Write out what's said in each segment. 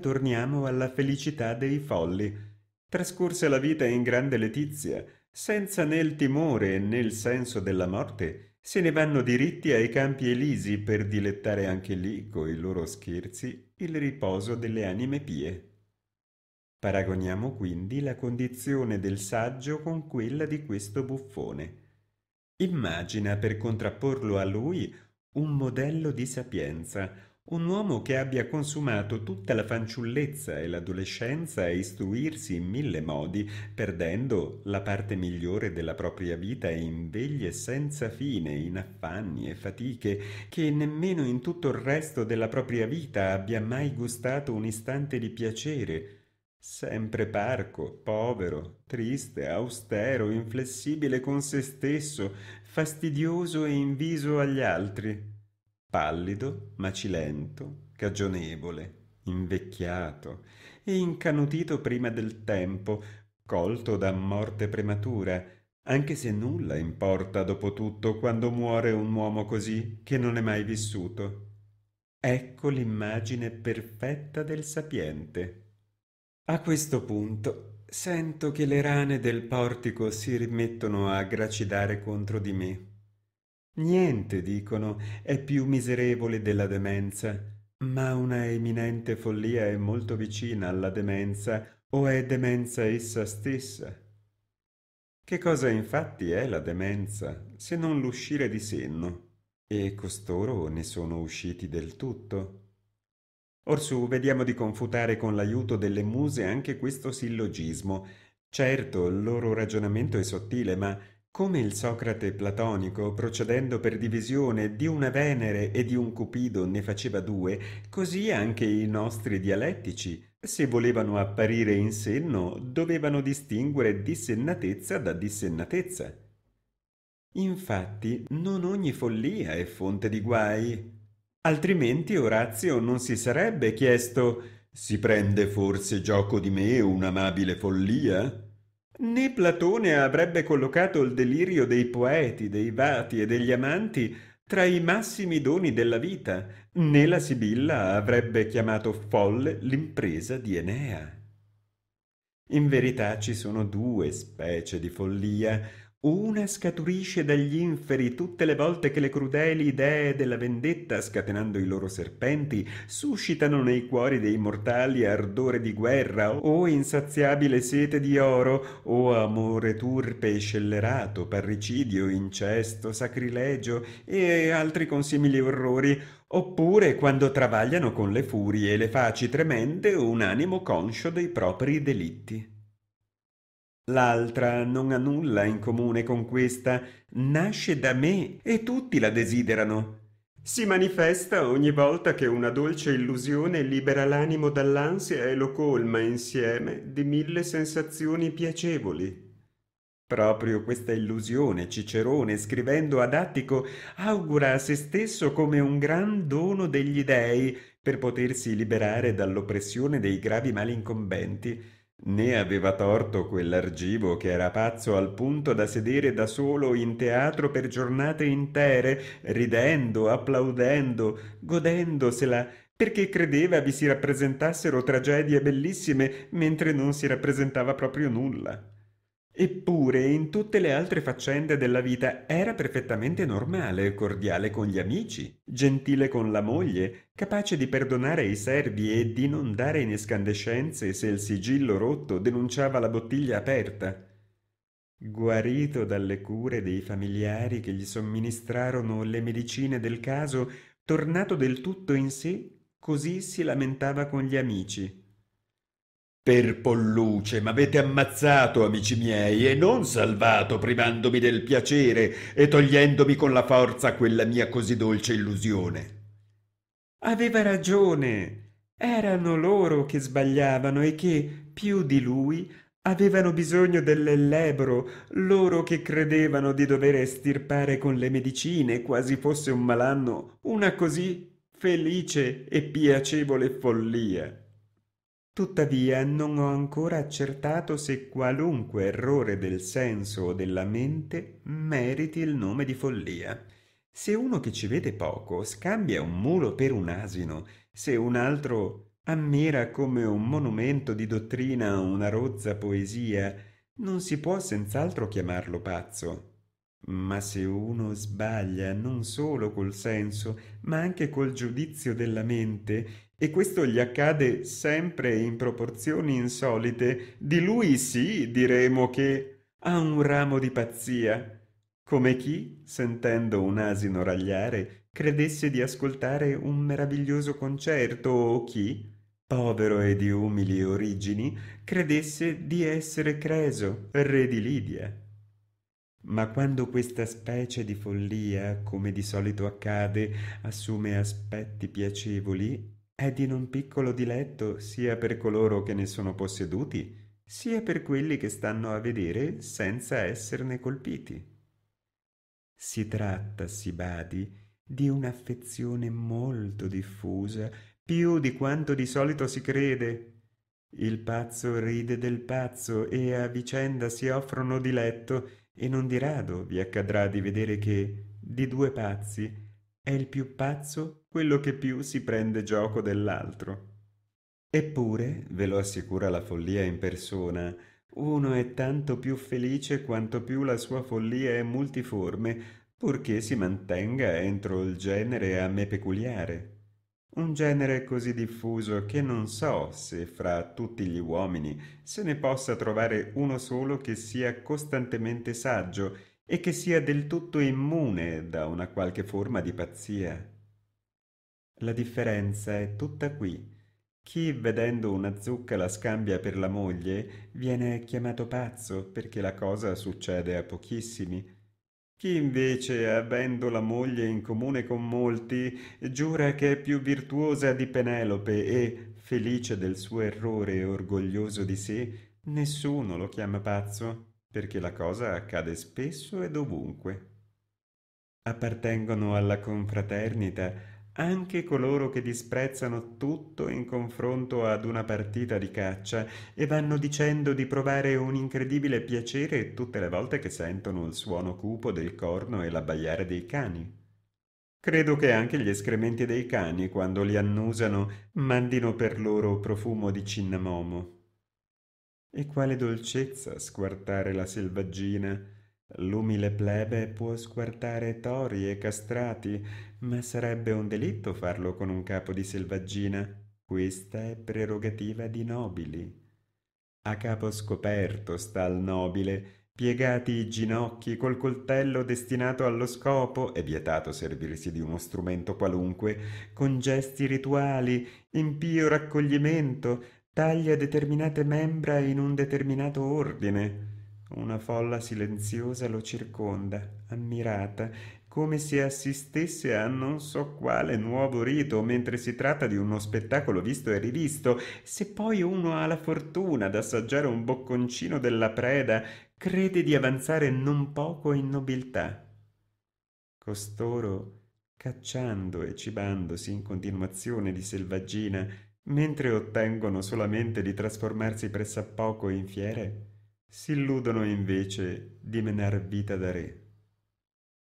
torniamo alla felicità dei folli. Trascorse la vita in grande letizia, senza né il timore né il senso della morte, se ne vanno diritti ai campi elisi per dilettare anche lì, coi loro scherzi, il riposo delle anime pie. Paragoniamo quindi la condizione del saggio con quella di questo buffone. Immagina per contrapporlo a lui un modello di sapienza, un uomo che abbia consumato tutta la fanciullezza e l'adolescenza a istruirsi in mille modi, perdendo la parte migliore della propria vita in veglie senza fine, in affanni e fatiche, che nemmeno in tutto il resto della propria vita abbia mai gustato un istante di piacere, sempre parco, povero, triste, austero, inflessibile con se stesso, fastidioso e inviso agli altri pallido, macilento, cagionevole, invecchiato e incanutito prima del tempo, colto da morte prematura, anche se nulla importa dopo tutto quando muore un uomo così che non è mai vissuto. Ecco l'immagine perfetta del sapiente. A questo punto sento che le rane del portico si rimettono a gracidare contro di me. Niente, dicono, è più miserevole della demenza. Ma una eminente follia è molto vicina alla demenza o è demenza essa stessa? Che cosa infatti è la demenza se non l'uscire di senno? E costoro ne sono usciti del tutto. Orsù, vediamo di confutare con l'aiuto delle muse anche questo sillogismo. Certo, il loro ragionamento è sottile, ma come il Socrate platonico, procedendo per divisione di una Venere e di un Cupido ne faceva due, così anche i nostri dialettici, se volevano apparire in senno, dovevano distinguere dissennatezza da dissennatezza. Infatti, non ogni follia è fonte di guai. Altrimenti Orazio non si sarebbe chiesto si prende forse gioco di me un'amabile follia? Né Platone avrebbe collocato il delirio dei poeti, dei vati e degli amanti tra i massimi doni della vita, né la Sibilla avrebbe chiamato folle l'impresa di Enea. In verità ci sono due specie di follia, una scaturisce dagli inferi tutte le volte che le crudeli idee della vendetta, scatenando i loro serpenti, suscitano nei cuori dei mortali ardore di guerra o insaziabile sete di oro o amore turpe e scellerato, parricidio, incesto, sacrilegio e altri consimili orrori, oppure quando travagliano con le furie e le faci tremende un animo conscio dei propri delitti. L'altra non ha nulla in comune con questa, nasce da me e tutti la desiderano. Si manifesta ogni volta che una dolce illusione libera l'animo dall'ansia e lo colma insieme di mille sensazioni piacevoli. Proprio questa illusione Cicerone, scrivendo ad Attico, augura a se stesso come un gran dono degli dei per potersi liberare dall'oppressione dei gravi mali incombenti Né aveva torto quell'argivo che era pazzo al punto da sedere da solo in teatro per giornate intere, ridendo, applaudendo, godendosela, perché credeva vi si rappresentassero tragedie bellissime mentre non si rappresentava proprio nulla. Eppure, in tutte le altre faccende della vita era perfettamente normale, cordiale con gli amici, gentile con la moglie, capace di perdonare i servi e di non dare in escandescenze se il sigillo rotto denunciava la bottiglia aperta. Guarito dalle cure dei familiari che gli somministrarono le medicine del caso, tornato del tutto in sé, così si lamentava con gli amici. Per polluce, m'avete ammazzato, amici miei, e non salvato privandomi del piacere e togliendomi con la forza quella mia così dolce illusione. Aveva ragione. Erano loro che sbagliavano e che, più di lui, avevano bisogno dell'ellebro, loro che credevano di dover estirpare con le medicine, quasi fosse un malanno, una così felice e piacevole follia. Tuttavia non ho ancora accertato se qualunque errore del senso o della mente meriti il nome di follia. Se uno che ci vede poco scambia un mulo per un asino, se un altro ammira come un monumento di dottrina una rozza poesia, non si può senz'altro chiamarlo pazzo. Ma se uno sbaglia non solo col senso, ma anche col giudizio della mente, e questo gli accade sempre in proporzioni insolite, di lui sì diremo che ha un ramo di pazzia, come chi, sentendo un asino ragliare, credesse di ascoltare un meraviglioso concerto, o chi, povero e di umili origini, credesse di essere Creso, re di Lidia. Ma quando questa specie di follia, come di solito accade, assume aspetti piacevoli, è di non piccolo diletto sia per coloro che ne sono posseduti, sia per quelli che stanno a vedere senza esserne colpiti. Si tratta, si badi, di un'affezione molto diffusa, più di quanto di solito si crede. Il pazzo ride del pazzo e a vicenda si offrono diletto e non di rado vi accadrà di vedere che, di due pazzi, è il più pazzo quello che più si prende gioco dell'altro. Eppure, ve lo assicura la follia in persona, uno è tanto più felice quanto più la sua follia è multiforme, purché si mantenga entro il genere a me peculiare un genere così diffuso che non so se fra tutti gli uomini se ne possa trovare uno solo che sia costantemente saggio e che sia del tutto immune da una qualche forma di pazzia. La differenza è tutta qui. Chi vedendo una zucca la scambia per la moglie viene chiamato pazzo perché la cosa succede a pochissimi, chi invece, avendo la moglie in comune con molti, giura che è più virtuosa di Penelope e, felice del suo errore e orgoglioso di sé, nessuno lo chiama pazzo, perché la cosa accade spesso e dovunque. Appartengono alla confraternita anche coloro che disprezzano tutto in confronto ad una partita di caccia e vanno dicendo di provare un incredibile piacere tutte le volte che sentono il suono cupo del corno e l'abbaiare dei cani. Credo che anche gli escrementi dei cani, quando li annusano, mandino per loro profumo di cinnamomo. E quale dolcezza squartare la selvaggina! L'umile plebe può squartare tori e castrati, ma sarebbe un delitto farlo con un capo di selvaggina. Questa è prerogativa di nobili. A capo scoperto sta il nobile, piegati i ginocchi col coltello destinato allo scopo, è vietato servirsi di uno strumento qualunque, con gesti rituali, impio raccoglimento, taglia determinate membra in un determinato ordine. Una folla silenziosa lo circonda, ammirata, come se assistesse a non so quale nuovo rito, mentre si tratta di uno spettacolo visto e rivisto. Se poi uno ha la fortuna d'assaggiare un bocconcino della preda, crede di avanzare non poco in nobiltà. Costoro, cacciando e cibandosi in continuazione di selvaggina, mentre ottengono solamente di trasformarsi press'a poco in fiere, si illudono invece di menar vita da re.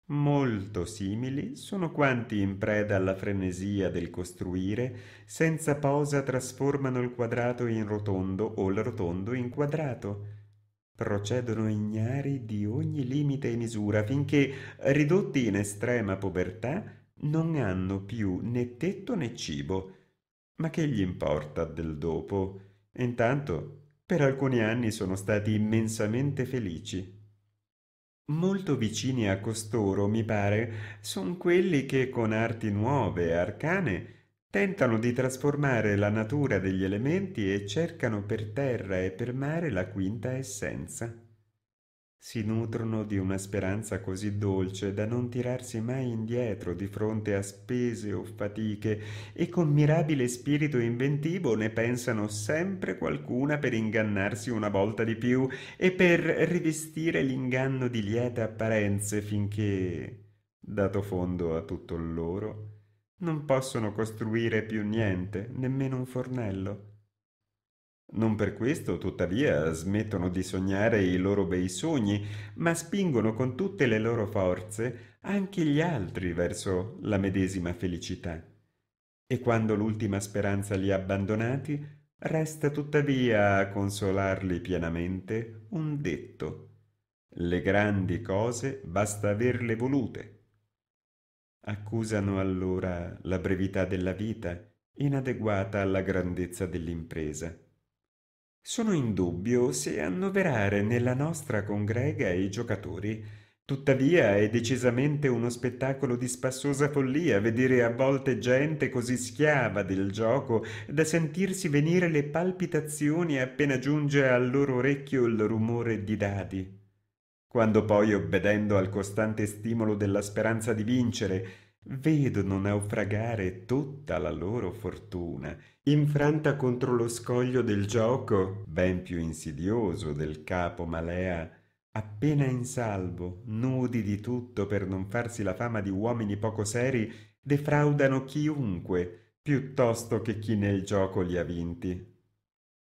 Molto simili sono quanti in preda alla frenesia del costruire, senza pausa trasformano il quadrato in rotondo o il rotondo in quadrato. Procedono ignari di ogni limite e misura finché, ridotti in estrema povertà, non hanno più né tetto né cibo. Ma che gli importa del dopo? Intanto per alcuni anni sono stati immensamente felici. Molto vicini a costoro, mi pare, sono quelli che con arti nuove e arcane tentano di trasformare la natura degli elementi e cercano per terra e per mare la quinta essenza si nutrono di una speranza così dolce da non tirarsi mai indietro di fronte a spese o fatiche e con mirabile spirito inventivo ne pensano sempre qualcuna per ingannarsi una volta di più e per rivestire l'inganno di liete apparenze finché, dato fondo a tutto loro, non possono costruire più niente, nemmeno un fornello non per questo, tuttavia, smettono di sognare i loro bei sogni, ma spingono con tutte le loro forze anche gli altri verso la medesima felicità. E quando l'ultima speranza li ha abbandonati, resta tuttavia a consolarli pienamente un detto. Le grandi cose basta averle volute. Accusano allora la brevità della vita, inadeguata alla grandezza dell'impresa sono in dubbio se annoverare nella nostra congrega i giocatori. Tuttavia è decisamente uno spettacolo di spassosa follia vedere a volte gente così schiava del gioco da sentirsi venire le palpitazioni appena giunge al loro orecchio il rumore di dadi. Quando poi, obbedendo al costante stimolo della speranza di vincere, vedono naufragare tutta la loro fortuna, infranta contro lo scoglio del gioco, ben più insidioso del capo Malea, appena in salvo, nudi di tutto per non farsi la fama di uomini poco seri, defraudano chiunque, piuttosto che chi nel gioco li ha vinti.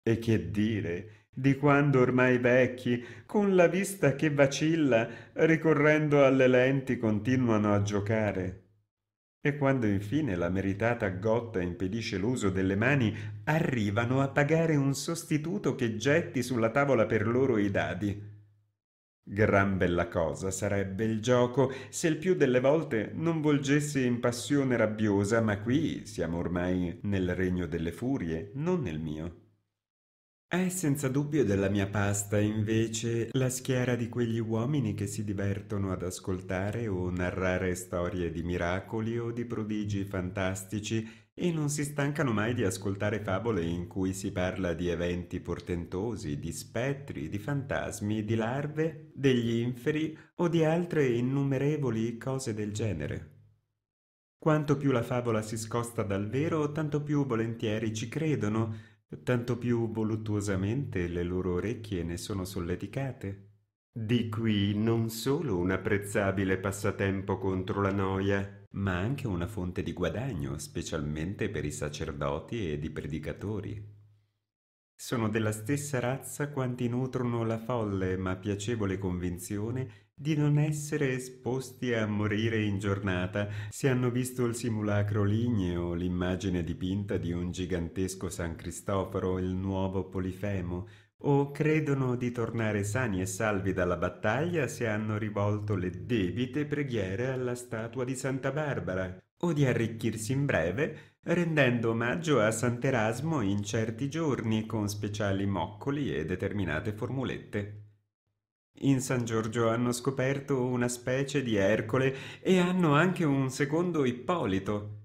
E che dire di quando ormai vecchi, con la vista che vacilla, ricorrendo alle lenti continuano a giocare e quando infine la meritata gotta impedisce l'uso delle mani, arrivano a pagare un sostituto che getti sulla tavola per loro i dadi. Gran bella cosa sarebbe il gioco se il più delle volte non volgesse in passione rabbiosa, ma qui siamo ormai nel regno delle furie, non nel mio. È senza dubbio della mia pasta, invece, la schiera di quegli uomini che si divertono ad ascoltare o narrare storie di miracoli o di prodigi fantastici e non si stancano mai di ascoltare favole in cui si parla di eventi portentosi, di spettri, di fantasmi, di larve, degli inferi o di altre innumerevoli cose del genere. Quanto più la favola si scosta dal vero, tanto più volentieri ci credono, tanto più voluttuosamente le loro orecchie ne sono solleticate. Di qui non solo un apprezzabile passatempo contro la noia, ma anche una fonte di guadagno, specialmente per i sacerdoti ed i predicatori. Sono della stessa razza quanti nutrono la folle ma piacevole convinzione di non essere esposti a morire in giornata. Se hanno visto il simulacro ligneo, l'immagine dipinta di un gigantesco San Cristoforo, il nuovo Polifemo, o credono di tornare sani e salvi dalla battaglia se hanno rivolto le debite preghiere alla statua di Santa Barbara, o di arricchirsi in breve rendendo omaggio a Sant'Erasmo in certi giorni con speciali moccoli e determinate formulette. In San Giorgio hanno scoperto una specie di Ercole e hanno anche un secondo Ippolito.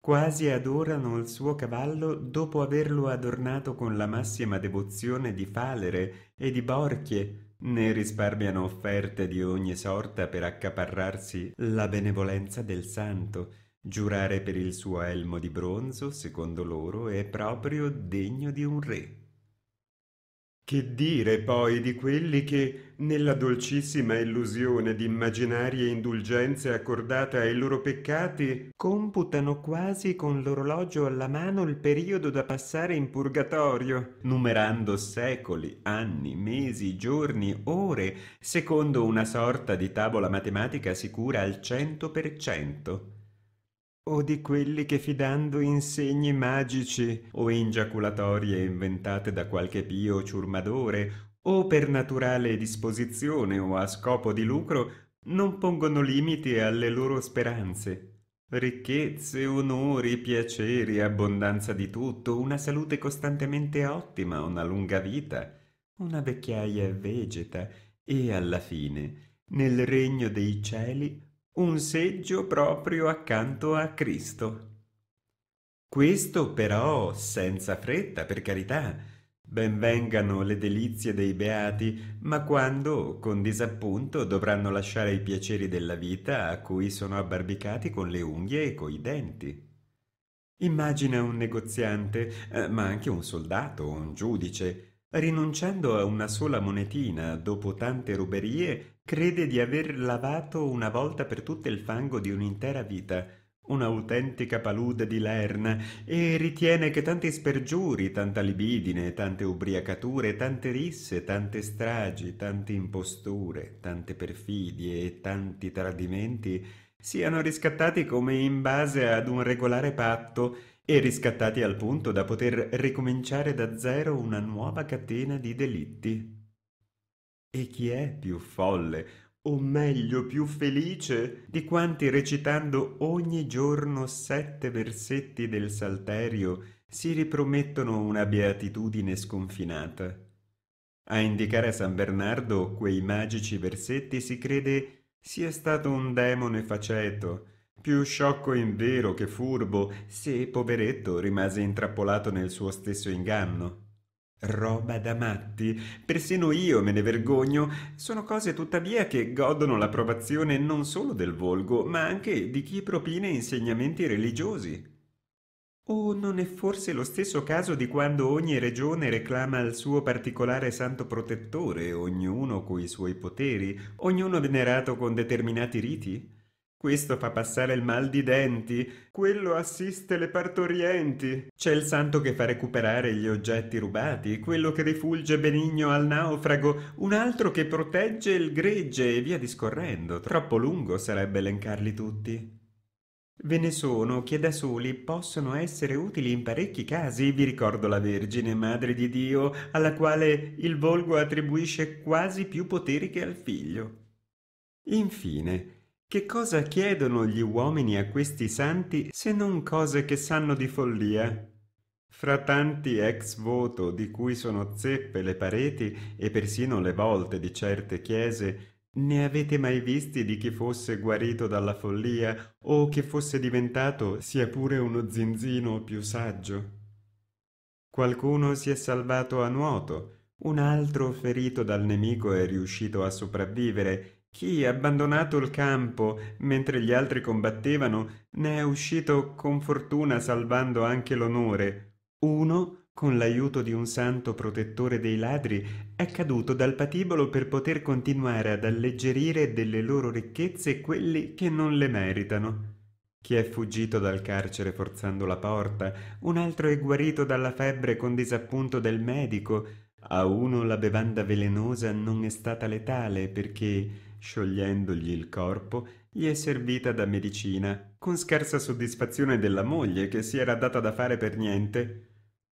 Quasi adorano il suo cavallo dopo averlo adornato con la massima devozione di falere e di borchie, ne risparmiano offerte di ogni sorta per accaparrarsi la benevolenza del santo. Giurare per il suo elmo di bronzo, secondo loro, è proprio degno di un re. Che dire poi di quelli che, nella dolcissima illusione di immaginarie indulgenze accordate ai loro peccati, computano quasi con l'orologio alla mano il periodo da passare in purgatorio, numerando secoli, anni, mesi, giorni, ore, secondo una sorta di tavola matematica sicura al cento per cento o di quelli che fidando in segni magici o in giaculatorie inventate da qualche pio ciurmadore o per naturale disposizione o a scopo di lucro, non pongono limiti alle loro speranze. Ricchezze, onori, piaceri, abbondanza di tutto, una salute costantemente ottima, una lunga vita, una vecchiaia vegeta e alla fine, nel regno dei cieli, un seggio proprio accanto a Cristo. Questo però senza fretta, per carità, Ben vengano le delizie dei beati, ma quando, con disappunto, dovranno lasciare i piaceri della vita a cui sono abbarbicati con le unghie e coi denti. Immagina un negoziante, eh, ma anche un soldato o un giudice, rinunciando a una sola monetina dopo tante ruberie, crede di aver lavato una volta per tutte il fango di un'intera vita un'autentica palude di lerna e ritiene che tanti spergiuri, tanta libidine, tante ubriacature, tante risse, tante stragi, tante imposture, tante perfidie e tanti tradimenti siano riscattati come in base ad un regolare patto e riscattati al punto da poter ricominciare da zero una nuova catena di delitti. E chi è più folle o meglio più felice di quanti recitando ogni giorno sette versetti del Salterio si ripromettono una beatitudine sconfinata. A indicare a San Bernardo quei magici versetti si crede sia stato un demone faceto, più sciocco in vero che furbo, se poveretto rimase intrappolato nel suo stesso inganno. Roba da matti, persino io me ne vergogno, sono cose tuttavia che godono l'approvazione non solo del volgo, ma anche di chi propina insegnamenti religiosi. O non è forse lo stesso caso di quando ogni regione reclama il suo particolare santo protettore, ognuno coi suoi poteri, ognuno venerato con determinati riti? Questo fa passare il mal di denti, quello assiste le partorienti. C'è il santo che fa recuperare gli oggetti rubati, quello che rifulge benigno al naufrago, un altro che protegge il gregge e via discorrendo. Troppo lungo sarebbe elencarli tutti. Ve ne sono che da soli possono essere utili in parecchi casi, vi ricordo la Vergine, Madre di Dio, alla quale il volgo attribuisce quasi più poteri che al figlio. Infine, che cosa chiedono gli uomini a questi santi se non cose che sanno di follia? Fra tanti ex voto di cui sono zeppe le pareti e persino le volte di certe chiese, ne avete mai visti di chi fosse guarito dalla follia o che fosse diventato sia pure uno zinzino più saggio? Qualcuno si è salvato a nuoto, un altro ferito dal nemico è riuscito a sopravvivere chi, abbandonato il campo mentre gli altri combattevano, ne è uscito con fortuna salvando anche l'onore. Uno, con l'aiuto di un santo protettore dei ladri, è caduto dal patibolo per poter continuare ad alleggerire delle loro ricchezze quelli che non le meritano. Chi è fuggito dal carcere forzando la porta, un altro è guarito dalla febbre con disappunto del medico, a uno la bevanda velenosa non è stata letale perché sciogliendogli il corpo, gli è servita da medicina, con scarsa soddisfazione della moglie che si era data da fare per niente.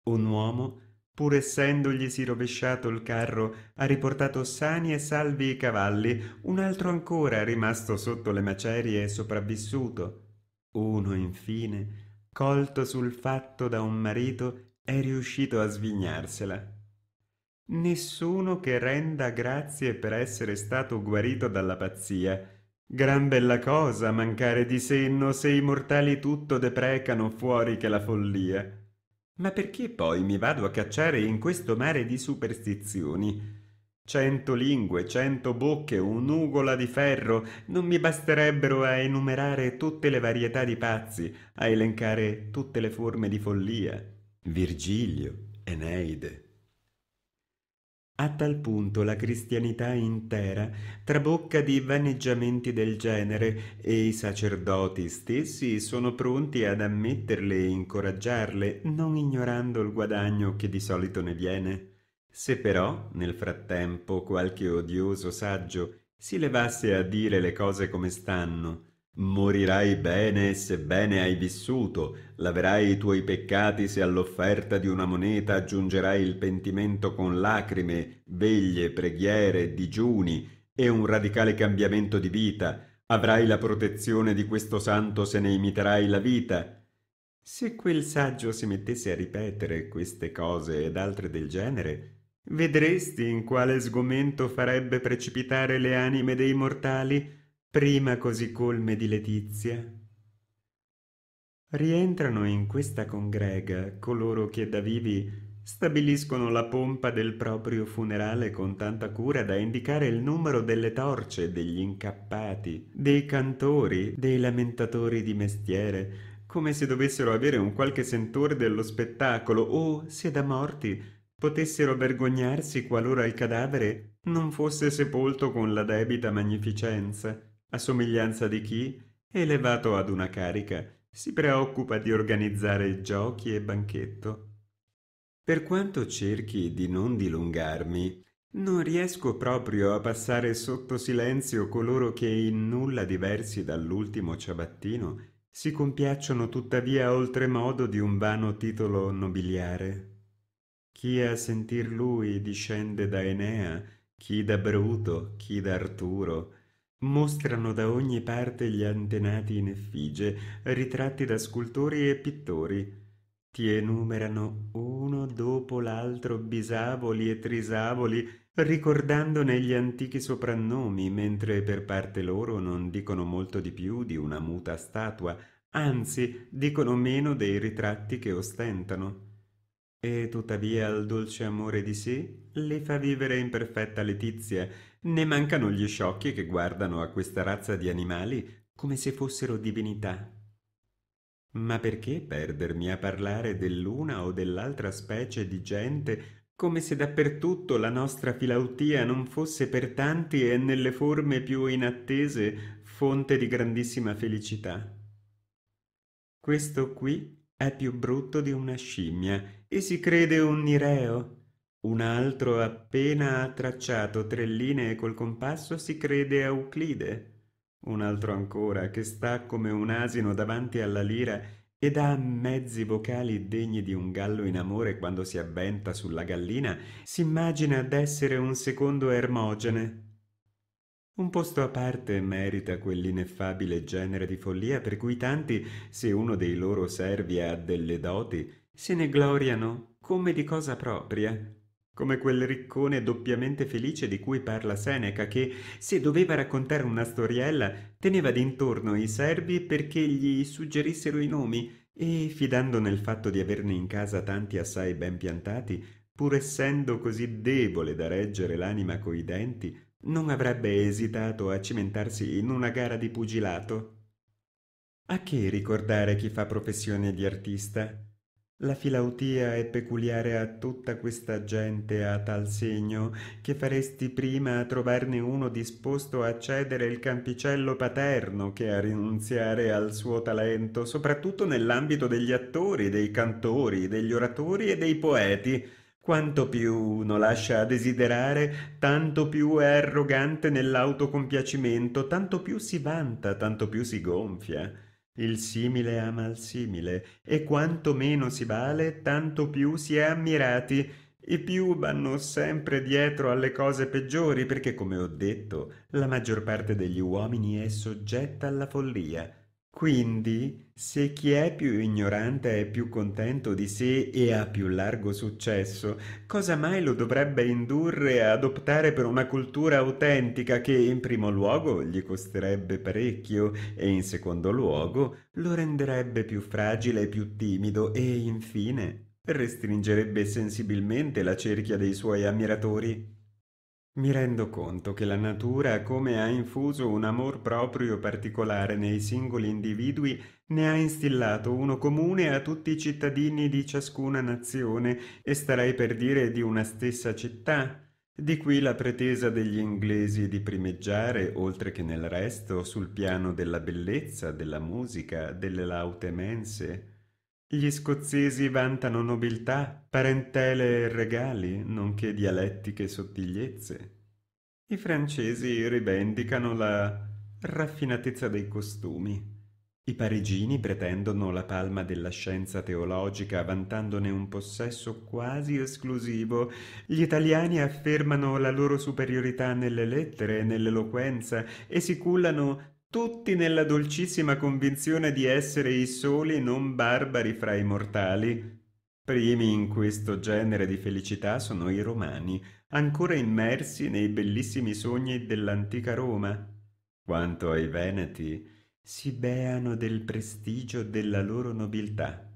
Un uomo, pur essendoglisi rovesciato il carro, ha riportato sani e salvi i cavalli, un altro ancora rimasto sotto le macerie e sopravvissuto. Uno, infine, colto sul fatto da un marito, è riuscito a svignarsela. Nessuno che renda grazie per essere stato guarito dalla pazzia. Gran bella cosa mancare di senno se i mortali tutto deprecano fuori che la follia. Ma perché poi mi vado a cacciare in questo mare di superstizioni? Cento lingue, cento bocche, un'ugola di ferro non mi basterebbero a enumerare tutte le varietà di pazzi, a elencare tutte le forme di follia. Virgilio, Eneide, a tal punto la cristianità intera trabocca di vaneggiamenti del genere e i sacerdoti stessi sono pronti ad ammetterle e incoraggiarle, non ignorando il guadagno che di solito ne viene. Se però, nel frattempo, qualche odioso saggio si levasse a dire le cose come stanno, morirai bene sebbene hai vissuto, laverai i tuoi peccati se all'offerta di una moneta aggiungerai il pentimento con lacrime, veglie, preghiere, digiuni e un radicale cambiamento di vita, avrai la protezione di questo santo se ne imiterai la vita. Se quel saggio si mettesse a ripetere queste cose ed altre del genere, vedresti in quale sgomento farebbe precipitare le anime dei mortali, prima così colme di letizia. Rientrano in questa congrega coloro che da vivi stabiliscono la pompa del proprio funerale con tanta cura da indicare il numero delle torce, degli incappati, dei cantori, dei lamentatori di mestiere, come se dovessero avere un qualche sentore dello spettacolo o, se da morti, potessero vergognarsi qualora il cadavere non fosse sepolto con la debita magnificenza, a somiglianza di chi, elevato ad una carica, si preoccupa di organizzare giochi e banchetto. Per quanto cerchi di non dilungarmi, non riesco proprio a passare sotto silenzio coloro che in nulla diversi dall'ultimo ciabattino si compiacciono tuttavia oltremodo di un vano titolo nobiliare. Chi a sentir lui discende da Enea, chi da Bruto, chi da Arturo, Mostrano da ogni parte gli antenati in effigie, ritratti da scultori e pittori. Ti enumerano uno dopo l'altro bisavoli e trisavoli, ricordandone gli antichi soprannomi, mentre per parte loro non dicono molto di più di una muta statua, anzi dicono meno dei ritratti che ostentano. E tuttavia il dolce amore di sé le fa vivere in perfetta letizia ne mancano gli sciocchi che guardano a questa razza di animali come se fossero divinità. Ma perché perdermi a parlare dell'una o dell'altra specie di gente come se dappertutto la nostra filautia non fosse per tanti e nelle forme più inattese fonte di grandissima felicità? Questo qui è più brutto di una scimmia e si crede un nireo un altro appena ha tracciato tre linee col compasso si crede Euclide. Un altro ancora che sta come un asino davanti alla lira ed ha mezzi vocali degni di un gallo in amore quando si avventa sulla gallina, si immagina d'essere un secondo Ermogene. Un posto a parte merita quell'ineffabile genere di follia per cui tanti, se uno dei loro servi ha delle doti, se ne gloriano come di cosa propria come quel riccone doppiamente felice di cui parla Seneca che, se doveva raccontare una storiella, teneva d'intorno i servi perché gli suggerissero i nomi e, fidando nel fatto di averne in casa tanti assai ben piantati, pur essendo così debole da reggere l'anima coi denti, non avrebbe esitato a cimentarsi in una gara di pugilato. A che ricordare chi fa professione di artista? La filautia è peculiare a tutta questa gente a tal segno, che faresti prima a trovarne uno disposto a cedere il campicello paterno che a rinunziare al suo talento, soprattutto nell'ambito degli attori, dei cantori, degli oratori e dei poeti. Quanto più uno lascia a desiderare, tanto più è arrogante nell'autocompiacimento, tanto più si vanta, tanto più si gonfia il simile ama il simile, e quanto meno si vale, tanto più si è ammirati. I più vanno sempre dietro alle cose peggiori, perché, come ho detto, la maggior parte degli uomini è soggetta alla follia. Quindi, se chi è più ignorante è più contento di sé e ha più largo successo, cosa mai lo dovrebbe indurre ad optare per una cultura autentica che in primo luogo gli costerebbe parecchio e in secondo luogo lo renderebbe più fragile e più timido e infine restringerebbe sensibilmente la cerchia dei suoi ammiratori? Mi rendo conto che la natura, come ha infuso un amor proprio particolare nei singoli individui, ne ha instillato uno comune a tutti i cittadini di ciascuna nazione e starei per dire di una stessa città. Di qui la pretesa degli inglesi di primeggiare, oltre che nel resto, sul piano della bellezza, della musica, delle laute mense. Gli scozzesi vantano nobiltà, parentele e regali, nonché dialettiche sottigliezze. I francesi rivendicano la raffinatezza dei costumi. I parigini pretendono la palma della scienza teologica, vantandone un possesso quasi esclusivo. Gli italiani affermano la loro superiorità nelle lettere e nell'eloquenza e si cullano tutti nella dolcissima convinzione di essere i soli non barbari fra i mortali. Primi in questo genere di felicità sono i romani, ancora immersi nei bellissimi sogni dell'antica Roma. Quanto ai veneti, si beano del prestigio della loro nobiltà.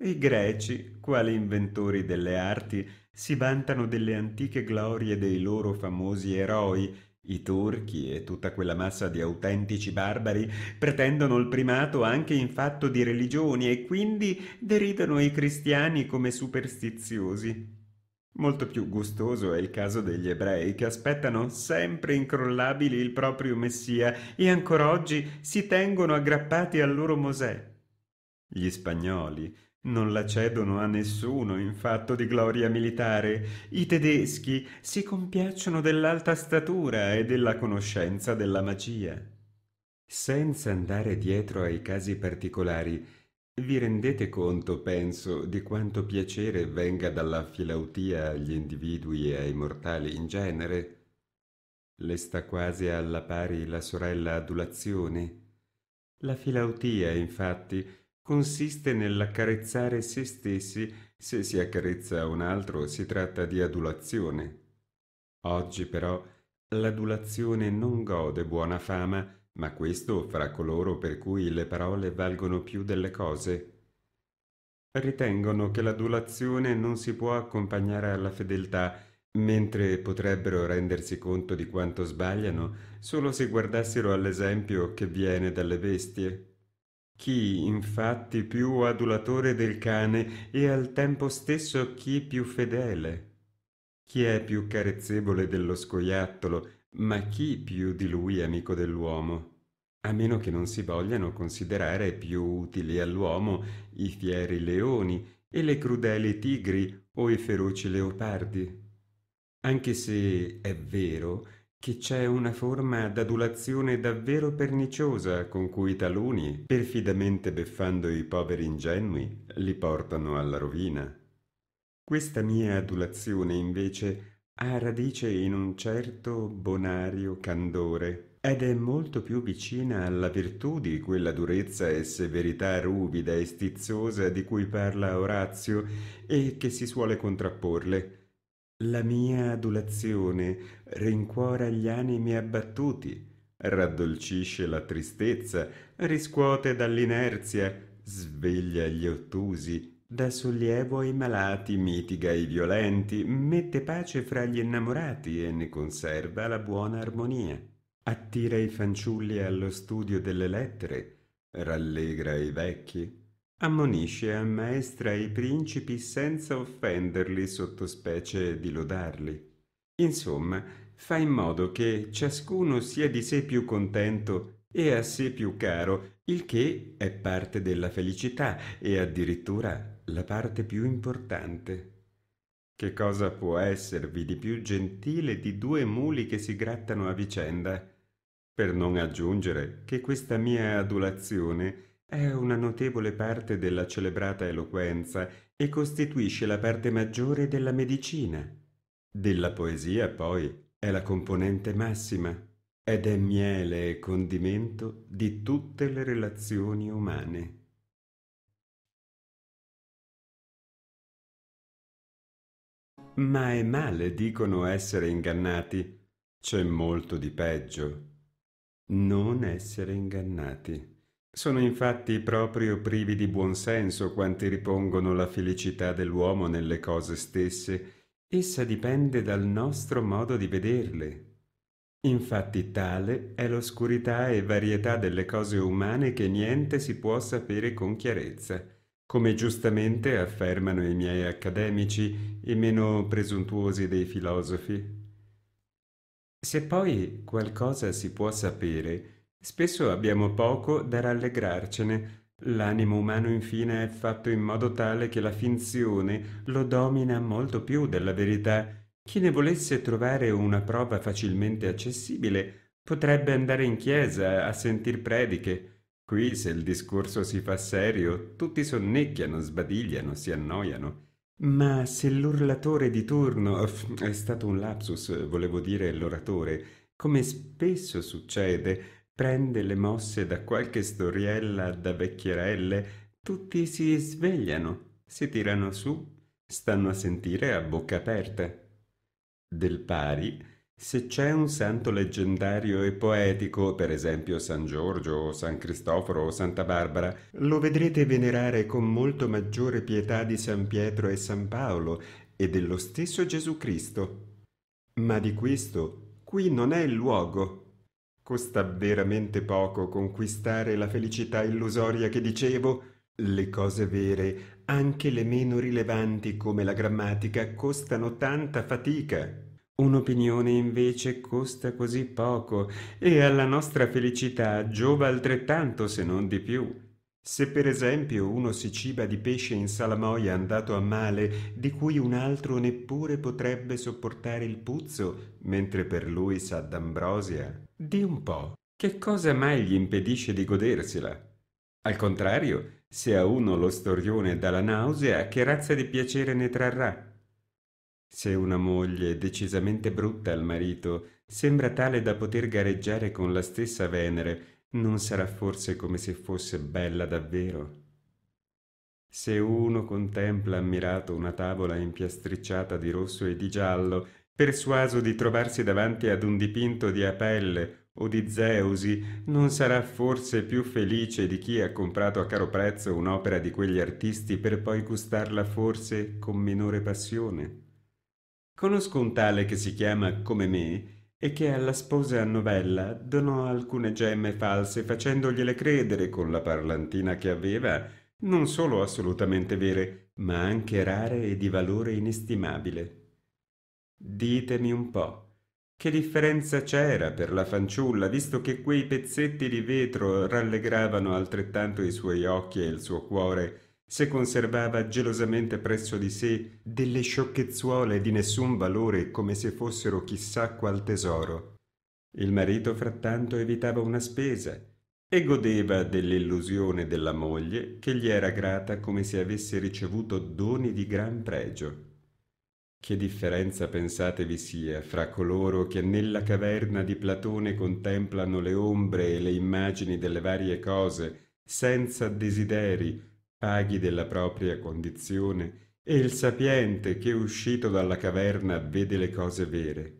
I greci, quali inventori delle arti, si vantano delle antiche glorie dei loro famosi eroi, i turchi e tutta quella massa di autentici barbari pretendono il primato anche in fatto di religioni e quindi deridono i cristiani come superstiziosi. Molto più gustoso è il caso degli ebrei che aspettano sempre incrollabili il proprio Messia e ancora oggi si tengono aggrappati al loro Mosè. Gli spagnoli, non la cedono a nessuno in fatto di gloria militare. I tedeschi si compiacciono dell'alta statura e della conoscenza della magia. Senza andare dietro ai casi particolari, vi rendete conto, penso, di quanto piacere venga dalla filautia agli individui e ai mortali in genere? Le sta quasi alla pari la sorella adulazione. La filautia, infatti, consiste nell'accarezzare se stessi, se si accarezza un altro si tratta di adulazione. Oggi però l'adulazione non gode buona fama, ma questo fra coloro per cui le parole valgono più delle cose. Ritengono che l'adulazione non si può accompagnare alla fedeltà, mentre potrebbero rendersi conto di quanto sbagliano solo se guardassero all'esempio che viene dalle bestie. Chi infatti più adulatore del cane e al tempo stesso chi più fedele? Chi è più carezzevole dello scoiattolo, ma chi più di lui amico dell'uomo? A meno che non si vogliano considerare più utili all'uomo i fieri leoni e le crudeli tigri o i feroci leopardi. Anche se è vero che c'è una forma d'adulazione davvero perniciosa con cui taluni, perfidamente beffando i poveri ingenui, li portano alla rovina. Questa mia adulazione, invece, ha radice in un certo bonario candore ed è molto più vicina alla virtù di quella durezza e severità ruvida e stizzosa di cui parla Orazio e che si suole contrapporle la mia adulazione rincuora gli animi abbattuti, raddolcisce la tristezza, riscuote dall'inerzia, sveglia gli ottusi, dà sollievo ai malati, mitiga i violenti, mette pace fra gli innamorati e ne conserva la buona armonia. Attira i fanciulli allo studio delle lettere, rallegra i vecchi, Ammonisce e ammaestra i principi senza offenderli sotto specie di lodarli. Insomma, fa in modo che ciascuno sia di sé più contento e a sé più caro, il che è parte della felicità e addirittura la parte più importante. Che cosa può esservi di più gentile di due muli che si grattano a vicenda? Per non aggiungere che questa mia adulazione è una notevole parte della celebrata eloquenza e costituisce la parte maggiore della medicina. Della poesia, poi, è la componente massima ed è miele e condimento di tutte le relazioni umane. Ma è male, dicono, essere ingannati. C'è molto di peggio. Non essere ingannati. Sono infatti proprio privi di buon senso quanti ripongono la felicità dell'uomo nelle cose stesse. Essa dipende dal nostro modo di vederle. Infatti tale è l'oscurità e varietà delle cose umane che niente si può sapere con chiarezza, come giustamente affermano i miei accademici, i meno presuntuosi dei filosofi. Se poi qualcosa si può sapere, Spesso abbiamo poco da rallegrarcene. L'animo umano infine è fatto in modo tale che la finzione lo domina molto più della verità. Chi ne volesse trovare una prova facilmente accessibile potrebbe andare in chiesa a sentir prediche. Qui, se il discorso si fa serio, tutti sonnecchiano, sbadigliano, si annoiano. Ma se l'urlatore di turno è stato un lapsus, volevo dire l'oratore, come spesso succede, prende le mosse da qualche storiella da vecchierelle, tutti si svegliano, si tirano su, stanno a sentire a bocca aperta. Del pari, se c'è un santo leggendario e poetico, per esempio San Giorgio o San Cristoforo o Santa Barbara, lo vedrete venerare con molto maggiore pietà di San Pietro e San Paolo e dello stesso Gesù Cristo. Ma di questo qui non è il luogo. Costa veramente poco conquistare la felicità illusoria che dicevo? Le cose vere, anche le meno rilevanti come la grammatica, costano tanta fatica. Un'opinione invece costa così poco e alla nostra felicità giova altrettanto se non di più. Se per esempio uno si ciba di pesce in salamoia andato a male, di cui un altro neppure potrebbe sopportare il puzzo, mentre per lui sa d'ambrosia, di un po', che cosa mai gli impedisce di godersela? Al contrario, se a uno lo storione dà la nausea, che razza di piacere ne trarrà? Se una moglie decisamente brutta al marito sembra tale da poter gareggiare con la stessa Venere, non sarà forse come se fosse bella davvero? Se uno contempla ammirato una tavola impiastricciata di rosso e di giallo persuaso di trovarsi davanti ad un dipinto di Apelle o di Zeusi, non sarà forse più felice di chi ha comprato a caro prezzo un'opera di quegli artisti per poi gustarla forse con minore passione? Conosco un tale che si chiama come me e che alla sposa novella donò alcune gemme false facendogliele credere con la parlantina che aveva, non solo assolutamente vere, ma anche rare e di valore inestimabile. Ditemi un po'. Che differenza c'era per la fanciulla, visto che quei pezzetti di vetro rallegravano altrettanto i suoi occhi e il suo cuore, se conservava gelosamente presso di sé delle sciocchezzuole di nessun valore come se fossero chissà qual tesoro. Il marito frattanto evitava una spesa e godeva dell'illusione della moglie che gli era grata come se avesse ricevuto doni di gran pregio. Che differenza pensate vi sia fra coloro che nella caverna di Platone contemplano le ombre e le immagini delle varie cose, senza desideri, paghi della propria condizione, e il sapiente che uscito dalla caverna vede le cose vere.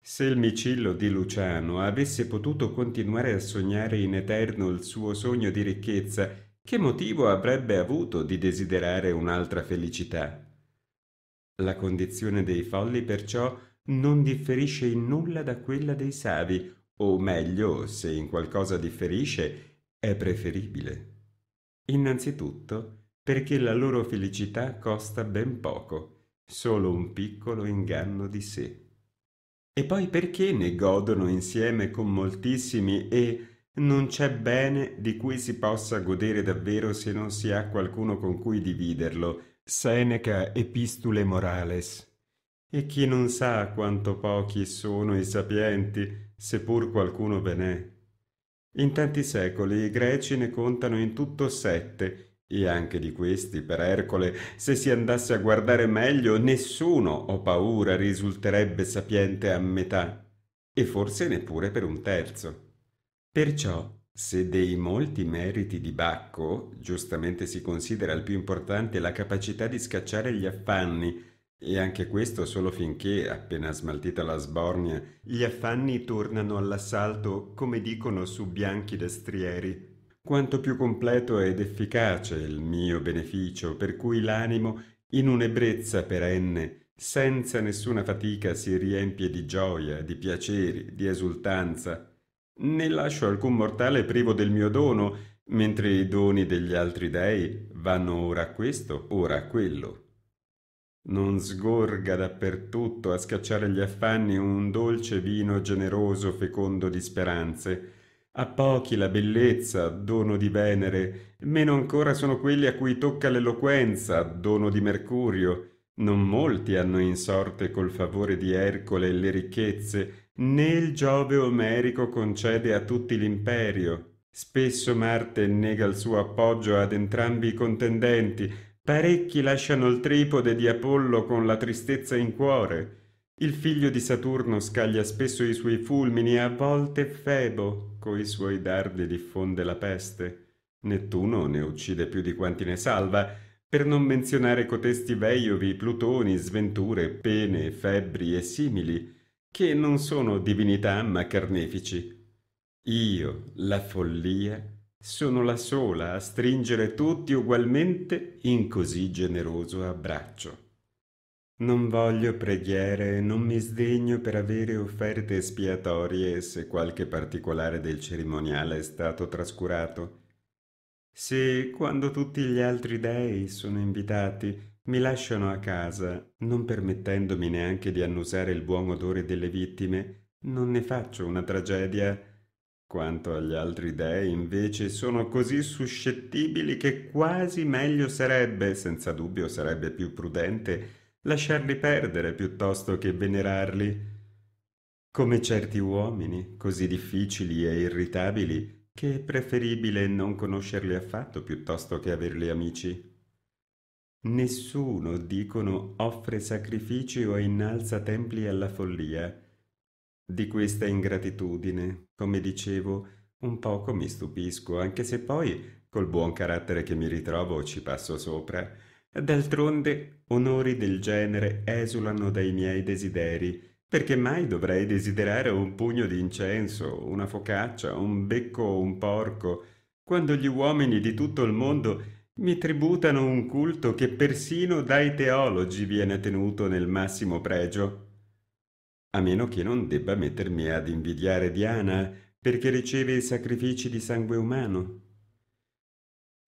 Se il micillo di Luciano avesse potuto continuare a sognare in eterno il suo sogno di ricchezza, che motivo avrebbe avuto di desiderare un'altra felicità? La condizione dei folli perciò non differisce in nulla da quella dei savi, o meglio, se in qualcosa differisce, è preferibile. Innanzitutto, perché la loro felicità costa ben poco, solo un piccolo inganno di sé. E poi perché ne godono insieme con moltissimi e non c'è bene di cui si possa godere davvero se non si ha qualcuno con cui dividerlo, Seneca Epistule Morales. E chi non sa quanto pochi sono i sapienti, seppur qualcuno ve n'è. In tanti secoli i greci ne contano in tutto sette, e anche di questi, per Ercole, se si andasse a guardare meglio, nessuno, ho paura, risulterebbe sapiente a metà, e forse neppure per un terzo. Perciò se dei molti meriti di Bacco giustamente si considera il più importante la capacità di scacciare gli affanni, e anche questo solo finché, appena smaltita la sbornia, gli affanni tornano all'assalto, come dicono su bianchi destrieri. Quanto più completo ed efficace il mio beneficio, per cui l'animo, in un'ebbrezza perenne, senza nessuna fatica si riempie di gioia, di piaceri, di esultanza, né lascio alcun mortale privo del mio dono, mentre i doni degli altri dei vanno ora a questo, ora a quello. Non sgorga dappertutto a scacciare gli affanni un dolce vino generoso, fecondo di speranze. A pochi la bellezza, dono di Venere, meno ancora sono quelli a cui tocca l'eloquenza, dono di Mercurio. Non molti hanno in sorte col favore di Ercole le ricchezze, Né il Giove omerico concede a tutti l'imperio. Spesso Marte nega il suo appoggio ad entrambi i contendenti. Parecchi lasciano il tripode di Apollo con la tristezza in cuore. Il figlio di Saturno scaglia spesso i suoi fulmini e a volte Febo coi suoi dardi diffonde la peste. Nettuno ne uccide più di quanti ne salva, per non menzionare cotesti veiovi, plutoni, sventure, pene, febbri e simili che non sono divinità ma carnefici. Io, la follia, sono la sola a stringere tutti ugualmente in così generoso abbraccio. Non voglio preghiere, non mi sdegno per avere offerte espiatorie se qualche particolare del cerimoniale è stato trascurato. Se quando tutti gli altri dei sono invitati, mi lasciano a casa, non permettendomi neanche di annusare il buon odore delle vittime, non ne faccio una tragedia. Quanto agli altri dei, invece, sono così suscettibili che quasi meglio sarebbe, senza dubbio sarebbe più prudente, lasciarli perdere piuttosto che venerarli. Come certi uomini, così difficili e irritabili, che è preferibile non conoscerli affatto piuttosto che averli amici. Nessuno, dicono, offre sacrifici o innalza templi alla follia. Di questa ingratitudine, come dicevo, un poco mi stupisco, anche se poi, col buon carattere che mi ritrovo, ci passo sopra. D'altronde, onori del genere esulano dai miei desideri, perché mai dovrei desiderare un pugno di incenso, una focaccia, un becco o un porco, quando gli uomini di tutto il mondo mi tributano un culto che persino dai teologi viene tenuto nel massimo pregio. A meno che non debba mettermi ad invidiare Diana perché riceve i sacrifici di sangue umano.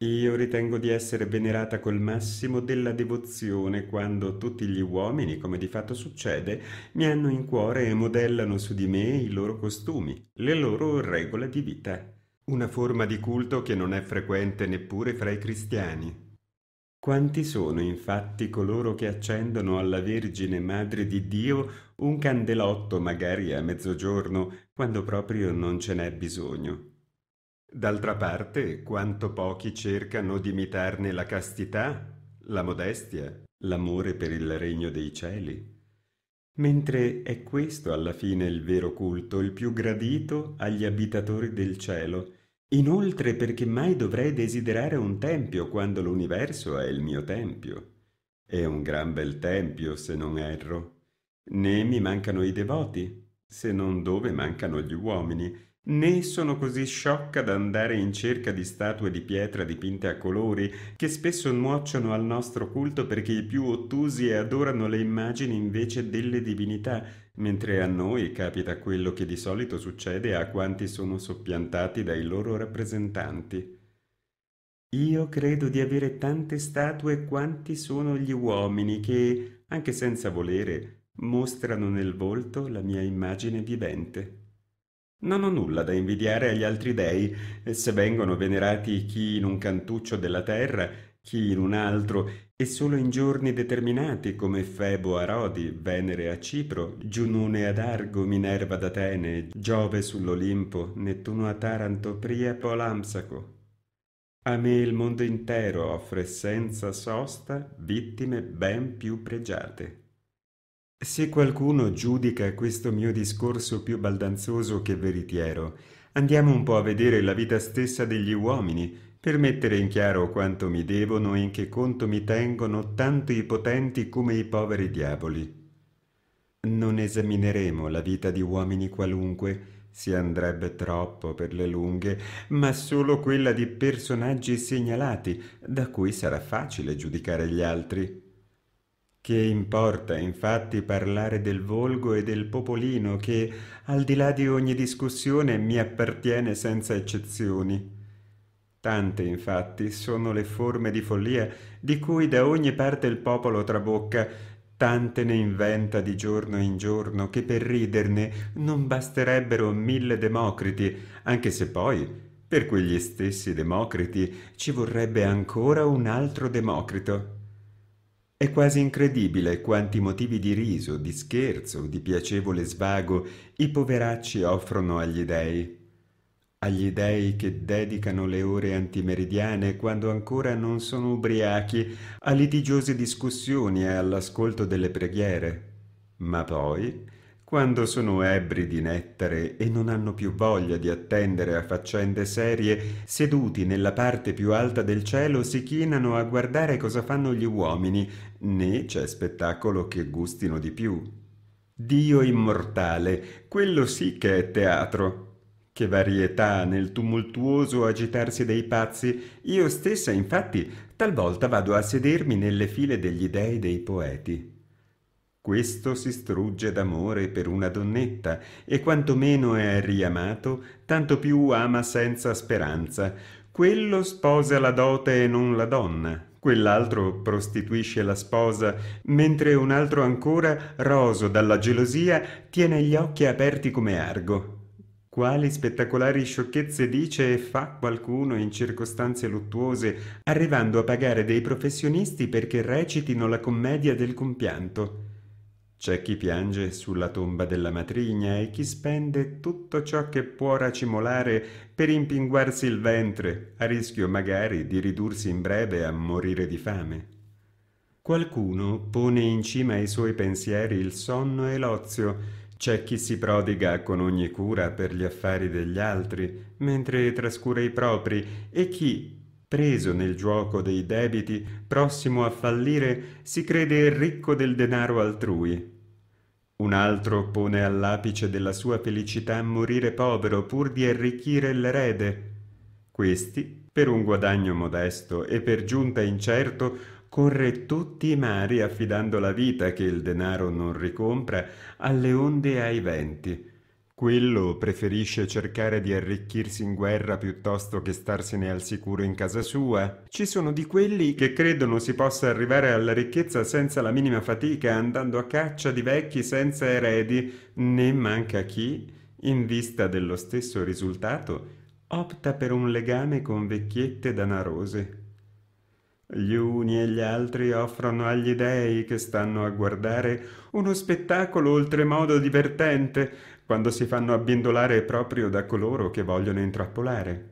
Io ritengo di essere venerata col massimo della devozione quando tutti gli uomini, come di fatto succede, mi hanno in cuore e modellano su di me i loro costumi, le loro regole di vita. Una forma di culto che non è frequente neppure fra i cristiani. Quanti sono infatti coloro che accendono alla Vergine Madre di Dio un candelotto magari a mezzogiorno quando proprio non ce n'è bisogno? D'altra parte, quanto pochi cercano di imitarne la castità, la modestia, l'amore per il regno dei cieli mentre è questo alla fine il vero culto, il più gradito agli abitatori del cielo. Inoltre perché mai dovrei desiderare un tempio quando l'universo è il mio tempio? È un gran bel tempio, se non erro. Né mi mancano i devoti, se non dove mancano gli uomini, né sono così sciocca da andare in cerca di statue di pietra dipinte a colori che spesso nuociono al nostro culto perché i più ottusi adorano le immagini invece delle divinità, mentre a noi capita quello che di solito succede a quanti sono soppiantati dai loro rappresentanti. Io credo di avere tante statue quanti sono gli uomini che, anche senza volere, mostrano nel volto la mia immagine vivente. Non ho nulla da invidiare agli altri dei, se vengono venerati chi in un cantuccio della terra, chi in un altro, e solo in giorni determinati come Febo a Rodi, Venere a Cipro, Giunone ad Argo, Minerva ad Atene, Giove sull'Olimpo, Nettuno a Taranto, Priepo a Lampsaco. A me il mondo intero offre senza sosta vittime ben più pregiate. Se qualcuno giudica questo mio discorso più baldanzoso che veritiero, andiamo un po' a vedere la vita stessa degli uomini, per mettere in chiaro quanto mi devono e in che conto mi tengono tanto i potenti come i poveri diavoli. Non esamineremo la vita di uomini qualunque, si andrebbe troppo per le lunghe, ma solo quella di personaggi segnalati, da cui sarà facile giudicare gli altri. Che importa infatti parlare del volgo e del popolino che, al di là di ogni discussione, mi appartiene senza eccezioni. Tante infatti sono le forme di follia di cui da ogni parte il popolo trabocca, tante ne inventa di giorno in giorno che per riderne non basterebbero mille democriti, anche se poi, per quegli stessi democriti, ci vorrebbe ancora un altro democrito. È quasi incredibile quanti motivi di riso, di scherzo, di piacevole svago i poveracci offrono agli dei. Agli dei che dedicano le ore antimeridiane, quando ancora non sono ubriachi, a litigiose discussioni e all'ascolto delle preghiere. Ma poi, quando sono ebri di nettare e non hanno più voglia di attendere a faccende serie, seduti nella parte più alta del cielo si chinano a guardare cosa fanno gli uomini, né c'è spettacolo che gustino di più. Dio immortale, quello sì che è teatro. Che varietà nel tumultuoso agitarsi dei pazzi. Io stessa, infatti, talvolta vado a sedermi nelle file degli dei dei poeti. Questo si strugge d'amore per una donnetta, e quanto meno è riamato, tanto più ama senza speranza. Quello sposa la dote e non la donna, quell'altro prostituisce la sposa, mentre un altro ancora, roso dalla gelosia, tiene gli occhi aperti come argo. Quali spettacolari sciocchezze dice e fa qualcuno in circostanze luttuose, arrivando a pagare dei professionisti perché recitino la commedia del compianto. C'è chi piange sulla tomba della matrigna e chi spende tutto ciò che può racimolare per impinguarsi il ventre, a rischio magari di ridursi in breve a morire di fame. Qualcuno pone in cima ai suoi pensieri il sonno e l'ozio, c'è chi si prodiga con ogni cura per gli affari degli altri, mentre trascura i propri, e chi, preso nel gioco dei debiti, prossimo a fallire, si crede ricco del denaro altrui, un altro pone all'apice della sua felicità morire povero pur di arricchire l'erede. Questi, per un guadagno modesto e per giunta incerto, corre tutti i mari affidando la vita che il denaro non ricompra alle onde e ai venti quello preferisce cercare di arricchirsi in guerra piuttosto che starsene al sicuro in casa sua. Ci sono di quelli che credono si possa arrivare alla ricchezza senza la minima fatica, andando a caccia di vecchi senza eredi, né manca chi, in vista dello stesso risultato, opta per un legame con vecchiette danarose. Gli uni e gli altri offrono agli dei che stanno a guardare uno spettacolo oltremodo divertente, quando si fanno abbindolare proprio da coloro che vogliono intrappolare.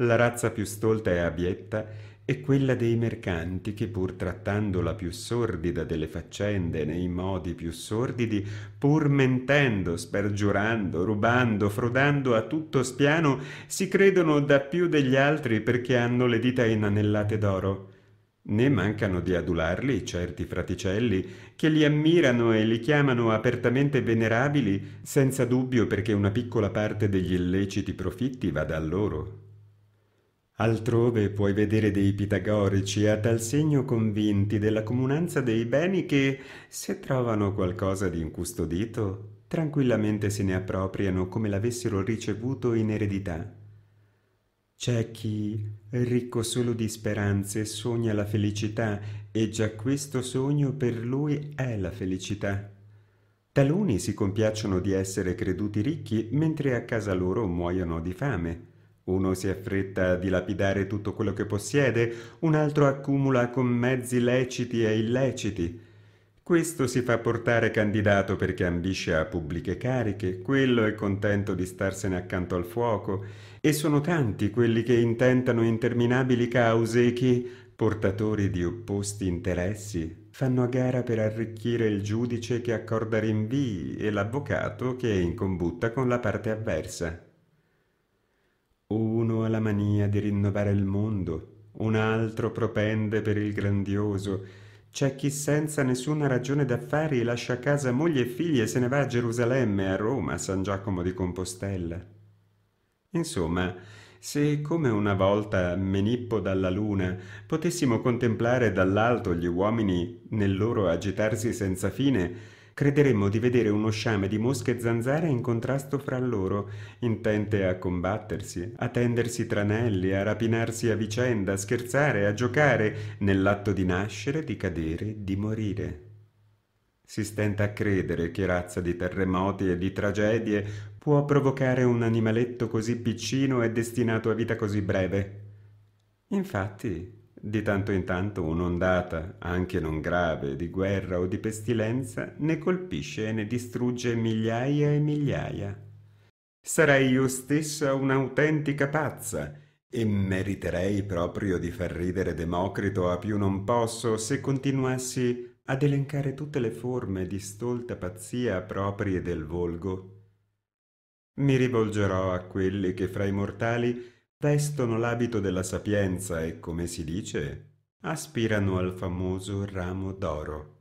La razza più stolta e abietta è quella dei mercanti che pur trattando la più sordida delle faccende nei modi più sordidi, pur mentendo, spergiurando, rubando, frodando a tutto spiano, si credono da più degli altri perché hanno le dita inanellate d'oro. Né mancano di adularli certi fraticelli che li ammirano e li chiamano apertamente venerabili, senza dubbio perché una piccola parte degli illeciti profitti vada a loro. Altrove puoi vedere dei pitagorici a tal segno convinti della comunanza dei beni che, se trovano qualcosa di incustodito, tranquillamente se ne appropriano come l'avessero ricevuto in eredità c'è chi, ricco solo di speranze, sogna la felicità e già questo sogno per lui è la felicità. Taluni si compiacciono di essere creduti ricchi mentre a casa loro muoiono di fame. Uno si affretta a dilapidare tutto quello che possiede, un altro accumula con mezzi leciti e illeciti. Questo si fa portare candidato perché ambisce a pubbliche cariche, quello è contento di starsene accanto al fuoco, e sono tanti quelli che intentano interminabili cause e che, portatori di opposti interessi, fanno a gara per arricchire il giudice che accorda rinvii e l'avvocato che è in combutta con la parte avversa. Uno ha la mania di rinnovare il mondo, un altro propende per il grandioso, c'è chi senza nessuna ragione d'affari lascia a casa moglie e figli e se ne va a Gerusalemme, a Roma, a San Giacomo di Compostella. Insomma, se come una volta Menippo dalla luna potessimo contemplare dall'alto gli uomini nel loro agitarsi senza fine, crederemmo di vedere uno sciame di mosche e zanzare in contrasto fra loro, intente a combattersi, a tendersi tranelli, a rapinarsi a vicenda, a scherzare, a giocare, nell'atto di nascere, di cadere, di morire. Si stenta a credere che razza di terremoti e di tragedie può provocare un animaletto così piccino e destinato a vita così breve. Infatti, di tanto in tanto un'ondata, anche non grave, di guerra o di pestilenza ne colpisce e ne distrugge migliaia e migliaia. Sarei io stessa un'autentica pazza e meriterei proprio di far ridere Democrito a più non posso se continuassi ad elencare tutte le forme di stolta pazzia proprie del volgo. Mi rivolgerò a quelli che fra i mortali vestono l'abito della sapienza e, come si dice, aspirano al famoso ramo d'oro.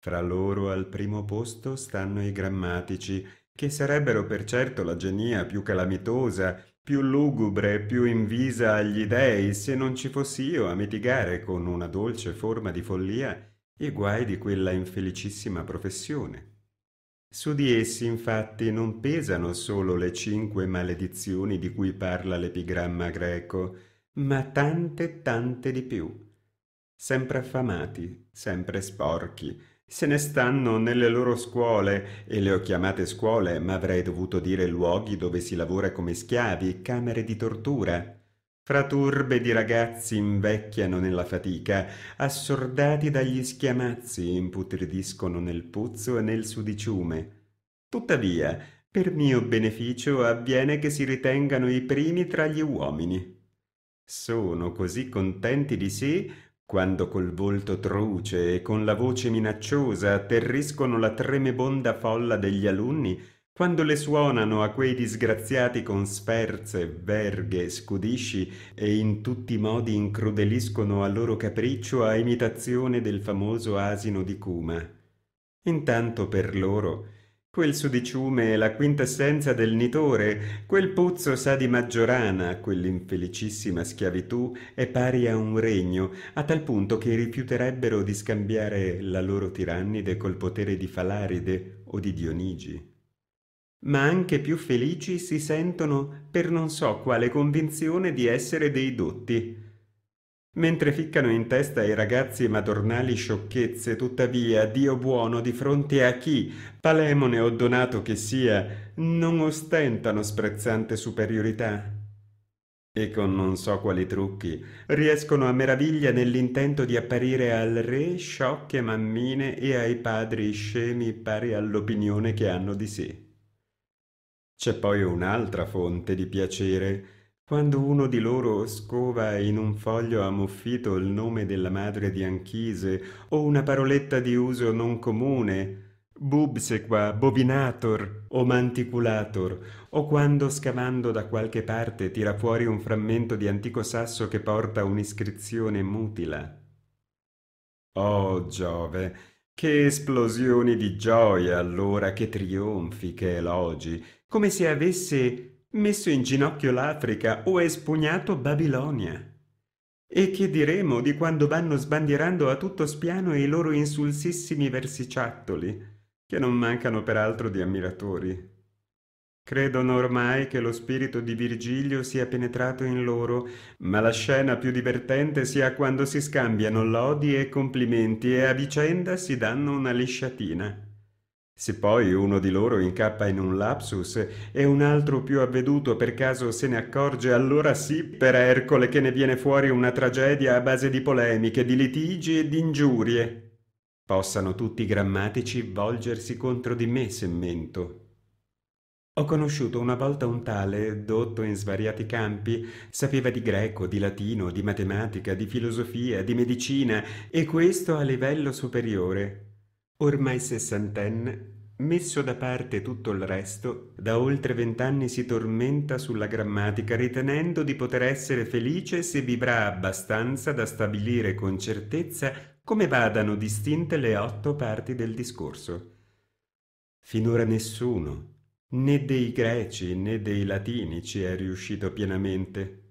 Fra loro al primo posto stanno i grammatici, che sarebbero per certo la genia più calamitosa, più lugubre, più invisa agli dèi, se non ci fossi io a mitigare con una dolce forma di follia i guai di quella infelicissima professione. Su di essi infatti non pesano solo le cinque maledizioni di cui parla l'epigramma greco, ma tante tante di più. Sempre affamati, sempre sporchi, se ne stanno nelle loro scuole, e le ho chiamate scuole, ma avrei dovuto dire luoghi dove si lavora come schiavi, camere di tortura, fra turbe di ragazzi invecchiano nella fatica, assordati dagli schiamazzi imputridiscono nel puzzo e nel sudiciume. Tuttavia, per mio beneficio avviene che si ritengano i primi tra gli uomini. Sono così contenti di sé quando col volto truce e con la voce minacciosa atterriscono la tremebonda folla degli alunni quando le suonano a quei disgraziati con sferze, verghe, scudisci e in tutti i modi incrudeliscono a loro capriccio a imitazione del famoso asino di Cuma. Intanto per loro quel sudiciume è la quintessenza del nitore, quel pozzo sa di maggiorana, quell'infelicissima schiavitù è pari a un regno, a tal punto che rifiuterebbero di scambiare la loro tirannide col potere di Falaride o di Dionigi ma anche più felici si sentono per non so quale convinzione di essere dei dotti. Mentre ficcano in testa ai ragazzi madornali sciocchezze, tuttavia, Dio buono di fronte a chi, palemone o donato che sia, non ostentano sprezzante superiorità. E con non so quali trucchi riescono a meraviglia nell'intento di apparire al re sciocche mammine e ai padri scemi pari all'opinione che hanno di sé. C'è poi un'altra fonte di piacere, quando uno di loro scova in un foglio ammuffito il nome della madre di Anchise o una paroletta di uso non comune, bubsequa, bovinator o manticulator, o quando scavando da qualche parte tira fuori un frammento di antico sasso che porta un'iscrizione mutila. Oh Giove, che esplosioni di gioia allora, che trionfi, che elogi, come se avesse messo in ginocchio l'Africa o espugnato Babilonia. E che diremo di quando vanno sbandierando a tutto spiano i loro insulsissimi versiciattoli, che non mancano peraltro di ammiratori. Credono ormai che lo spirito di Virgilio sia penetrato in loro, ma la scena più divertente sia quando si scambiano lodi e complimenti e a vicenda si danno una lisciatina. Se poi uno di loro incappa in un lapsus e un altro più avveduto per caso se ne accorge, allora sì per Ercole che ne viene fuori una tragedia a base di polemiche, di litigi e di ingiurie. Possano tutti i grammatici volgersi contro di me, se mento. Ho conosciuto una volta un tale, dotto in svariati campi, sapeva di greco, di latino, di matematica, di filosofia, di medicina, e questo a livello superiore. Ormai sessantenne, messo da parte tutto il resto, da oltre vent'anni si tormenta sulla grammatica ritenendo di poter essere felice se vivrà abbastanza da stabilire con certezza come vadano distinte le otto parti del discorso. Finora nessuno né dei greci né dei latini ci è riuscito pienamente.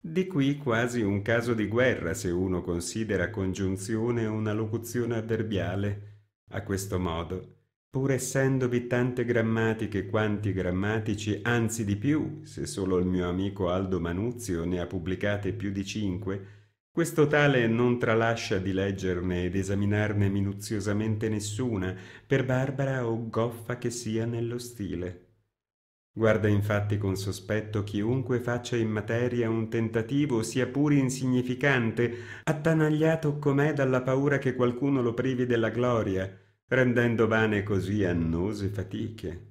Di qui quasi un caso di guerra se uno considera congiunzione una locuzione adverbiale, a questo modo, pur essendovi tante grammatiche quanti grammatici, anzi di più, se solo il mio amico Aldo Manuzio ne ha pubblicate più di cinque, questo tale non tralascia di leggerne ed esaminarne minuziosamente nessuna, per barbara o goffa che sia nello stile. Guarda infatti con sospetto chiunque faccia in materia un tentativo, sia pure insignificante, attanagliato com'è dalla paura che qualcuno lo privi della gloria, rendendo vane così annose fatiche.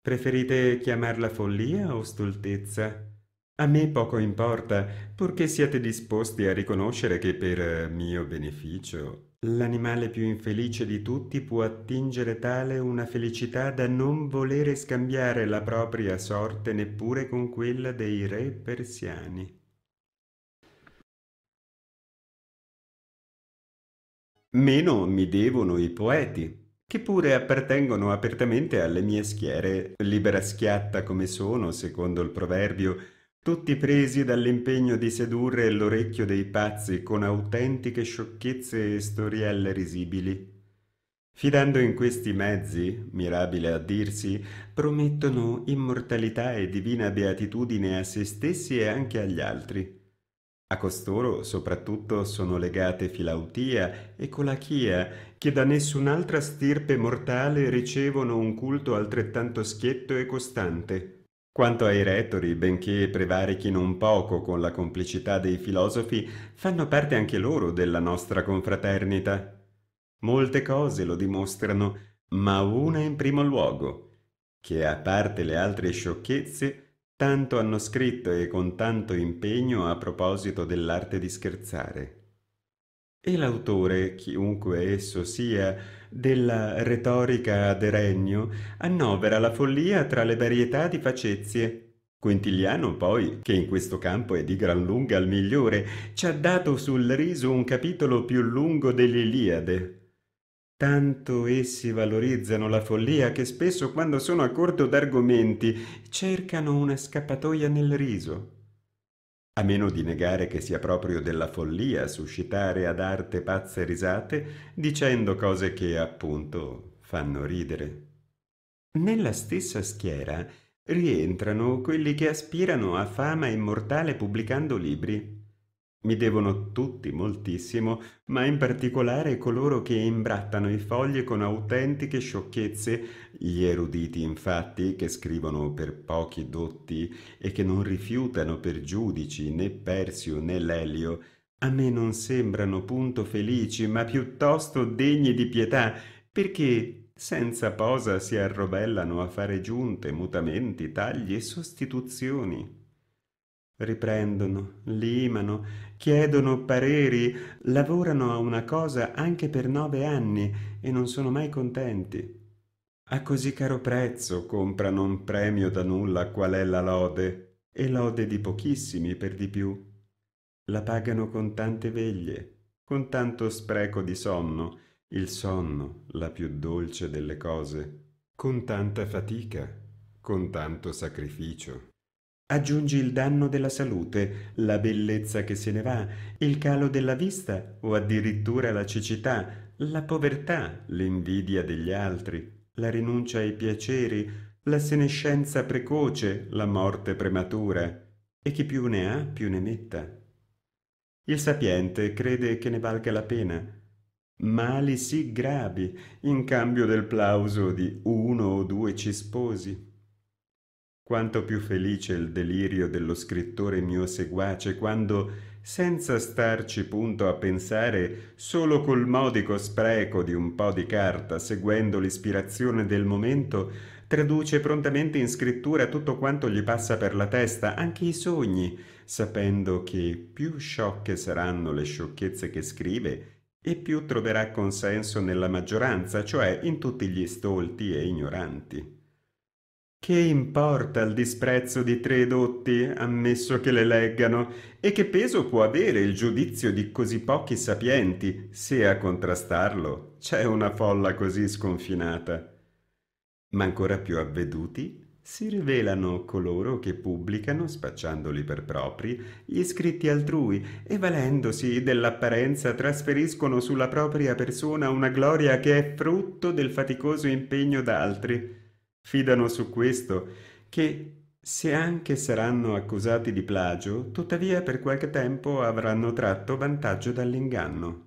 Preferite chiamarla follia o stoltezza? A me poco importa, purché siate disposti a riconoscere che per mio beneficio l'animale più infelice di tutti può attingere tale una felicità da non volere scambiare la propria sorte neppure con quella dei re persiani. Meno mi devono i poeti, che pure appartengono apertamente alle mie schiere, libera schiatta come sono, secondo il proverbio, tutti presi dall'impegno di sedurre l'orecchio dei pazzi con autentiche sciocchezze e storielle risibili. Fidando in questi mezzi, mirabile a dirsi, promettono immortalità e divina beatitudine a se stessi e anche agli altri. A costoro soprattutto sono legate filautia e colachia, che da nessun'altra stirpe mortale ricevono un culto altrettanto schietto e costante. Quanto ai retori, benché prevarichino un poco con la complicità dei filosofi, fanno parte anche loro della nostra confraternita. Molte cose lo dimostrano, ma una in primo luogo, che a parte le altre sciocchezze, tanto hanno scritto e con tanto impegno a proposito dell'arte di scherzare. E l'autore, chiunque esso sia, della retorica de Regno annovera la follia tra le varietà di facezie. Quintiliano poi, che in questo campo è di gran lunga il migliore, ci ha dato sul riso un capitolo più lungo dell'Iliade. Tanto essi valorizzano la follia che spesso quando sono a corto d'argomenti cercano una scappatoia nel riso a meno di negare che sia proprio della follia suscitare ad arte pazze risate dicendo cose che appunto fanno ridere. Nella stessa schiera rientrano quelli che aspirano a fama immortale pubblicando libri mi devono tutti moltissimo, ma in particolare coloro che imbrattano i fogli con autentiche sciocchezze, gli eruditi infatti che scrivono per pochi dotti e che non rifiutano per giudici né Persio né Lelio, a me non sembrano punto felici, ma piuttosto degni di pietà, perché senza posa si arrovellano a fare giunte, mutamenti, tagli e sostituzioni. Riprendono, limano, chiedono pareri, lavorano a una cosa anche per nove anni e non sono mai contenti. A così caro prezzo comprano un premio da nulla qual è la lode, e lode di pochissimi per di più. La pagano con tante veglie, con tanto spreco di sonno, il sonno, la più dolce delle cose, con tanta fatica, con tanto sacrificio. Aggiungi il danno della salute, la bellezza che se ne va, il calo della vista o addirittura la cecità, la povertà, l'invidia degli altri, la rinuncia ai piaceri, la senescenza precoce, la morte prematura. E chi più ne ha, più ne metta. Il sapiente crede che ne valga la pena. Mali sì gravi, in cambio del plauso di uno o due cisposi. Quanto più felice il delirio dello scrittore mio seguace quando, senza starci punto a pensare, solo col modico spreco di un po' di carta, seguendo l'ispirazione del momento, traduce prontamente in scrittura tutto quanto gli passa per la testa, anche i sogni, sapendo che più sciocche saranno le sciocchezze che scrive, e più troverà consenso nella maggioranza, cioè in tutti gli stolti e ignoranti. Che importa il disprezzo di tre dotti, ammesso che le leggano, e che peso può avere il giudizio di così pochi sapienti, se a contrastarlo c'è una folla così sconfinata? Ma ancora più avveduti si rivelano coloro che pubblicano, spacciandoli per propri, gli scritti altrui e valendosi dell'apparenza trasferiscono sulla propria persona una gloria che è frutto del faticoso impegno d'altri fidano su questo che se anche saranno accusati di plagio, tuttavia per qualche tempo avranno tratto vantaggio dall'inganno.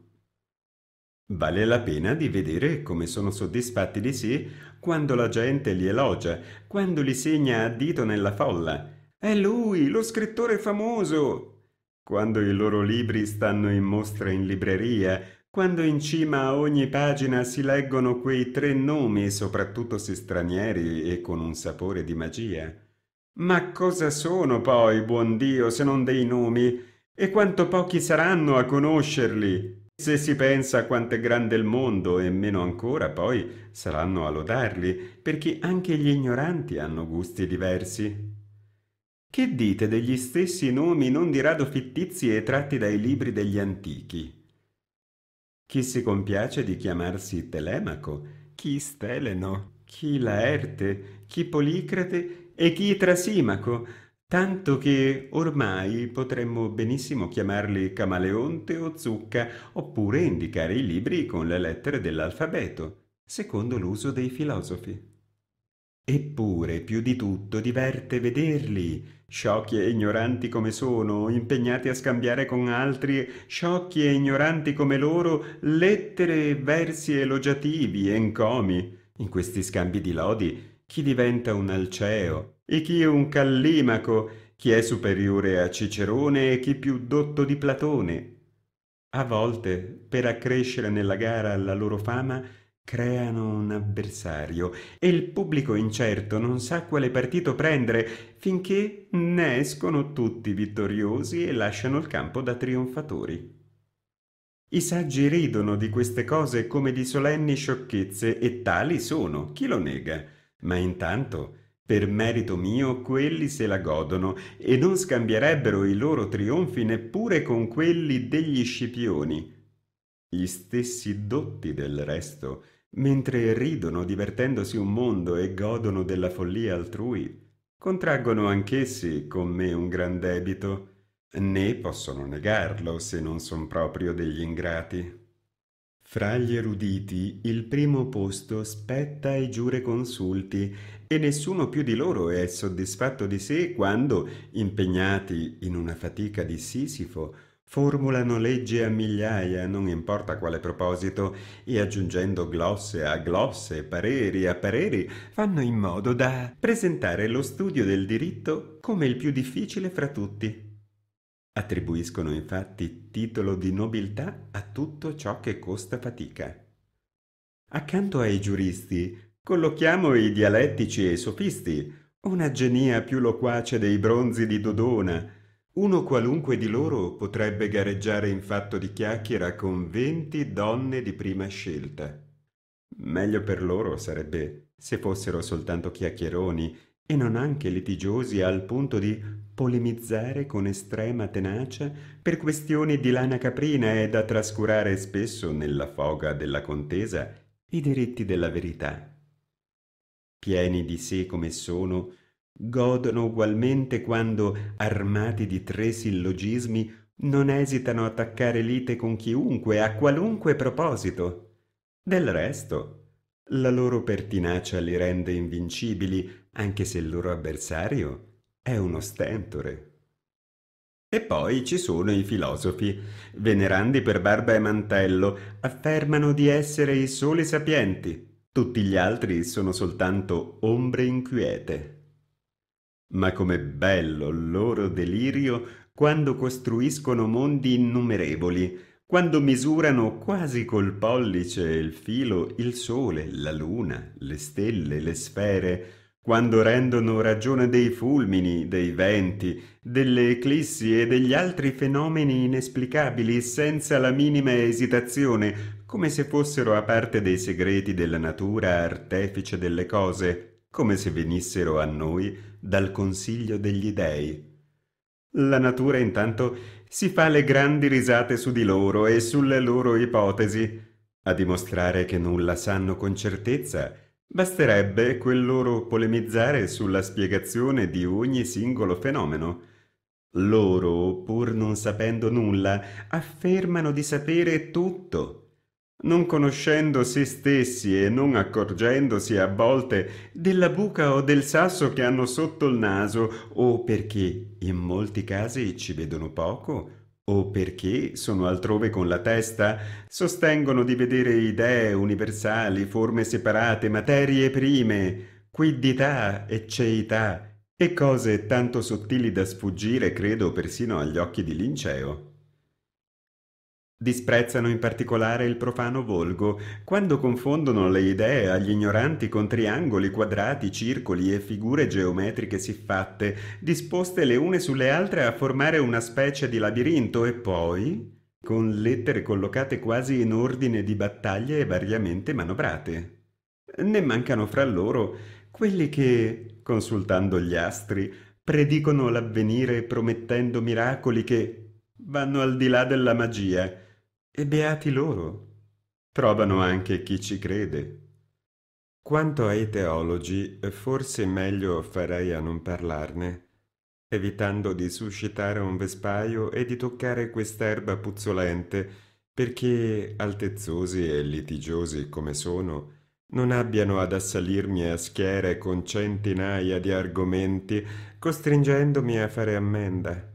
Vale la pena di vedere come sono soddisfatti di sé quando la gente li elogia, quando li segna a dito nella folla. È lui, lo scrittore famoso! Quando i loro libri stanno in mostra in libreria quando in cima a ogni pagina si leggono quei tre nomi, soprattutto se stranieri e con un sapore di magia. Ma cosa sono poi, buon Dio, se non dei nomi? E quanto pochi saranno a conoscerli? Se si pensa a quanto è grande il mondo, e meno ancora poi saranno a lodarli, perché anche gli ignoranti hanno gusti diversi. Che dite degli stessi nomi non di rado fittizi e tratti dai libri degli antichi? Chi si compiace di chiamarsi Telemaco, chi Steleno, chi Laerte, chi Policrate e chi Trasimaco, tanto che ormai potremmo benissimo chiamarli Camaleonte o Zucca, oppure indicare i libri con le lettere dell'alfabeto, secondo l'uso dei filosofi. Eppure più di tutto diverte vederli, sciocchi e ignoranti come sono, impegnati a scambiare con altri, sciocchi e ignoranti come loro, lettere e versi elogiativi, encomi. In questi scambi di lodi, chi diventa un alceo e chi un callimaco, chi è superiore a Cicerone e chi più dotto di Platone. A volte, per accrescere nella gara la loro fama, creano un avversario e il pubblico incerto non sa quale partito prendere finché ne escono tutti vittoriosi e lasciano il campo da trionfatori. I saggi ridono di queste cose come di solenni sciocchezze e tali sono, chi lo nega? Ma intanto, per merito mio, quelli se la godono e non scambierebbero i loro trionfi neppure con quelli degli scipioni. Gli stessi dotti del resto, mentre ridono divertendosi un mondo e godono della follia altrui, contraggono anch'essi con me un gran debito, né possono negarlo se non son proprio degli ingrati. Fra gli eruditi il primo posto spetta ai giureconsulti e nessuno più di loro è soddisfatto di sé quando, impegnati in una fatica di Sisifo, formulano leggi a migliaia, non importa quale proposito, e aggiungendo glosse a glosse, pareri a pareri, fanno in modo da presentare lo studio del diritto come il più difficile fra tutti. Attribuiscono infatti titolo di nobiltà a tutto ciò che costa fatica. Accanto ai giuristi, collochiamo i dialettici e i sofisti, una genia più loquace dei bronzi di Dodona, uno qualunque di loro potrebbe gareggiare in fatto di chiacchiera con venti donne di prima scelta. Meglio per loro sarebbe se fossero soltanto chiacchieroni e non anche litigiosi al punto di polemizzare con estrema tenacia per questioni di lana caprina e da trascurare spesso nella foga della contesa i diritti della verità. Pieni di sé come sono, godono ugualmente quando, armati di tre sillogismi, non esitano a attaccare lite con chiunque, a qualunque proposito. Del resto, la loro pertinacia li rende invincibili, anche se il loro avversario è uno stentore. E poi ci sono i filosofi. Venerandi per barba e mantello, affermano di essere i soli sapienti. Tutti gli altri sono soltanto ombre inquiete. Ma com'è bello il loro delirio quando costruiscono mondi innumerevoli, quando misurano quasi col pollice e il filo il sole, la luna, le stelle, le sfere, quando rendono ragione dei fulmini, dei venti, delle eclissi e degli altri fenomeni inesplicabili senza la minima esitazione, come se fossero a parte dei segreti della natura artefice delle cose, come se venissero a noi dal consiglio degli dei. La natura intanto si fa le grandi risate su di loro e sulle loro ipotesi. A dimostrare che nulla sanno con certezza, basterebbe quel loro polemizzare sulla spiegazione di ogni singolo fenomeno. Loro, pur non sapendo nulla, affermano di sapere tutto non conoscendo se stessi e non accorgendosi a volte della buca o del sasso che hanno sotto il naso, o perché in molti casi ci vedono poco, o perché sono altrove con la testa, sostengono di vedere idee universali, forme separate, materie prime, quiddità e ceità, e cose tanto sottili da sfuggire, credo, persino agli occhi di Linceo. Disprezzano in particolare il profano volgo, quando confondono le idee agli ignoranti con triangoli, quadrati, circoli e figure geometriche siffatte, disposte le une sulle altre a formare una specie di labirinto e poi con lettere collocate quasi in ordine di battaglie e variamente manovrate. Ne mancano fra loro quelli che, consultando gli astri, predicono l'avvenire promettendo miracoli che vanno al di là della magia e beati loro. Provano anche chi ci crede. Quanto ai teologi, forse meglio farei a non parlarne, evitando di suscitare un vespaio e di toccare quest'erba puzzolente, perché, altezzosi e litigiosi come sono, non abbiano ad assalirmi a schiere con centinaia di argomenti, costringendomi a fare ammenda.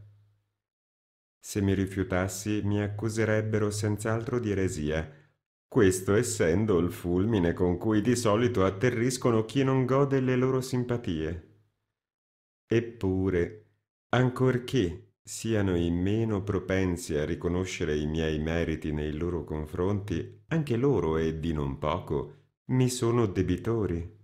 Se mi rifiutassi mi accuserebbero senz'altro di eresia, questo essendo il fulmine con cui di solito atterriscono chi non gode le loro simpatie. Eppure, ancorché siano i meno propensi a riconoscere i miei meriti nei loro confronti, anche loro, e di non poco, mi sono debitori.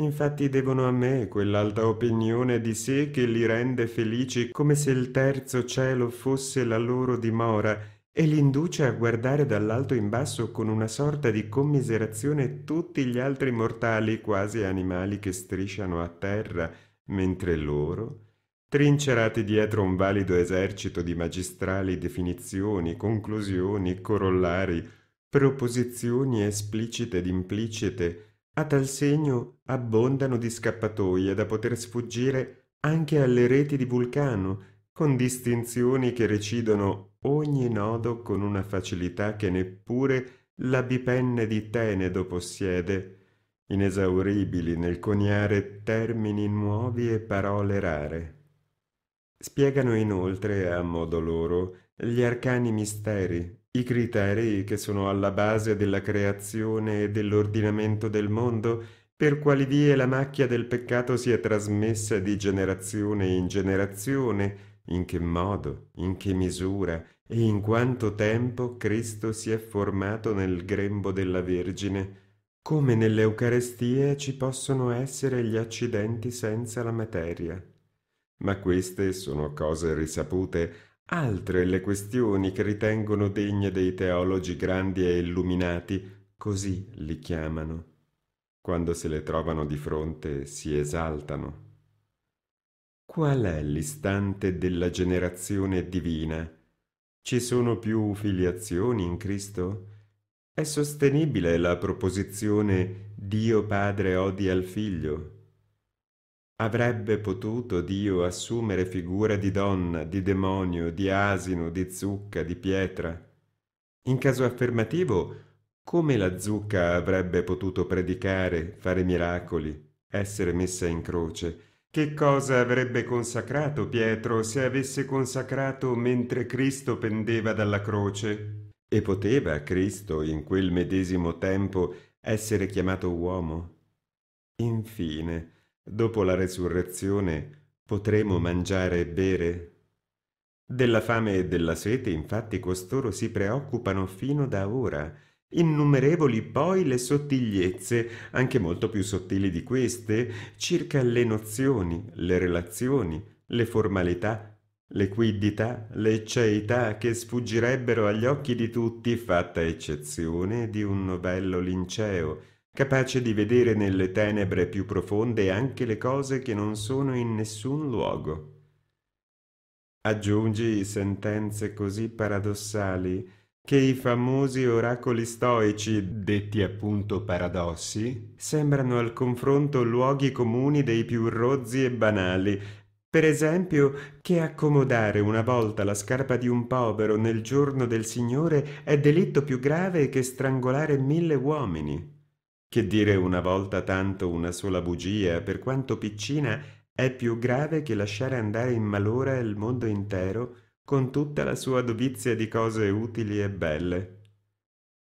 Infatti devono a me quell'alta opinione di sé che li rende felici come se il terzo cielo fosse la loro dimora e li induce a guardare dall'alto in basso con una sorta di commiserazione tutti gli altri mortali quasi animali che strisciano a terra, mentre loro, trincerati dietro un valido esercito di magistrali definizioni, conclusioni, corollari, proposizioni esplicite ed implicite, a tal segno abbondano di scappatoie da poter sfuggire anche alle reti di vulcano, con distinzioni che recidono ogni nodo con una facilità che neppure la bipenne di Tenedo possiede, inesauribili nel coniare termini nuovi e parole rare. Spiegano inoltre, a modo loro, gli arcani misteri, i criteri che sono alla base della creazione e dell'ordinamento del mondo, per quali vie la macchia del peccato si è trasmessa di generazione in generazione, in che modo, in che misura e in quanto tempo Cristo si è formato nel grembo della Vergine, come nell'Eucarestia ci possono essere gli accidenti senza la materia. Ma queste sono cose risapute Altre le questioni che ritengono degne dei teologi grandi e illuminati, così li chiamano. Quando se le trovano di fronte si esaltano. Qual è l'istante della generazione divina? Ci sono più filiazioni in Cristo? È sostenibile la proposizione Dio Padre odia il Figlio? Avrebbe potuto Dio assumere figura di donna, di demonio, di asino, di zucca, di pietra? In caso affermativo, come la zucca avrebbe potuto predicare, fare miracoli, essere messa in croce? Che cosa avrebbe consacrato Pietro se avesse consacrato mentre Cristo pendeva dalla croce? E poteva Cristo in quel medesimo tempo essere chiamato uomo? Infine, dopo la resurrezione, potremo mangiare e bere? Della fame e della sete, infatti, costoro si preoccupano fino da ora, Innumerevoli poi le sottigliezze, anche molto più sottili di queste, circa le nozioni, le relazioni, le formalità, le quiddità, le ecceità che sfuggirebbero agli occhi di tutti, fatta eccezione di un novello linceo, capace di vedere nelle tenebre più profonde anche le cose che non sono in nessun luogo. Aggiungi sentenze così paradossali che i famosi oracoli stoici, detti appunto paradossi, sembrano al confronto luoghi comuni dei più rozzi e banali. Per esempio, che accomodare una volta la scarpa di un povero nel giorno del Signore è delitto più grave che strangolare mille uomini che dire una volta tanto una sola bugia, per quanto piccina, è più grave che lasciare andare in malora il mondo intero con tutta la sua dovizia di cose utili e belle.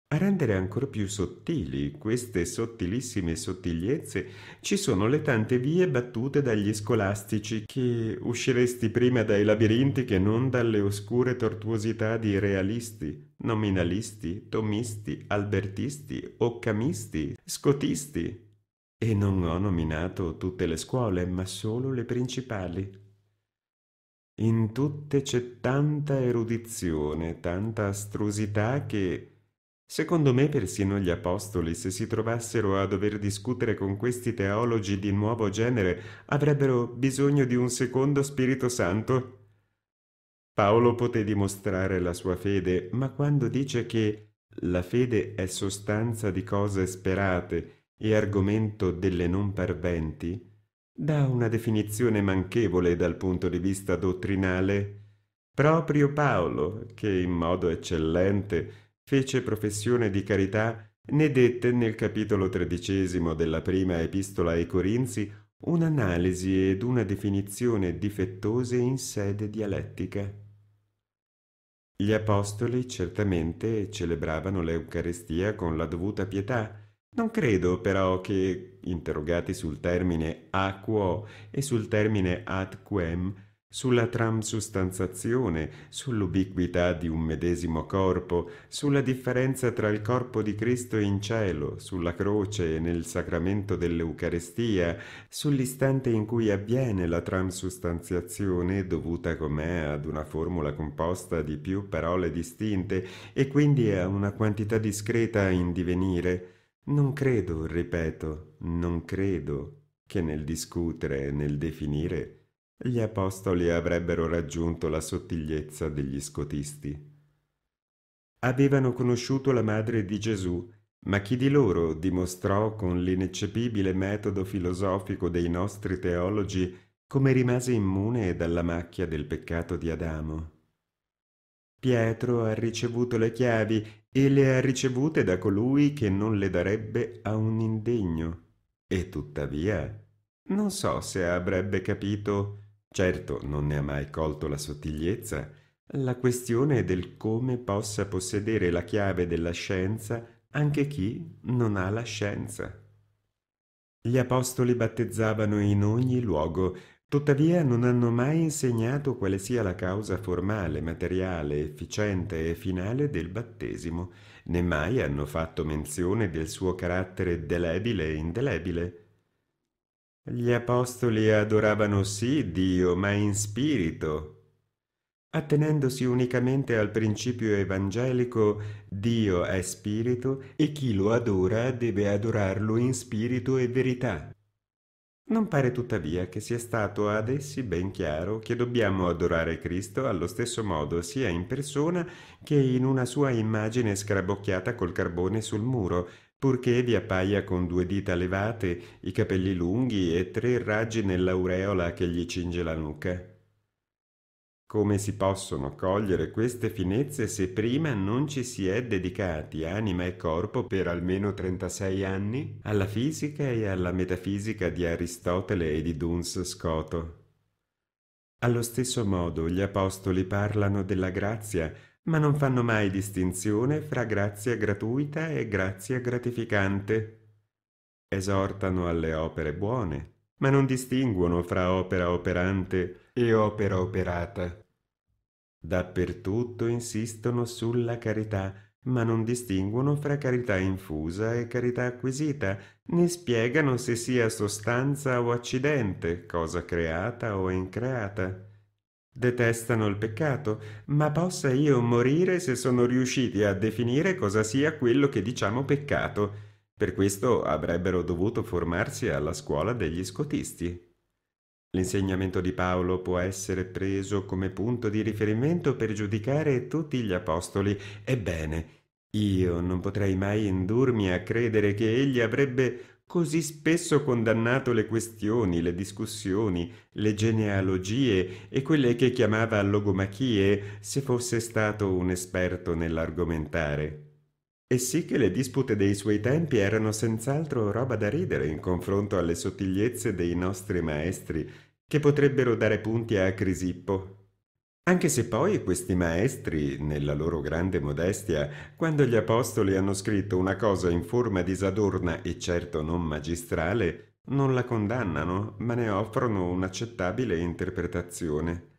A rendere ancor più sottili queste sottilissime sottigliezze ci sono le tante vie battute dagli scolastici che usciresti prima dai labirinti che non dalle oscure tortuosità di realisti, nominalisti, tomisti, albertisti, occamisti, scotisti. E non ho nominato tutte le scuole, ma solo le principali. In tutte c'è tanta erudizione, tanta astrusità che Secondo me persino gli apostoli, se si trovassero a dover discutere con questi teologi di nuovo genere, avrebbero bisogno di un secondo Spirito Santo. Paolo poté dimostrare la sua fede, ma quando dice che la fede è sostanza di cose sperate e argomento delle non parventi, dà una definizione manchevole dal punto di vista dottrinale. Proprio Paolo, che in modo eccellente fece professione di carità ne dette nel capitolo tredicesimo della prima epistola ai Corinzi un'analisi ed una definizione difettose in sede dialettica. Gli apostoli certamente celebravano l'Eucarestia con la dovuta pietà, non credo però che, interrogati sul termine aquo e sul termine ad quem, sulla transustanzazione, sull'ubiquità di un medesimo corpo, sulla differenza tra il corpo di Cristo in cielo, sulla croce e nel sacramento dell'Eucarestia, sull'istante in cui avviene la transustanziazione dovuta com'è ad una formula composta di più parole distinte e quindi a una quantità discreta in divenire. Non credo, ripeto, non credo che nel discutere e nel definire gli apostoli avrebbero raggiunto la sottigliezza degli scotisti. Avevano conosciuto la madre di Gesù, ma chi di loro dimostrò con l'ineccepibile metodo filosofico dei nostri teologi come rimase immune dalla macchia del peccato di Adamo? Pietro ha ricevuto le chiavi e le ha ricevute da colui che non le darebbe a un indegno, e tuttavia non so se avrebbe capito Certo, non ne ha mai colto la sottigliezza, la questione del come possa possedere la chiave della scienza anche chi non ha la scienza. Gli apostoli battezzavano in ogni luogo, tuttavia non hanno mai insegnato quale sia la causa formale, materiale, efficiente e finale del battesimo, né mai hanno fatto menzione del suo carattere delebile e indelebile. Gli apostoli adoravano sì Dio, ma in spirito. Attenendosi unicamente al principio evangelico, Dio è spirito e chi lo adora deve adorarlo in spirito e verità. Non pare tuttavia che sia stato ad essi ben chiaro che dobbiamo adorare Cristo allo stesso modo sia in persona che in una sua immagine scarabocchiata col carbone sul muro, purché vi appaia con due dita levate, i capelli lunghi e tre raggi nell'aureola che gli cinge la nuca. Come si possono cogliere queste finezze se prima non ci si è dedicati anima e corpo per almeno 36 anni alla fisica e alla metafisica di Aristotele e di Duns Scoto? Allo stesso modo gli apostoli parlano della grazia ma non fanno mai distinzione fra grazia gratuita e grazia gratificante. Esortano alle opere buone, ma non distinguono fra opera operante e opera operata. Dappertutto insistono sulla carità, ma non distinguono fra carità infusa e carità acquisita, né spiegano se sia sostanza o accidente, cosa creata o increata. Detestano il peccato, ma possa io morire se sono riusciti a definire cosa sia quello che diciamo peccato. Per questo avrebbero dovuto formarsi alla scuola degli scotisti. L'insegnamento di Paolo può essere preso come punto di riferimento per giudicare tutti gli apostoli. Ebbene, io non potrei mai indurmi a credere che egli avrebbe così spesso condannato le questioni, le discussioni, le genealogie e quelle che chiamava logomachie se fosse stato un esperto nell'argomentare. E sì che le dispute dei suoi tempi erano senz'altro roba da ridere in confronto alle sottigliezze dei nostri maestri, che potrebbero dare punti a Crisippo anche se poi questi maestri, nella loro grande modestia, quando gli apostoli hanno scritto una cosa in forma disadorna e certo non magistrale, non la condannano, ma ne offrono un'accettabile interpretazione.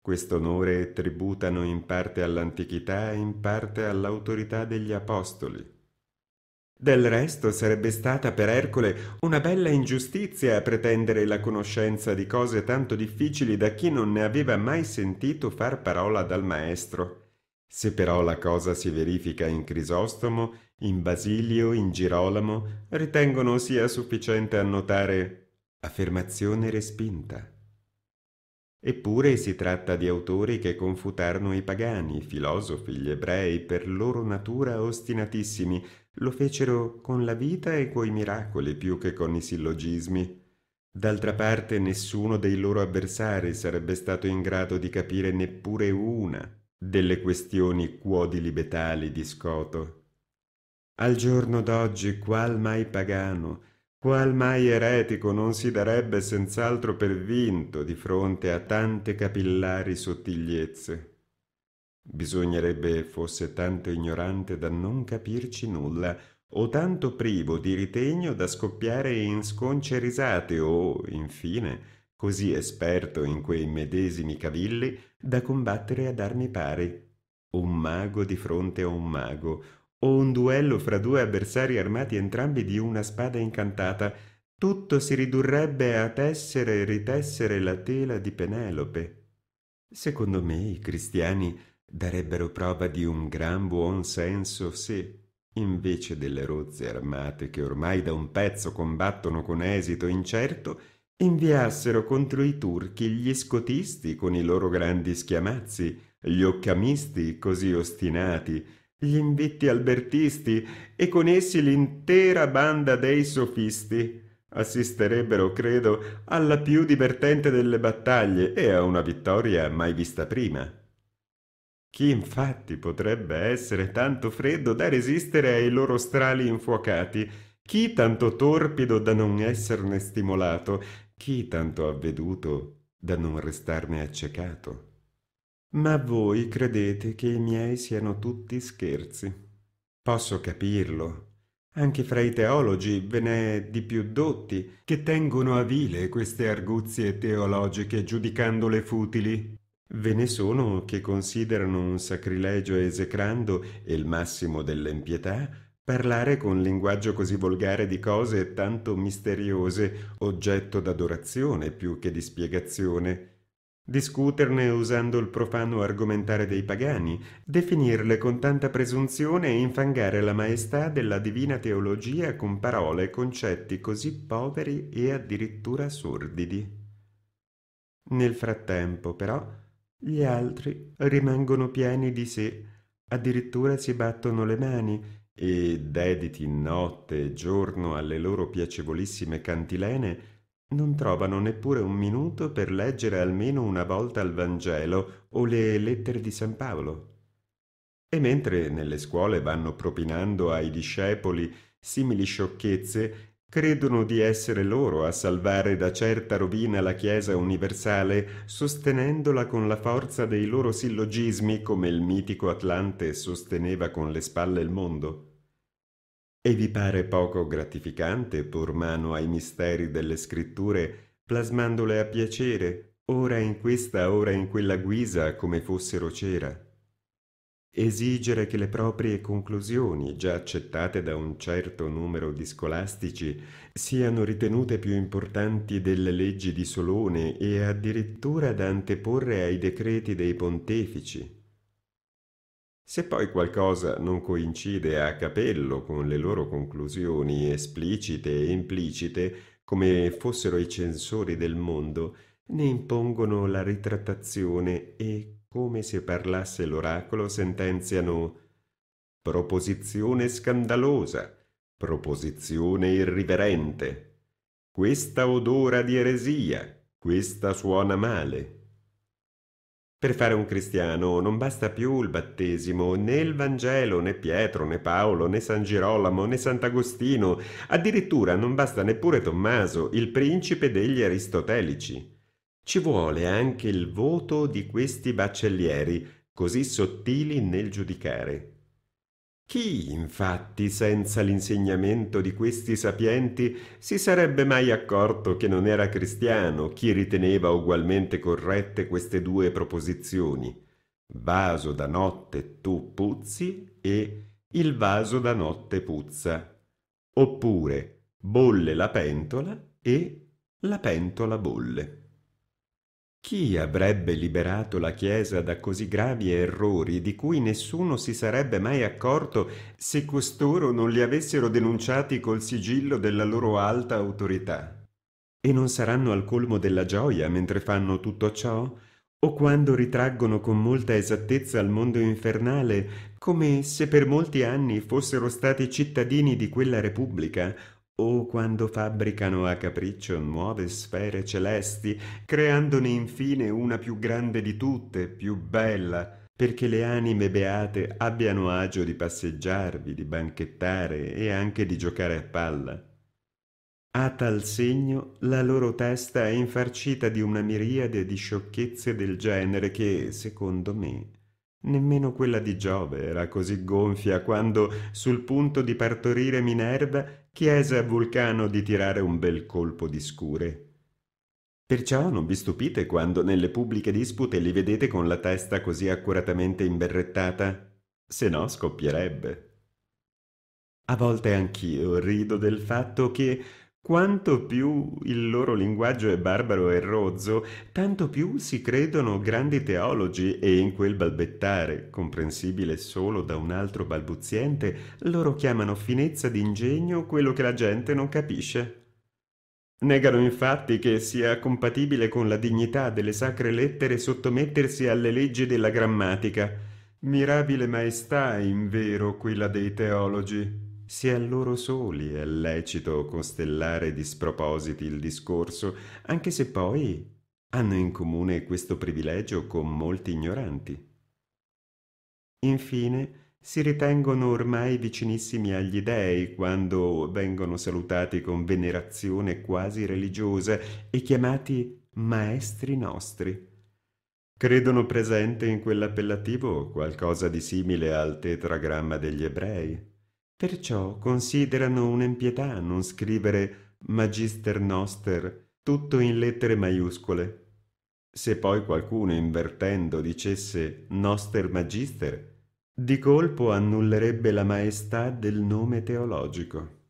Quest'onore tributano in parte all'antichità e in parte all'autorità degli apostoli. Del resto sarebbe stata per Ercole una bella ingiustizia pretendere la conoscenza di cose tanto difficili da chi non ne aveva mai sentito far parola dal maestro. Se però la cosa si verifica in Crisostomo, in Basilio, in Girolamo, ritengono sia sufficiente annotare affermazione respinta. Eppure si tratta di autori che confutarono i pagani, i filosofi, gli ebrei, per loro natura ostinatissimi, lo fecero con la vita e coi miracoli più che con i sillogismi. D'altra parte nessuno dei loro avversari sarebbe stato in grado di capire neppure una delle questioni quodilibetali di Scoto. Al giorno d'oggi qual mai pagano, qual mai eretico non si darebbe senz'altro per vinto di fronte a tante capillari sottigliezze. Bisognerebbe fosse tanto ignorante da non capirci nulla, o tanto privo di ritegno da scoppiare in sconce risate, o, infine, così esperto in quei medesimi cavilli da combattere ad armi pari. Un mago di fronte a un mago, o un duello fra due avversari armati entrambi di una spada incantata, tutto si ridurrebbe a tessere e ritessere la tela di Penelope. Secondo me i cristiani darebbero prova di un gran buon senso se, invece delle rozze armate che ormai da un pezzo combattono con esito incerto, inviassero contro i turchi gli scotisti con i loro grandi schiamazzi, gli occamisti così ostinati, gli invitti albertisti e con essi l'intera banda dei sofisti. Assisterebbero, credo, alla più divertente delle battaglie e a una vittoria mai vista prima. Chi infatti potrebbe essere tanto freddo da resistere ai loro strali infuocati? Chi tanto torpido da non esserne stimolato? Chi tanto avveduto da non restarne accecato? Ma voi credete che i miei siano tutti scherzi. Posso capirlo. Anche fra i teologi ve n'è di più dotti, che tengono a vile queste arguzie teologiche giudicandole futili. Ve ne sono che considerano un sacrilegio esecrando e il massimo dell'empietà parlare con linguaggio così volgare di cose tanto misteriose, oggetto d'adorazione più che di spiegazione, discuterne usando il profano argomentare dei pagani, definirle con tanta presunzione e infangare la maestà della divina teologia con parole e concetti così poveri e addirittura sordidi. Nel frattempo, però, gli altri rimangono pieni di sé, addirittura si battono le mani e, dediti notte e giorno alle loro piacevolissime cantilene, non trovano neppure un minuto per leggere almeno una volta il Vangelo o le lettere di San Paolo. E mentre nelle scuole vanno propinando ai discepoli simili sciocchezze, credono di essere loro a salvare da certa rovina la Chiesa universale, sostenendola con la forza dei loro sillogismi come il mitico Atlante sosteneva con le spalle il mondo? E vi pare poco gratificante pur mano ai misteri delle scritture, plasmandole a piacere, ora in questa, ora in quella guisa, come fossero cera? Esigere che le proprie conclusioni, già accettate da un certo numero di scolastici, siano ritenute più importanti delle leggi di Solone e addirittura da anteporre ai decreti dei pontefici. Se poi qualcosa non coincide a capello con le loro conclusioni esplicite e implicite, come fossero i censori del mondo, ne impongono la ritrattazione e come se parlasse l'oracolo, sentenziano proposizione scandalosa, proposizione irriverente. Questa odora di eresia, questa suona male. Per fare un cristiano non basta più il battesimo, né il Vangelo, né Pietro, né Paolo, né San Girolamo, né Sant'Agostino, addirittura non basta neppure Tommaso, il principe degli aristotelici. Ci vuole anche il voto di questi baccellieri, così sottili nel giudicare. Chi, infatti, senza l'insegnamento di questi sapienti, si sarebbe mai accorto che non era cristiano chi riteneva ugualmente corrette queste due proposizioni? Vaso da notte tu puzzi e il vaso da notte puzza. Oppure bolle la pentola e la pentola bolle. Chi avrebbe liberato la Chiesa da così gravi errori di cui nessuno si sarebbe mai accorto se costoro non li avessero denunciati col sigillo della loro alta autorità? E non saranno al colmo della gioia mentre fanno tutto ciò? O quando ritraggono con molta esattezza al mondo infernale, come se per molti anni fossero stati cittadini di quella Repubblica, o quando fabbricano a capriccio nuove sfere celesti, creandone infine una più grande di tutte, più bella, perché le anime beate abbiano agio di passeggiarvi, di banchettare e anche di giocare a palla. A tal segno la loro testa è infarcita di una miriade di sciocchezze del genere che, secondo me, Nemmeno quella di Giove era così gonfia quando, sul punto di partorire Minerva, chiese a Vulcano di tirare un bel colpo di scure. Perciò non vi stupite quando nelle pubbliche dispute li vedete con la testa così accuratamente imberrettata, se no scoppierebbe. A volte anch'io rido del fatto che, quanto più il loro linguaggio è barbaro e rozzo, tanto più si credono grandi teologi e in quel balbettare, comprensibile solo da un altro balbuziente, loro chiamano finezza d'ingegno quello che la gente non capisce. Negano infatti che sia compatibile con la dignità delle sacre lettere sottomettersi alle leggi della grammatica. Mirabile maestà, invero, quella dei teologi se a loro soli è lecito costellare di spropositi il discorso, anche se poi hanno in comune questo privilegio con molti ignoranti. Infine, si ritengono ormai vicinissimi agli dei quando vengono salutati con venerazione quasi religiosa e chiamati maestri nostri. Credono presente in quell'appellativo qualcosa di simile al tetragramma degli ebrei. Perciò considerano un'empietà non scrivere Magister Noster tutto in lettere maiuscole. Se poi qualcuno invertendo dicesse Noster Magister, di colpo annullerebbe la maestà del nome teologico.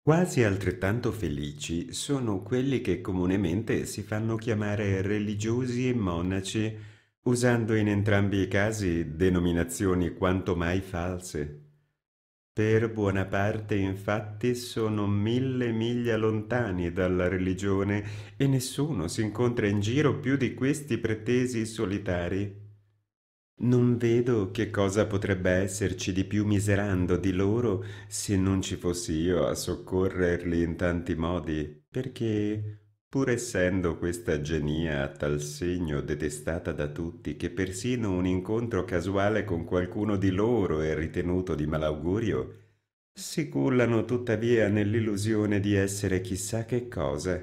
Quasi altrettanto felici sono quelli che comunemente si fanno chiamare religiosi e monaci usando in entrambi i casi denominazioni quanto mai false. Per buona parte infatti sono mille miglia lontani dalla religione e nessuno si incontra in giro più di questi pretesi solitari. Non vedo che cosa potrebbe esserci di più miserando di loro se non ci fossi io a soccorrerli in tanti modi, perché Pur essendo questa genia a tal segno detestata da tutti che persino un incontro casuale con qualcuno di loro è ritenuto di malaugurio, si cullano tuttavia nell'illusione di essere chissà che cosa.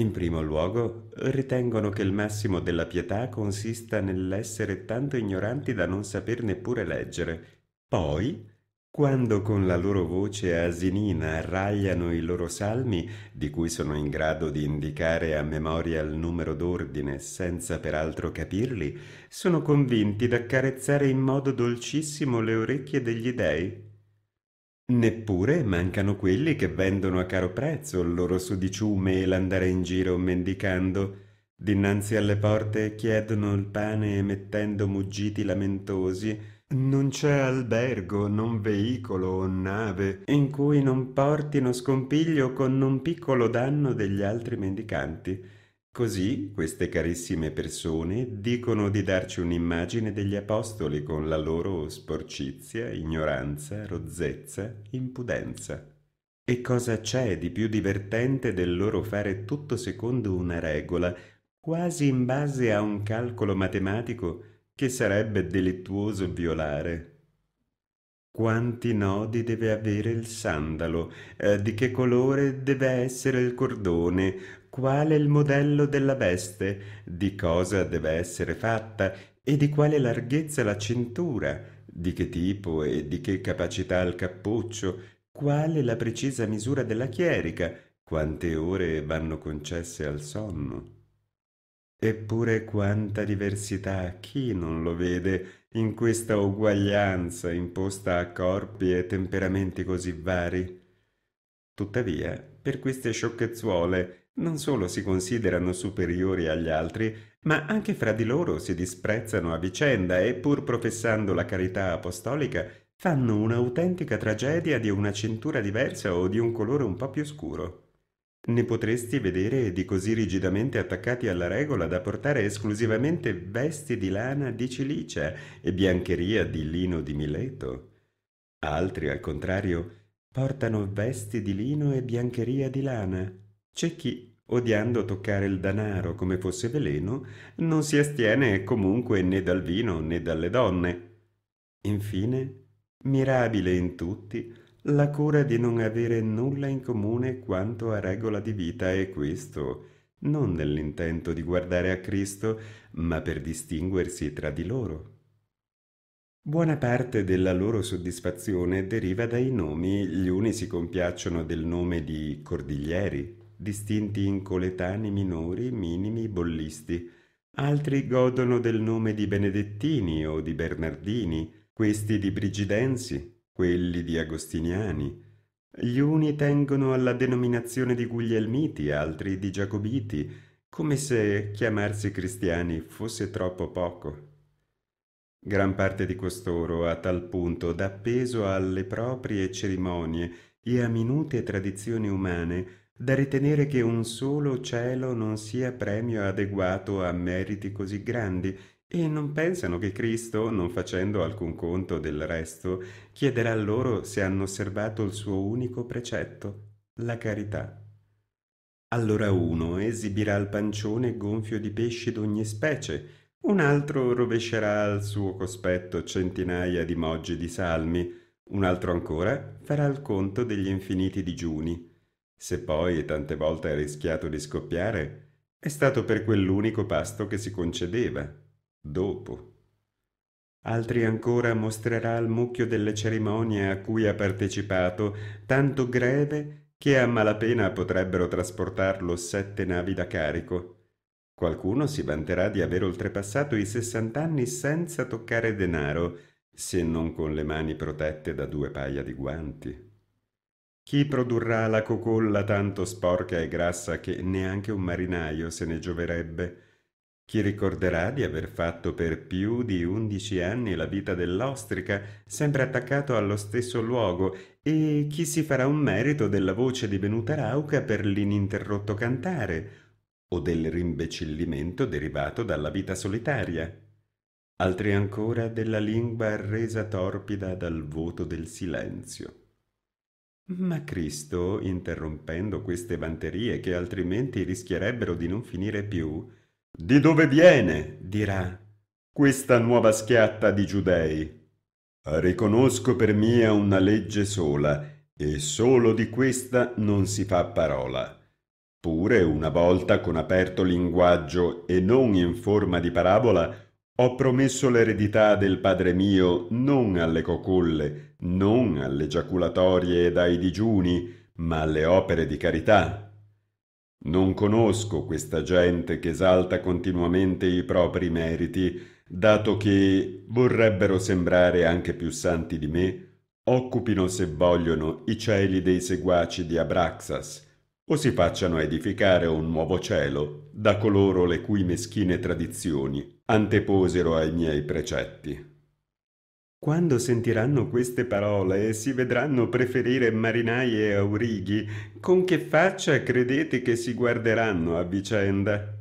In primo luogo, ritengono che il massimo della pietà consista nell'essere tanto ignoranti da non saper neppure leggere. Poi, quando con la loro voce asinina ragliano i loro salmi, di cui sono in grado di indicare a memoria il numero d'ordine senza peraltro capirli, sono convinti d'accarezzare in modo dolcissimo le orecchie degli dei. Neppure mancano quelli che vendono a caro prezzo il loro sudiciume e l'andare in giro mendicando. Dinanzi alle porte chiedono il pane emettendo muggiti lamentosi, non c'è albergo, non veicolo o nave in cui non portino scompiglio con non piccolo danno degli altri mendicanti. Così queste carissime persone dicono di darci un'immagine degli apostoli con la loro sporcizia, ignoranza, rozzezza, impudenza. E cosa c'è di più divertente del loro fare tutto secondo una regola, quasi in base a un calcolo matematico? che sarebbe delittuoso violare. Quanti nodi deve avere il sandalo, eh, di che colore deve essere il cordone, qual è il modello della veste, di cosa deve essere fatta e di quale larghezza la cintura, di che tipo e di che capacità il cappuccio, quale la precisa misura della chierica, quante ore vanno concesse al sonno. Eppure quanta diversità, chi non lo vede in questa uguaglianza imposta a corpi e temperamenti così vari? Tuttavia, per queste sciocchezzuole non solo si considerano superiori agli altri, ma anche fra di loro si disprezzano a vicenda e, pur professando la carità apostolica, fanno un'autentica tragedia di una cintura diversa o di un colore un po' più scuro. Ne potresti vedere di così rigidamente attaccati alla regola da portare esclusivamente vesti di lana di cilicia e biancheria di lino di Mileto. Altri, al contrario, portano vesti di lino e biancheria di lana. C'è chi, odiando toccare il danaro come fosse veleno, non si astiene comunque né dal vino né dalle donne. Infine, mirabile in tutti, la cura di non avere nulla in comune quanto a regola di vita e questo non nell'intento di guardare a Cristo, ma per distinguersi tra di loro. Buona parte della loro soddisfazione deriva dai nomi, gli uni si compiacciono del nome di cordiglieri, distinti in coletani minori, minimi, bollisti, altri godono del nome di benedettini o di bernardini, questi di brigidensi, quelli di agostiniani. Gli uni tengono alla denominazione di guglielmiti, altri di giacobiti, come se chiamarsi cristiani fosse troppo poco. Gran parte di costoro a tal punto dà peso alle proprie cerimonie e a minute tradizioni umane da ritenere che un solo cielo non sia premio adeguato a meriti così grandi e non pensano che Cristo, non facendo alcun conto del resto, chiederà loro se hanno osservato il suo unico precetto, la carità. Allora uno esibirà il pancione gonfio di pesci d'ogni specie, un altro rovescerà al suo cospetto centinaia di moggi di salmi, un altro ancora farà il conto degli infiniti digiuni. Se poi tante volte ha rischiato di scoppiare, è stato per quell'unico pasto che si concedeva, dopo. Altri ancora mostrerà il mucchio delle cerimonie a cui ha partecipato, tanto greve che a malapena potrebbero trasportarlo sette navi da carico. Qualcuno si vanterà di aver oltrepassato i sessant'anni senza toccare denaro, se non con le mani protette da due paia di guanti. Chi produrrà la cocolla tanto sporca e grassa che neanche un marinaio se ne gioverebbe, chi ricorderà di aver fatto per più di undici anni la vita dell'ostrica, sempre attaccato allo stesso luogo, e chi si farà un merito della voce divenuta rauca per l'ininterrotto cantare, o del rimbecillimento derivato dalla vita solitaria? Altri ancora della lingua resa torpida dal voto del silenzio. Ma Cristo, interrompendo queste vanterie che altrimenti rischierebbero di non finire più, di dove viene? dirà questa nuova schiatta di giudei. Riconosco per mia una legge sola, e solo di questa non si fa parola. Pure una volta con aperto linguaggio e non in forma di parabola, ho promesso l'eredità del padre mio non alle cocolle, non alle giaculatorie ed ai digiuni, ma alle opere di carità, non conosco questa gente che esalta continuamente i propri meriti, dato che vorrebbero sembrare anche più santi di me, occupino se vogliono i cieli dei seguaci di Abraxas, o si facciano edificare un nuovo cielo da coloro le cui meschine tradizioni anteposero ai miei precetti. Quando sentiranno queste parole si vedranno preferire marinai e aurighi, con che faccia credete che si guarderanno a vicenda?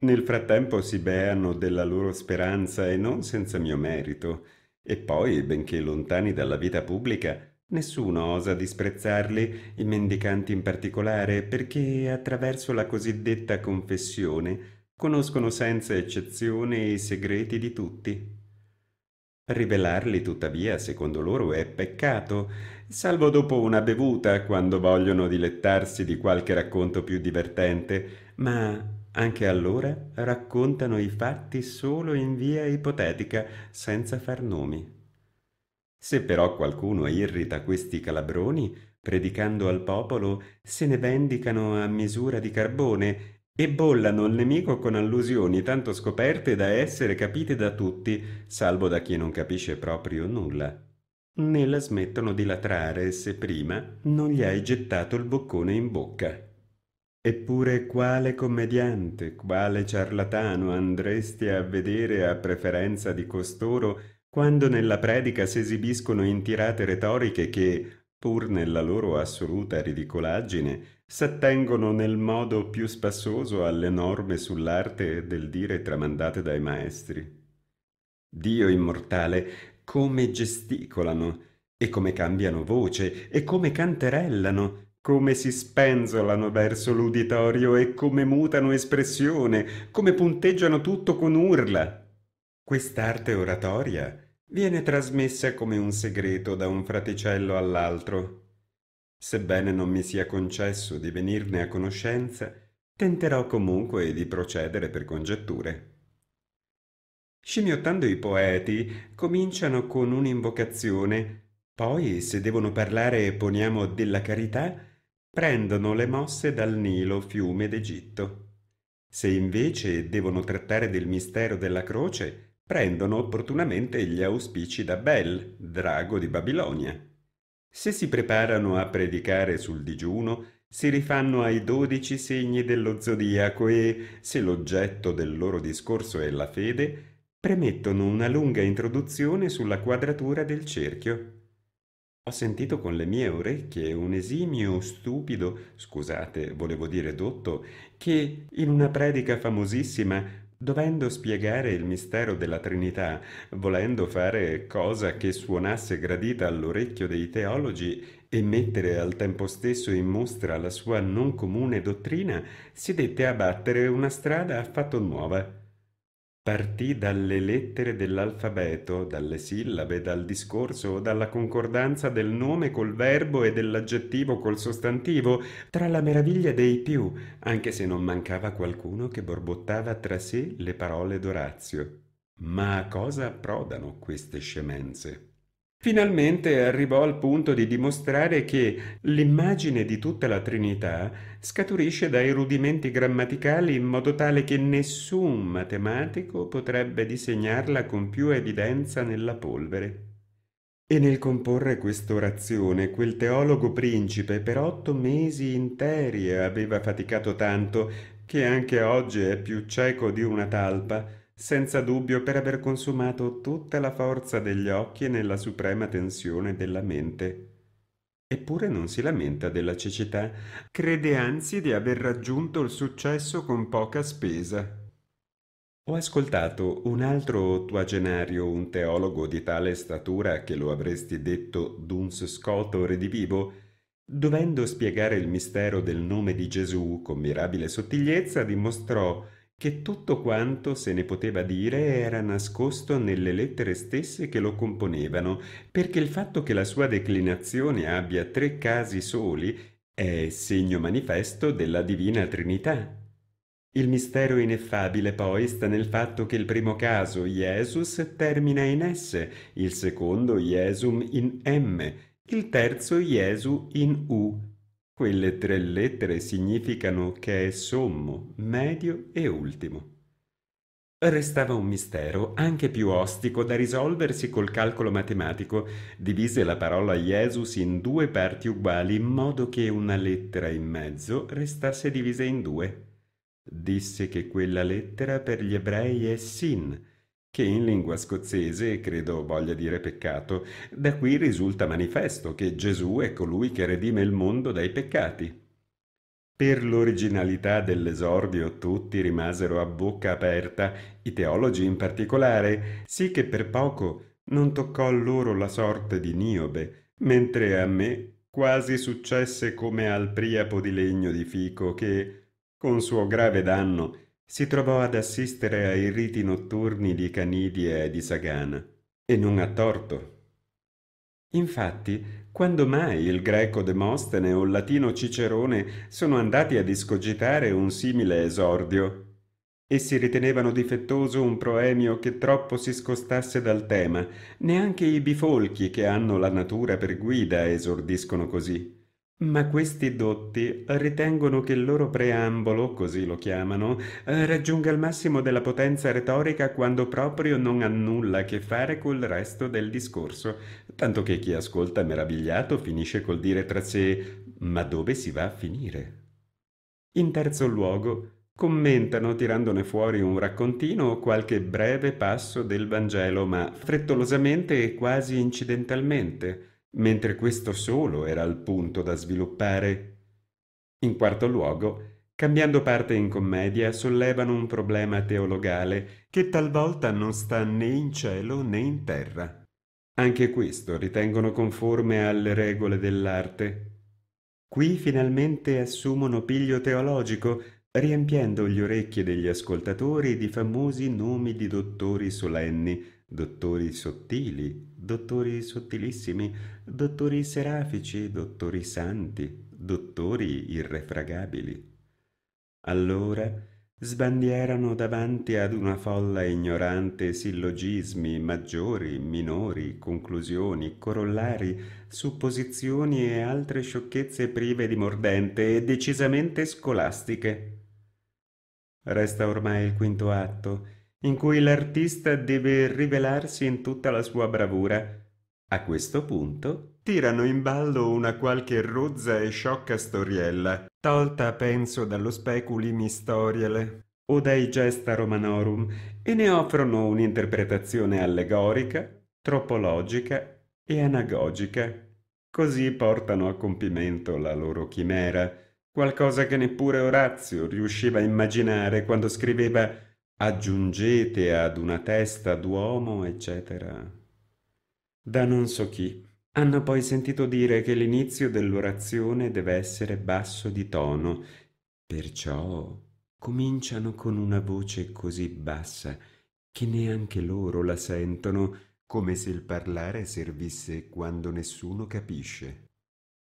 Nel frattempo si beano della loro speranza e non senza mio merito, e poi, benché lontani dalla vita pubblica, Nessuno osa disprezzarli, i mendicanti in particolare, perché attraverso la cosiddetta confessione conoscono senza eccezione i segreti di tutti. Ribellarli tuttavia, secondo loro, è peccato, salvo dopo una bevuta quando vogliono dilettarsi di qualche racconto più divertente, ma anche allora raccontano i fatti solo in via ipotetica, senza far nomi. Se però qualcuno irrita questi calabroni, predicando al popolo, se ne vendicano a misura di carbone e bollano il nemico con allusioni tanto scoperte da essere capite da tutti, salvo da chi non capisce proprio nulla. Né la smettono di latrare se prima non gli hai gettato il boccone in bocca. Eppure quale commediante, quale ciarlatano andresti a vedere a preferenza di costoro quando nella predica s'esibiscono in tirate retoriche che pur nella loro assoluta ridicolaggine, s'attengono nel modo più spassoso alle norme sull'arte del dire tramandate dai maestri. Dio immortale, come gesticolano, e come cambiano voce, e come canterellano, come si spenzolano verso l'uditorio e come mutano espressione, come punteggiano tutto con urla. Quest'arte oratoria viene trasmessa come un segreto da un fraticello all'altro. Sebbene non mi sia concesso di venirne a conoscenza, tenterò comunque di procedere per congetture. Scimmiottando i poeti, cominciano con un'invocazione, poi, se devono parlare, poniamo, della carità, prendono le mosse dal Nilo, fiume d'Egitto. Se invece devono trattare del mistero della croce, prendono opportunamente gli auspici da Bel, drago di Babilonia. Se si preparano a predicare sul digiuno, si rifanno ai dodici segni dello zodiaco e, se l'oggetto del loro discorso è la fede, premettono una lunga introduzione sulla quadratura del cerchio. Ho sentito con le mie orecchie un esimio stupido, scusate, volevo dire dotto, che in una predica famosissima Dovendo spiegare il mistero della Trinità, volendo fare cosa che suonasse gradita all'orecchio dei teologi e mettere al tempo stesso in mostra la sua non comune dottrina, si dette a battere una strada affatto nuova. Partì dalle lettere dell'alfabeto, dalle sillabe, dal discorso, dalla concordanza del nome col verbo e dell'aggettivo col sostantivo, tra la meraviglia dei più, anche se non mancava qualcuno che borbottava tra sé le parole d'Orazio. Ma a cosa approdano queste scemenze? Finalmente arrivò al punto di dimostrare che l'immagine di tutta la Trinità scaturisce dai rudimenti grammaticali in modo tale che nessun matematico potrebbe disegnarla con più evidenza nella polvere. E nel comporre quest'orazione, quel teologo principe per otto mesi interi aveva faticato tanto che anche oggi è più cieco di una talpa senza dubbio per aver consumato tutta la forza degli occhi nella suprema tensione della mente. Eppure non si lamenta della cecità, crede anzi di aver raggiunto il successo con poca spesa. Ho ascoltato un altro ottuagenario, un teologo di tale statura che lo avresti detto d'uns scoto redivivo, dovendo spiegare il mistero del nome di Gesù con mirabile sottigliezza, dimostrò che tutto quanto se ne poteva dire era nascosto nelle lettere stesse che lo componevano, perché il fatto che la sua declinazione abbia tre casi soli è segno manifesto della Divina Trinità. Il mistero ineffabile poi sta nel fatto che il primo caso, Jesus, termina in S, il secondo, Jesum, in M, il terzo, Jesu, in U, quelle tre lettere significano che è sommo, medio e ultimo. Restava un mistero anche più ostico da risolversi col calcolo matematico. Divise la parola Jesus in due parti uguali in modo che una lettera in mezzo restasse divisa in due. Disse che quella lettera per gli ebrei è Sin, che in lingua scozzese credo voglia dire peccato, da qui risulta manifesto che Gesù è colui che redime il mondo dai peccati. Per l'originalità dell'esordio tutti rimasero a bocca aperta, i teologi in particolare, sì che per poco non toccò loro la sorte di Niobe, mentre a me quasi successe come al priapo di legno di fico che, con suo grave danno, si trovò ad assistere ai riti notturni di Canidia e di Sagana, e non a torto. Infatti, quando mai il greco Demostene o il latino Cicerone sono andati a discogitare un simile esordio? Essi ritenevano difettoso un proemio che troppo si scostasse dal tema, neanche i bifolchi che hanno la natura per guida esordiscono così. Ma questi dotti ritengono che il loro preambolo, così lo chiamano, eh, raggiunga il massimo della potenza retorica quando proprio non ha nulla a che fare col resto del discorso, tanto che chi ascolta meravigliato finisce col dire tra sé ma dove si va a finire? In terzo luogo, commentano tirandone fuori un raccontino o qualche breve passo del Vangelo, ma frettolosamente e quasi incidentalmente, mentre questo solo era al punto da sviluppare. In quarto luogo, cambiando parte in commedia, sollevano un problema teologale che talvolta non sta né in cielo né in terra. Anche questo ritengono conforme alle regole dell'arte. Qui finalmente assumono piglio teologico, riempiendo gli orecchi degli ascoltatori di famosi nomi di dottori solenni, dottori sottili, dottori sottilissimi, dottori serafici, dottori santi, dottori irrefragabili. Allora sbandierano davanti ad una folla ignorante sillogismi maggiori, minori, conclusioni, corollari, supposizioni e altre sciocchezze prive di mordente e decisamente scolastiche. Resta ormai il quinto atto, in cui l'artista deve rivelarsi in tutta la sua bravura, a questo punto tirano in ballo una qualche rozza e sciocca storiella, tolta penso dallo speculim historiale o dai gesta romanorum, e ne offrono un'interpretazione allegorica, tropologica e anagogica. Così portano a compimento la loro chimera, qualcosa che neppure Orazio riusciva a immaginare quando scriveva aggiungete ad una testa d'uomo, eccetera da non so chi. Hanno poi sentito dire che l'inizio dell'orazione deve essere basso di tono, perciò cominciano con una voce così bassa che neanche loro la sentono, come se il parlare servisse quando nessuno capisce.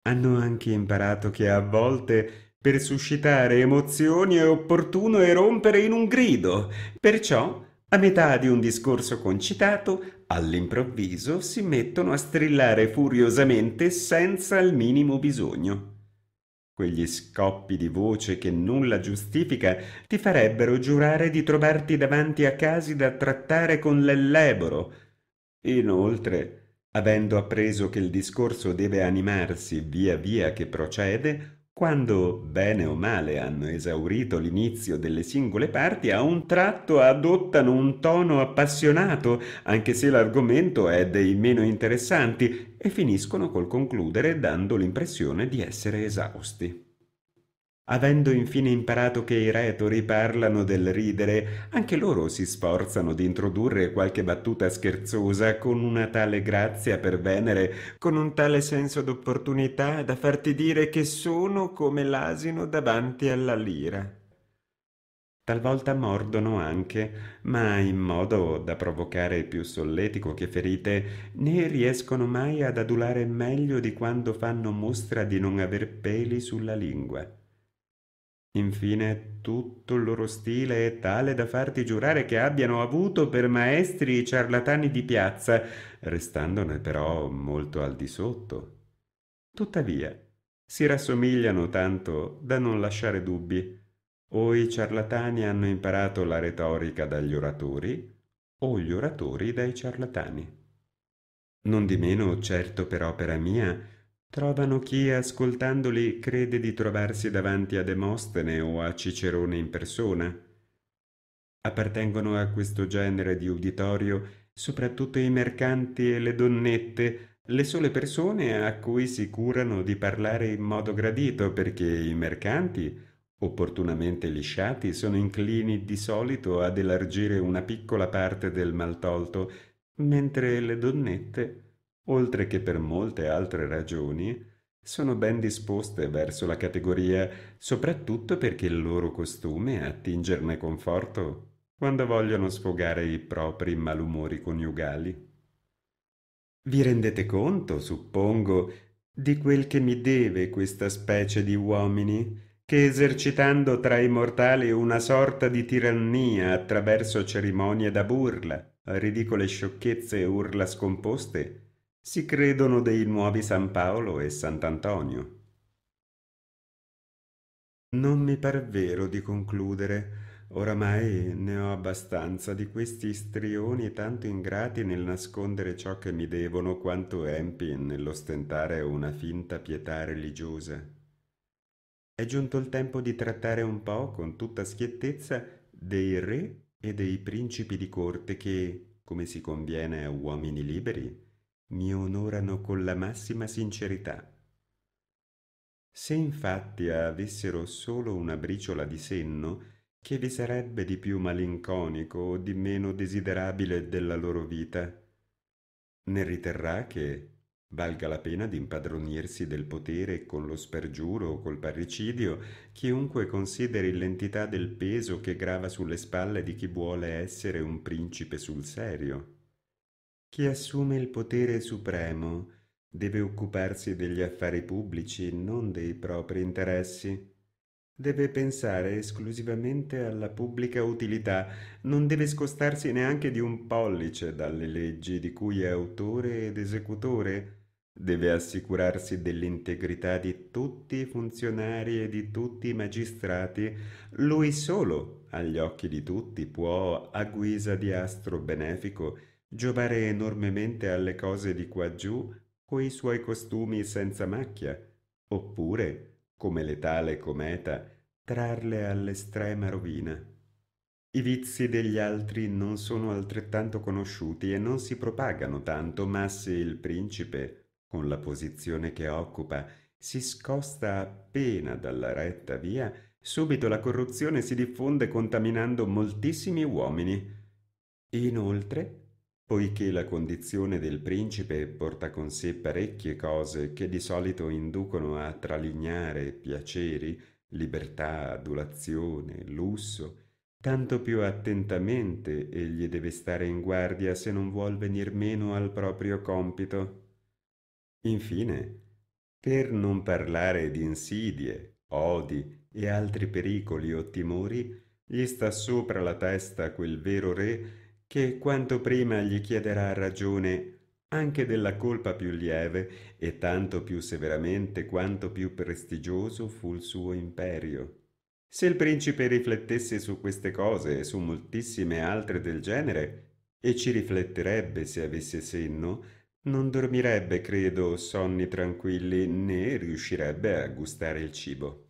Hanno anche imparato che a volte per suscitare emozioni è opportuno erompere in un grido, perciò a metà di un discorso concitato All'improvviso si mettono a strillare furiosamente senza il minimo bisogno. Quegli scoppi di voce che nulla giustifica ti farebbero giurare di trovarti davanti a casi da trattare con l'elleboro. Inoltre, avendo appreso che il discorso deve animarsi via via che procede, quando, bene o male, hanno esaurito l'inizio delle singole parti, a un tratto adottano un tono appassionato, anche se l'argomento è dei meno interessanti, e finiscono col concludere dando l'impressione di essere esausti. Avendo infine imparato che i retori parlano del ridere, anche loro si sforzano di introdurre qualche battuta scherzosa con una tale grazia per Venere, con un tale senso d'opportunità da farti dire che sono come l'asino davanti alla lira. Talvolta mordono anche, ma in modo da provocare più solletico che ferite, né riescono mai ad adulare meglio di quando fanno mostra di non aver peli sulla lingua. Infine, tutto il loro stile è tale da farti giurare che abbiano avuto per maestri i ciarlatani di piazza, restandone però molto al di sotto. Tuttavia, si rassomigliano tanto da non lasciare dubbi. O i ciarlatani hanno imparato la retorica dagli oratori, o gli oratori dai ciarlatani. Non di meno, certo per opera mia, Trovano chi ascoltandoli crede di trovarsi davanti a Demostene o a Cicerone in persona. Appartengono a questo genere di uditorio soprattutto i mercanti e le donnette, le sole persone a cui si curano di parlare in modo gradito perché i mercanti, opportunamente lisciati, sono inclini di solito ad elargire una piccola parte del maltolto, mentre le donnette oltre che per molte altre ragioni, sono ben disposte verso la categoria, soprattutto perché il loro costume è attingerne conforto quando vogliono sfogare i propri malumori coniugali. Vi rendete conto, suppongo, di quel che mi deve questa specie di uomini, che esercitando tra i mortali una sorta di tirannia attraverso cerimonie da burla, ridicole sciocchezze e urla scomposte, si credono dei nuovi San Paolo e Sant'Antonio. Non mi par vero di concludere, oramai ne ho abbastanza di questi istrioni tanto ingrati nel nascondere ciò che mi devono quanto empi nell'ostentare una finta pietà religiosa. È giunto il tempo di trattare un po', con tutta schiettezza, dei re e dei principi di corte che, come si conviene a uomini liberi, mi onorano con la massima sincerità. Se infatti avessero solo una briciola di senno, che vi sarebbe di più malinconico o di meno desiderabile della loro vita? Ne riterrà che valga la pena d'impadronirsi del potere con lo spergiuro o col parricidio, chiunque consideri l'entità del peso che grava sulle spalle di chi vuole essere un principe sul serio. Chi assume il potere supremo deve occuparsi degli affari pubblici, non dei propri interessi. Deve pensare esclusivamente alla pubblica utilità, non deve scostarsi neanche di un pollice dalle leggi di cui è autore ed esecutore, deve assicurarsi dell'integrità di tutti i funzionari e di tutti i magistrati, lui solo, agli occhi di tutti, può, a guisa di astro benefico, giovare enormemente alle cose di qua giù coi suoi costumi senza macchia, oppure, come letale cometa, trarle all'estrema rovina. I vizi degli altri non sono altrettanto conosciuti e non si propagano tanto, ma se il principe, con la posizione che occupa, si scosta appena dalla retta via, subito la corruzione si diffonde contaminando moltissimi uomini. Inoltre, poiché la condizione del principe porta con sé parecchie cose che di solito inducono a tralignare piaceri, libertà, adulazione, lusso, tanto più attentamente egli deve stare in guardia se non vuol venir meno al proprio compito. Infine, per non parlare di insidie, odi e altri pericoli o timori, gli sta sopra la testa quel vero re che quanto prima gli chiederà ragione anche della colpa più lieve e tanto più severamente quanto più prestigioso fu il suo imperio. Se il principe riflettesse su queste cose e su moltissime altre del genere, e ci rifletterebbe se avesse senno, non dormirebbe, credo, sonni tranquilli né riuscirebbe a gustare il cibo.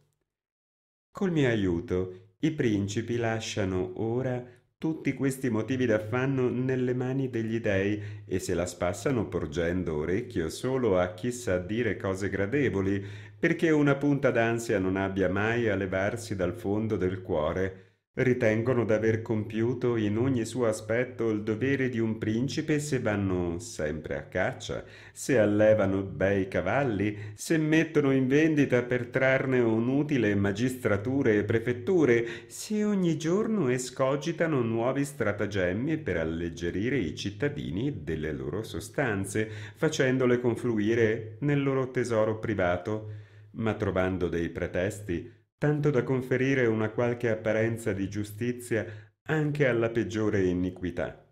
Col mio aiuto, i principi lasciano ora tutti questi motivi d'affanno nelle mani degli dei e se la spassano porgendo orecchio solo a chi sa dire cose gradevoli, perché una punta d'ansia non abbia mai a levarsi dal fondo del cuore ritengono d'aver compiuto in ogni suo aspetto il dovere di un principe se vanno sempre a caccia, se allevano bei cavalli, se mettono in vendita per trarne un utile magistrature e prefetture, se ogni giorno escogitano nuovi stratagemmi per alleggerire i cittadini delle loro sostanze, facendole confluire nel loro tesoro privato, ma trovando dei pretesti tanto da conferire una qualche apparenza di giustizia anche alla peggiore iniquità.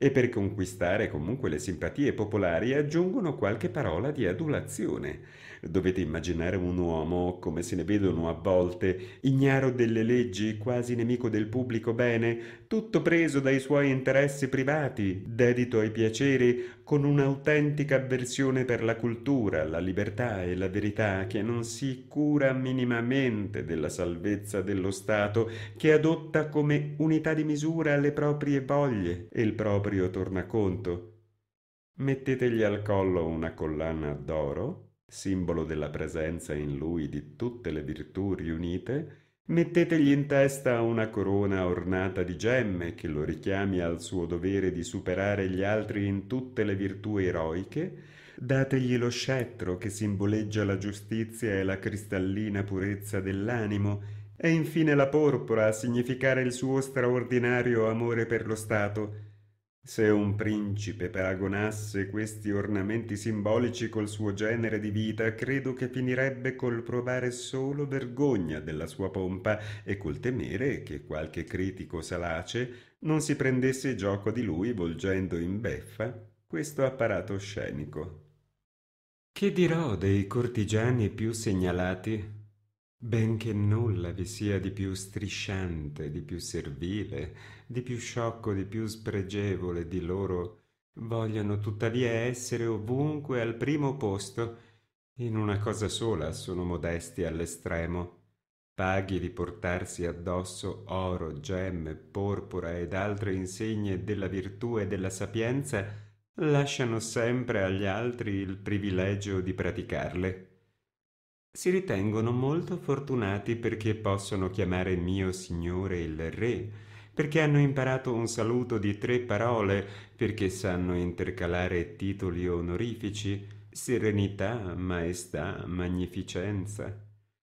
E per conquistare comunque le simpatie popolari aggiungono qualche parola di adulazione, Dovete immaginare un uomo, come se ne vedono a volte, ignaro delle leggi, quasi nemico del pubblico bene, tutto preso dai suoi interessi privati, dedito ai piaceri, con un'autentica avversione per la cultura, la libertà e la verità, che non si cura minimamente della salvezza dello Stato, che adotta come unità di misura le proprie voglie e il proprio tornaconto. Mettetegli al collo una collana d'oro simbolo della presenza in lui di tutte le virtù riunite, Mettetegli in testa una corona ornata di gemme che lo richiami al suo dovere di superare gli altri in tutte le virtù eroiche, dategli lo scettro che simboleggia la giustizia e la cristallina purezza dell'animo, e infine la porpora a significare il suo straordinario amore per lo Stato, se un principe paragonasse questi ornamenti simbolici col suo genere di vita, credo che finirebbe col provare solo vergogna della sua pompa e col temere che qualche critico salace non si prendesse gioco di lui volgendo in beffa questo apparato scenico. Che dirò dei cortigiani più segnalati? Benché nulla vi sia di più strisciante, di più servile, di più sciocco, di più spregevole di loro, vogliono tuttavia essere ovunque al primo posto. In una cosa sola sono modesti all'estremo. Paghi di portarsi addosso oro, gemme, porpora ed altre insegne della virtù e della sapienza, lasciano sempre agli altri il privilegio di praticarle. Si ritengono molto fortunati perché possono chiamare mio Signore il Re, perché hanno imparato un saluto di tre parole, perché sanno intercalare titoli onorifici, serenità, maestà, magnificenza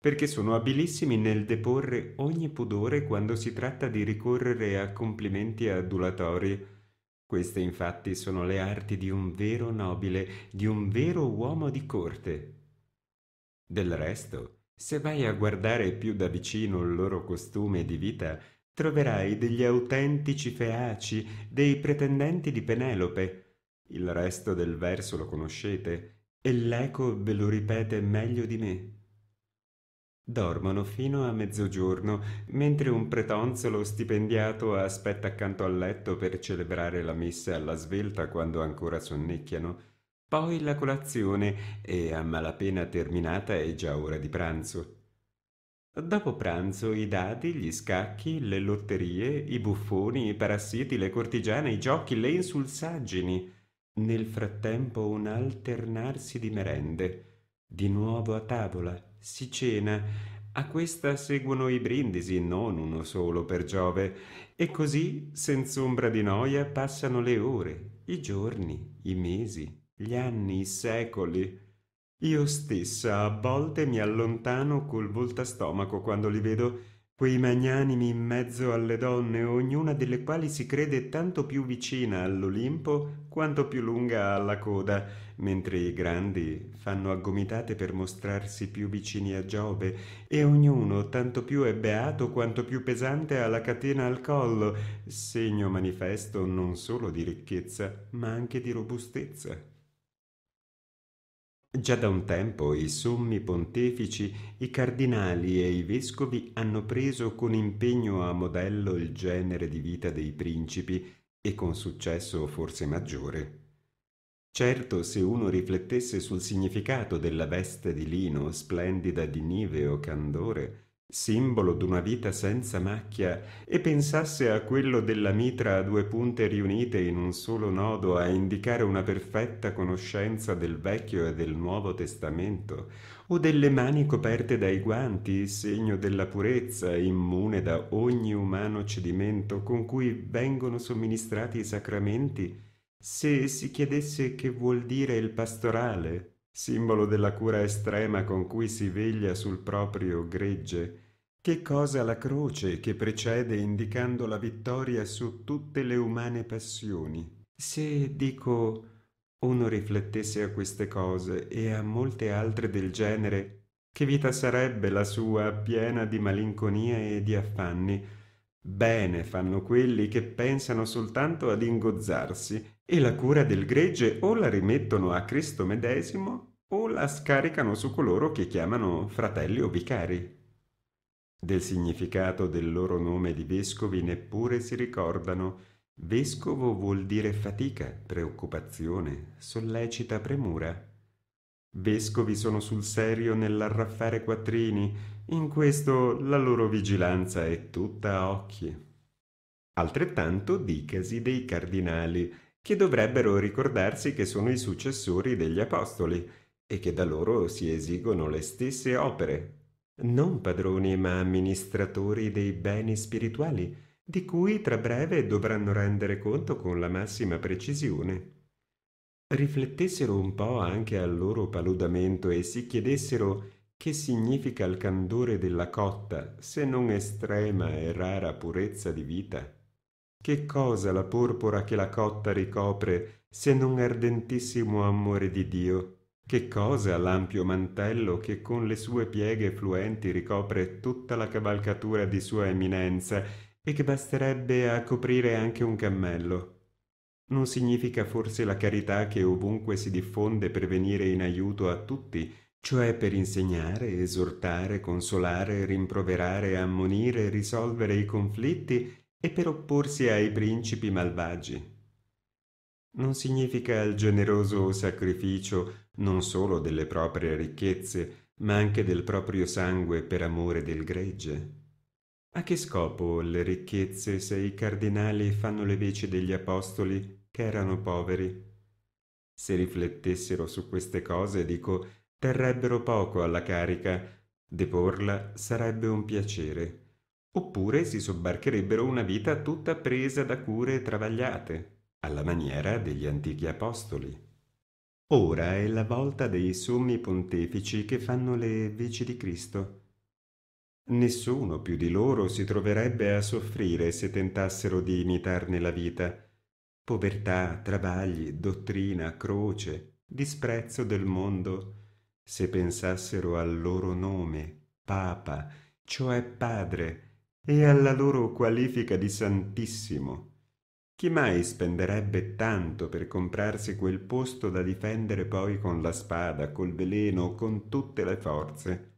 perché sono abilissimi nel deporre ogni pudore quando si tratta di ricorrere a complimenti adulatori. Queste infatti sono le arti di un vero nobile, di un vero uomo di corte. Del resto, se vai a guardare più da vicino il loro costume di vita, troverai degli autentici feaci, dei pretendenti di Penelope. Il resto del verso lo conoscete, e l'eco ve lo ripete meglio di me. Dormono fino a mezzogiorno, mentre un pretonzolo stipendiato aspetta accanto al letto per celebrare la messa alla svelta quando ancora sonnecchiano. Poi la colazione, e a malapena terminata è già ora di pranzo. Dopo pranzo i dadi, gli scacchi, le lotterie, i buffoni, i parassiti, le cortigiane, i giochi, le insulsaggini. Nel frattempo un alternarsi di merende. Di nuovo a tavola, si cena. A questa seguono i brindisi, non uno solo per Giove. E così, senz'ombra di noia, passano le ore, i giorni, i mesi, gli anni, i secoli. Io stessa a volte mi allontano col volta stomaco quando li vedo, quei magnanimi in mezzo alle donne, ognuna delle quali si crede tanto più vicina all'Olimpo quanto più lunga alla coda, mentre i grandi fanno aggomitate per mostrarsi più vicini a Giove, e ognuno tanto più è beato quanto più pesante ha la catena al collo, segno manifesto non solo di ricchezza, ma anche di robustezza. Già da un tempo i sommi pontefici, i cardinali e i vescovi hanno preso con impegno a modello il genere di vita dei principi e con successo forse maggiore. Certo, se uno riflettesse sul significato della veste di lino splendida di niveo candore, simbolo d'una vita senza macchia, e pensasse a quello della mitra a due punte riunite in un solo nodo a indicare una perfetta conoscenza del Vecchio e del Nuovo Testamento, o delle mani coperte dai guanti, segno della purezza, immune da ogni umano cedimento con cui vengono somministrati i sacramenti, se si chiedesse che vuol dire il pastorale, simbolo della cura estrema con cui si veglia sul proprio gregge, che cosa la croce che precede indicando la vittoria su tutte le umane passioni. Se, dico, uno riflettesse a queste cose e a molte altre del genere, che vita sarebbe la sua piena di malinconia e di affanni? Bene fanno quelli che pensano soltanto ad ingozzarsi e la cura del gregge o la rimettono a Cristo medesimo o la scaricano su coloro che chiamano fratelli o vicari. Del significato del loro nome di vescovi neppure si ricordano. Vescovo vuol dire fatica, preoccupazione, sollecita premura. Vescovi sono sul serio nell'arraffare quattrini, in questo la loro vigilanza è tutta a occhi. Altrettanto dicasi dei cardinali, che dovrebbero ricordarsi che sono i successori degli apostoli e che da loro si esigono le stesse opere, non padroni ma amministratori dei beni spirituali, di cui tra breve dovranno rendere conto con la massima precisione. Riflettessero un po' anche al loro paludamento e si chiedessero che significa il candore della cotta se non estrema e rara purezza di vita che cosa la porpora che la cotta ricopre se non ardentissimo amore di dio che cosa l'ampio mantello che con le sue pieghe fluenti ricopre tutta la cavalcatura di sua eminenza e che basterebbe a coprire anche un cammello non significa forse la carità che ovunque si diffonde per venire in aiuto a tutti cioè per insegnare, esortare, consolare, rimproverare, ammonire, risolvere i conflitti e per opporsi ai principi malvagi. Non significa il generoso sacrificio non solo delle proprie ricchezze, ma anche del proprio sangue per amore del gregge. A che scopo le ricchezze se i cardinali fanno le veci degli apostoli che erano poveri? Se riflettessero su queste cose, dico, terrebbero poco alla carica, deporla sarebbe un piacere oppure si sobbarcherebbero una vita tutta presa da cure travagliate, alla maniera degli antichi apostoli. Ora è la volta dei sommi pontefici che fanno le veci di Cristo. Nessuno più di loro si troverebbe a soffrire se tentassero di imitarne la vita. Povertà, travagli, dottrina, croce, disprezzo del mondo, se pensassero al loro nome, Papa, cioè Padre, e alla loro qualifica di santissimo. Chi mai spenderebbe tanto per comprarsi quel posto da difendere poi con la spada, col veleno, con tutte le forze?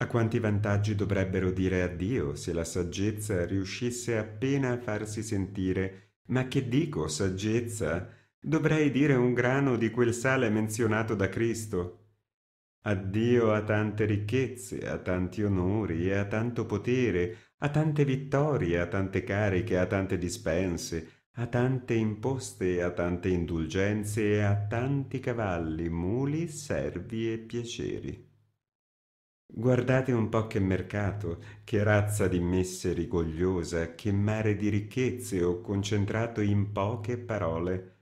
A quanti vantaggi dovrebbero dire addio se la saggezza riuscisse appena a farsi sentire? Ma che dico saggezza? Dovrei dire un grano di quel sale menzionato da Cristo. Addio a tante ricchezze, a tanti onori e a tanto potere, a tante vittorie, a tante cariche, a tante dispense, a tante imposte, a tante indulgenze, a tanti cavalli, muli, servi e piaceri. Guardate un po' che mercato, che razza di messe rigogliosa, che mare di ricchezze ho concentrato in poche parole.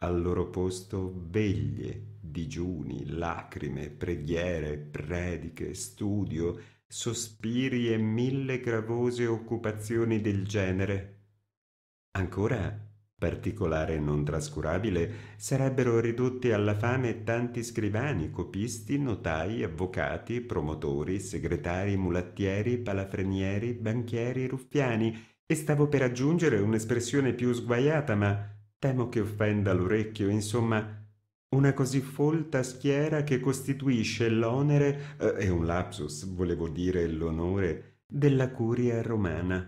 Al loro posto veglie, digiuni, lacrime, preghiere, prediche, studio, sospiri e mille gravose occupazioni del genere. Ancora, particolare e non trascurabile, sarebbero ridotti alla fame tanti scrivani, copisti, notai, avvocati, promotori, segretari, mulattieri, palafrenieri, banchieri, ruffiani, e stavo per aggiungere un'espressione più sguaiata, ma temo che offenda l'orecchio, insomma, una così folta schiera che costituisce l'onere, eh, è un lapsus, volevo dire l'onore, della curia romana.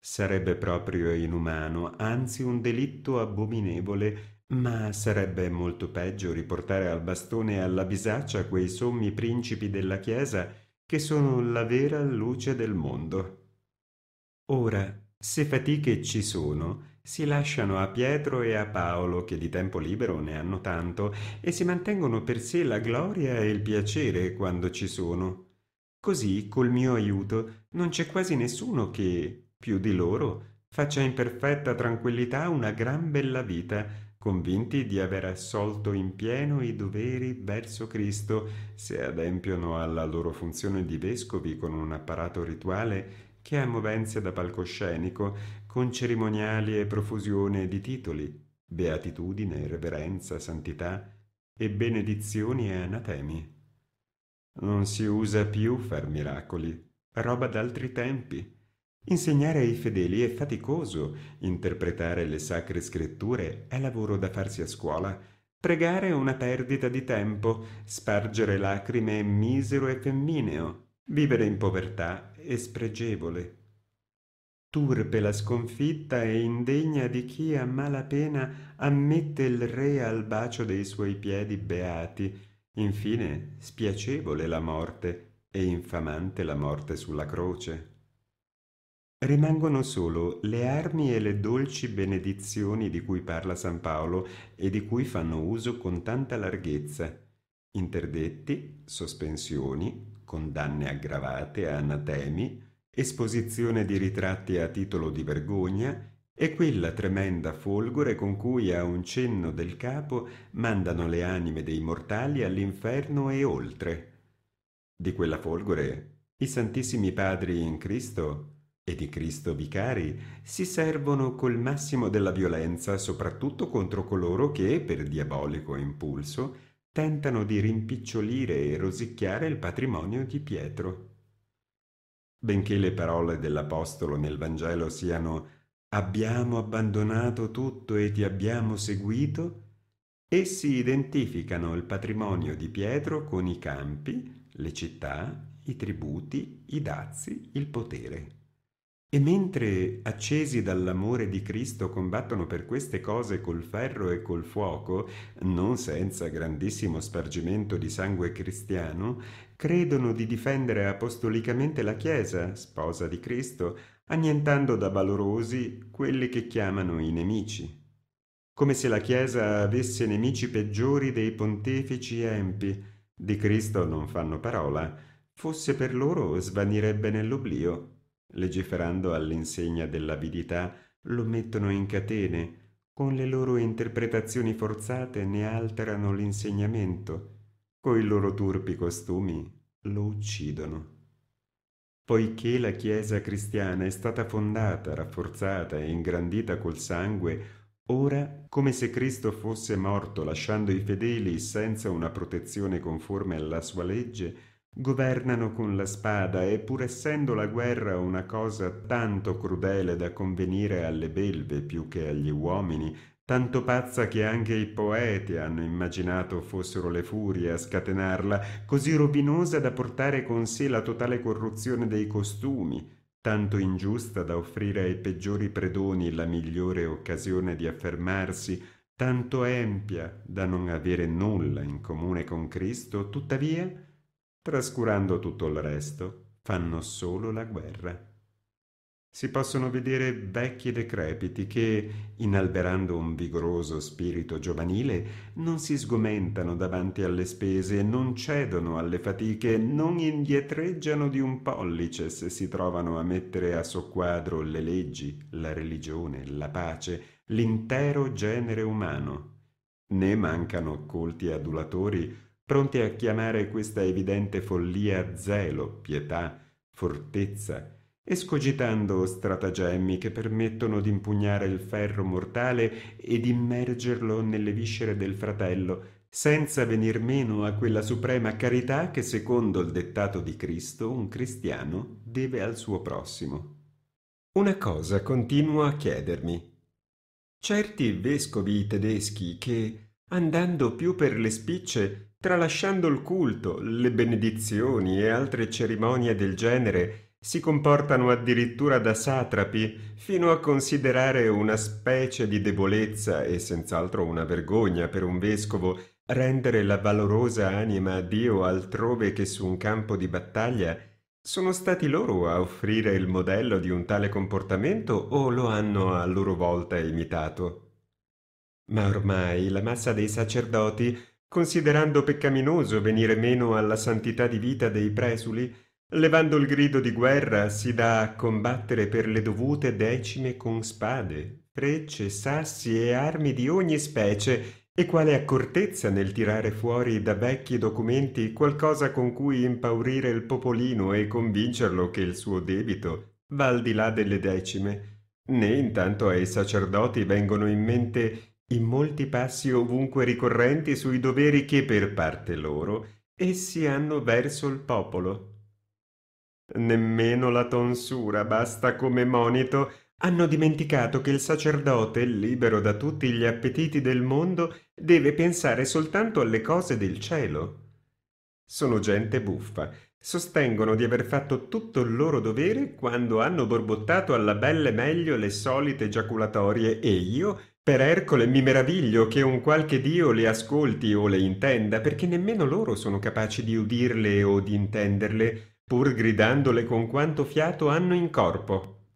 Sarebbe proprio inumano, anzi un delitto abominevole, ma sarebbe molto peggio riportare al bastone e alla bisaccia quei sommi principi della Chiesa che sono la vera luce del mondo. Ora, se fatiche ci sono, si lasciano a Pietro e a Paolo, che di tempo libero ne hanno tanto, e si mantengono per sé la gloria e il piacere quando ci sono. Così, col mio aiuto, non c'è quasi nessuno che, più di loro, faccia in perfetta tranquillità una gran bella vita, convinti di aver assolto in pieno i doveri verso Cristo, se adempiono alla loro funzione di vescovi con un apparato rituale che ha movenze da palcoscenico, con cerimoniali e profusione di titoli, beatitudine, reverenza, santità e benedizioni e anatemi. Non si usa più far miracoli, roba d'altri tempi. Insegnare ai fedeli è faticoso, interpretare le sacre scritture è lavoro da farsi a scuola, pregare è una perdita di tempo, spargere lacrime è misero e femmineo, vivere in povertà è spregevole turpe la sconfitta e indegna di chi a mala pena ammette il re al bacio dei suoi piedi beati infine spiacevole la morte e infamante la morte sulla croce rimangono solo le armi e le dolci benedizioni di cui parla san paolo e di cui fanno uso con tanta larghezza interdetti sospensioni condanne aggravate anatemi esposizione di ritratti a titolo di vergogna e quella tremenda folgore con cui a un cenno del capo mandano le anime dei mortali all'inferno e oltre. Di quella folgore i Santissimi Padri in Cristo e di Cristo vicari si servono col massimo della violenza soprattutto contro coloro che, per diabolico impulso, tentano di rimpicciolire e rosicchiare il patrimonio di Pietro benché le parole dell'Apostolo nel Vangelo siano abbiamo abbandonato tutto e ti abbiamo seguito, essi identificano il patrimonio di Pietro con i campi, le città, i tributi, i dazi, il potere. E mentre accesi dall'amore di Cristo combattono per queste cose col ferro e col fuoco, non senza grandissimo spargimento di sangue cristiano, credono di difendere apostolicamente la Chiesa, sposa di Cristo, annientando da valorosi quelli che chiamano i nemici. Come se la Chiesa avesse nemici peggiori dei pontefici empi, di Cristo non fanno parola, fosse per loro svanirebbe nell'oblio legiferando all'insegna dell'avidità, lo mettono in catene, con le loro interpretazioni forzate ne alterano l'insegnamento, coi loro turpi costumi lo uccidono. Poiché la Chiesa cristiana è stata fondata, rafforzata e ingrandita col sangue, Ora, come se Cristo fosse morto lasciando i fedeli senza una protezione conforme alla sua legge, Governano con la spada e pur essendo la guerra una cosa tanto crudele da convenire alle belve più che agli uomini, tanto pazza che anche i poeti hanno immaginato fossero le furie a scatenarla, così rovinosa da portare con sé la totale corruzione dei costumi, tanto ingiusta da offrire ai peggiori predoni la migliore occasione di affermarsi, tanto empia da non avere nulla in comune con Cristo, tuttavia trascurando tutto il resto, fanno solo la guerra. Si possono vedere vecchi decrepiti che, inalberando un vigoroso spirito giovanile, non si sgomentano davanti alle spese, non cedono alle fatiche, non indietreggiano di un pollice se si trovano a mettere a soqquadro le leggi, la religione, la pace, l'intero genere umano. Né mancano colti adulatori pronti a chiamare questa evidente follia zelo, pietà, fortezza, escogitando stratagemmi che permettono di impugnare il ferro mortale e di immergerlo nelle viscere del fratello, senza venir meno a quella suprema carità che secondo il dettato di Cristo un cristiano deve al suo prossimo. Una cosa continuo a chiedermi. Certi vescovi tedeschi che, andando più per le spicce, Tralasciando il culto, le benedizioni e altre cerimonie del genere, si comportano addirittura da satrapi fino a considerare una specie di debolezza e senz'altro una vergogna per un vescovo rendere la valorosa anima a Dio altrove che su un campo di battaglia, sono stati loro a offrire il modello di un tale comportamento o lo hanno a loro volta imitato? Ma ormai la massa dei sacerdoti considerando peccaminoso venire meno alla santità di vita dei presuli, levando il grido di guerra si dà a combattere per le dovute decime con spade, frecce, sassi e armi di ogni specie, e quale accortezza nel tirare fuori da vecchi documenti qualcosa con cui impaurire il popolino e convincerlo che il suo debito va al di là delle decime, né intanto ai sacerdoti vengono in mente in molti passi ovunque ricorrenti sui doveri che per parte loro essi hanno verso il popolo. Nemmeno la tonsura basta come monito, hanno dimenticato che il sacerdote, libero da tutti gli appetiti del mondo, deve pensare soltanto alle cose del cielo. Sono gente buffa, sostengono di aver fatto tutto il loro dovere quando hanno borbottato alla belle meglio le solite giaculatorie e io per Ercole mi meraviglio che un qualche dio le ascolti o le intenda, perché nemmeno loro sono capaci di udirle o di intenderle, pur gridandole con quanto fiato hanno in corpo.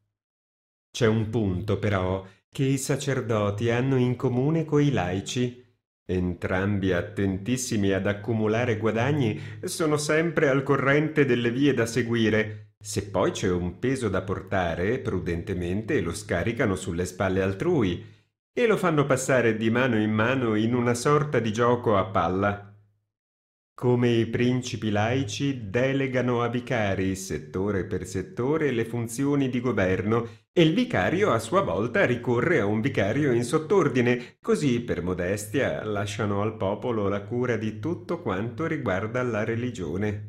C'è un punto, però, che i sacerdoti hanno in comune coi laici. Entrambi attentissimi ad accumulare guadagni, sono sempre al corrente delle vie da seguire, se poi c'è un peso da portare, prudentemente lo scaricano sulle spalle altrui, e lo fanno passare di mano in mano in una sorta di gioco a palla. Come i principi laici delegano a vicari, settore per settore, le funzioni di governo e il vicario a sua volta ricorre a un vicario in sottordine, così per modestia lasciano al popolo la cura di tutto quanto riguarda la religione.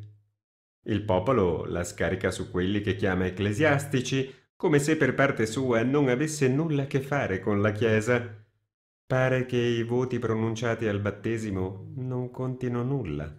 Il popolo la scarica su quelli che chiama ecclesiastici come se per parte sua non avesse nulla a che fare con la Chiesa. Pare che i voti pronunciati al battesimo non contino nulla.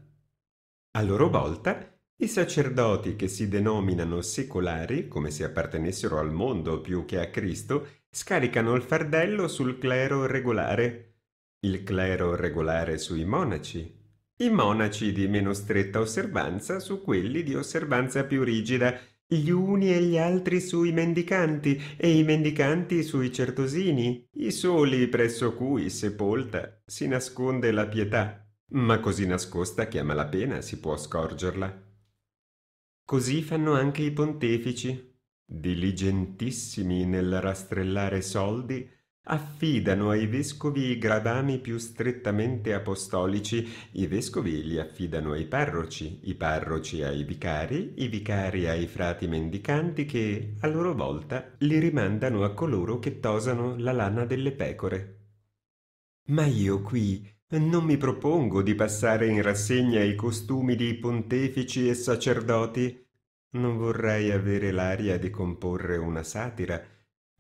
A loro volta, i sacerdoti che si denominano secolari, come se appartenessero al mondo più che a Cristo, scaricano il fardello sul clero regolare, il clero regolare sui monaci, i monaci di meno stretta osservanza su quelli di osservanza più rigida, gli uni e gli altri sui mendicanti e i mendicanti sui certosini, i soli presso cui, sepolta, si nasconde la pietà, ma così nascosta che a malapena si può scorgerla. Così fanno anche i pontefici, diligentissimi nel rastrellare soldi affidano ai vescovi i gradami più strettamente apostolici, i vescovi li affidano ai parroci, i parroci ai vicari, i vicari ai frati mendicanti che, a loro volta, li rimandano a coloro che tosano la lana delle pecore. Ma io qui non mi propongo di passare in rassegna i costumi di pontefici e sacerdoti. Non vorrei avere l'aria di comporre una satira,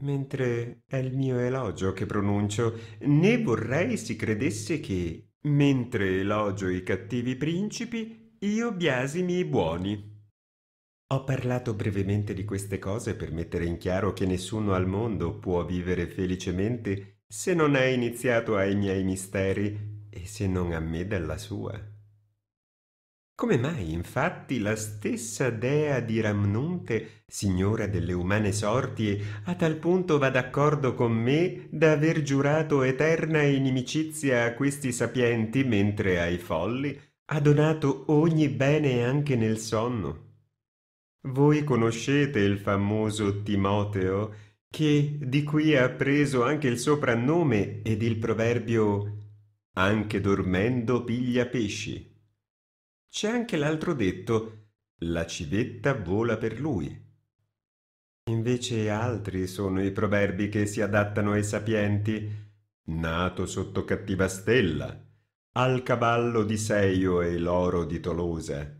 mentre è il mio elogio che pronuncio, né vorrei si credesse che, mentre elogio i cattivi principi, io biasimi i buoni. Ho parlato brevemente di queste cose per mettere in chiaro che nessuno al mondo può vivere felicemente se non è iniziato ai miei misteri e se non a me dalla sua. Come mai, infatti, la stessa dea di Ramnunte, signora delle umane sorti, a tal punto va d'accordo con me da aver giurato eterna inimicizia a questi sapienti, mentre ai folli ha donato ogni bene anche nel sonno? Voi conoscete il famoso Timoteo, che di qui ha preso anche il soprannome ed il proverbio anche dormendo piglia pesci. C'è anche l'altro detto, la civetta vola per lui. Invece altri sono i proverbi che si adattano ai sapienti. Nato sotto cattiva stella, al cavallo di Seio e l'oro di Tolosa.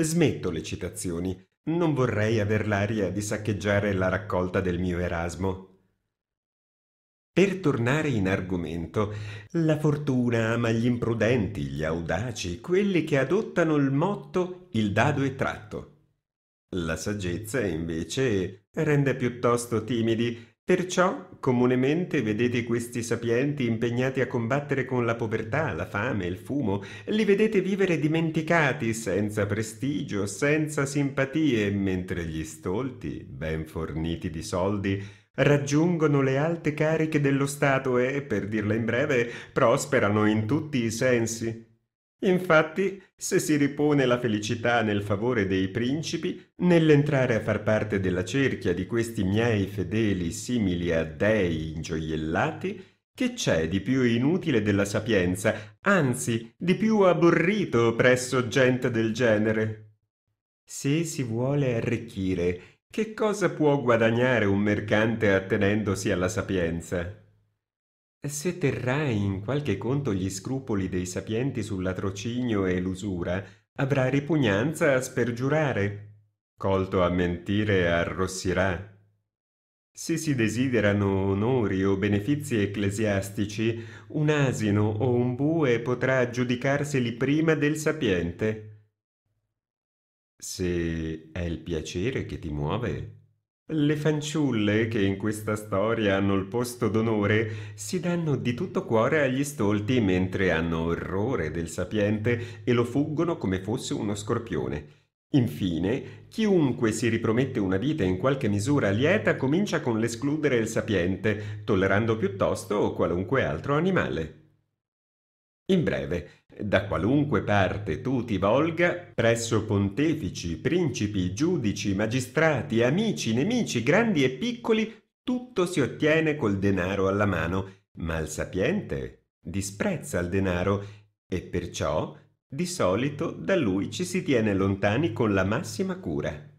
Smetto le citazioni, non vorrei aver l'aria di saccheggiare la raccolta del mio Erasmo. Per tornare in argomento, la fortuna ama gli imprudenti, gli audaci, quelli che adottano il motto il dado è tratto. La saggezza, invece, rende piuttosto timidi, perciò comunemente vedete questi sapienti impegnati a combattere con la povertà, la fame, il fumo, li vedete vivere dimenticati, senza prestigio, senza simpatie, mentre gli stolti, ben forniti di soldi, raggiungono le alte cariche dello Stato e, per dirla in breve, prosperano in tutti i sensi. Infatti, se si ripone la felicità nel favore dei principi, nell'entrare a far parte della cerchia di questi miei fedeli simili a dei ingioiellati, che c'è di più inutile della sapienza, anzi di più aborrito presso gente del genere? Se si vuole arricchire che cosa può guadagnare un mercante attenendosi alla sapienza? Se terrai in qualche conto gli scrupoli dei sapienti sul latrocinio e l'usura, avrà ripugnanza a spergiurare. Colto a mentire arrossirà. Se si desiderano onori o benefizi ecclesiastici, un asino o un bue potrà giudicarseli prima del sapiente. Se è il piacere che ti muove, le fanciulle che in questa storia hanno il posto d'onore si danno di tutto cuore agli stolti mentre hanno orrore del sapiente e lo fuggono come fosse uno scorpione. Infine, chiunque si ripromette una vita in qualche misura lieta comincia con l'escludere il sapiente, tollerando piuttosto qualunque altro animale. In breve, da qualunque parte tu ti volga, presso pontefici, principi, giudici, magistrati, amici, nemici, grandi e piccoli, tutto si ottiene col denaro alla mano, ma il sapiente disprezza il denaro e perciò di solito da lui ci si tiene lontani con la massima cura.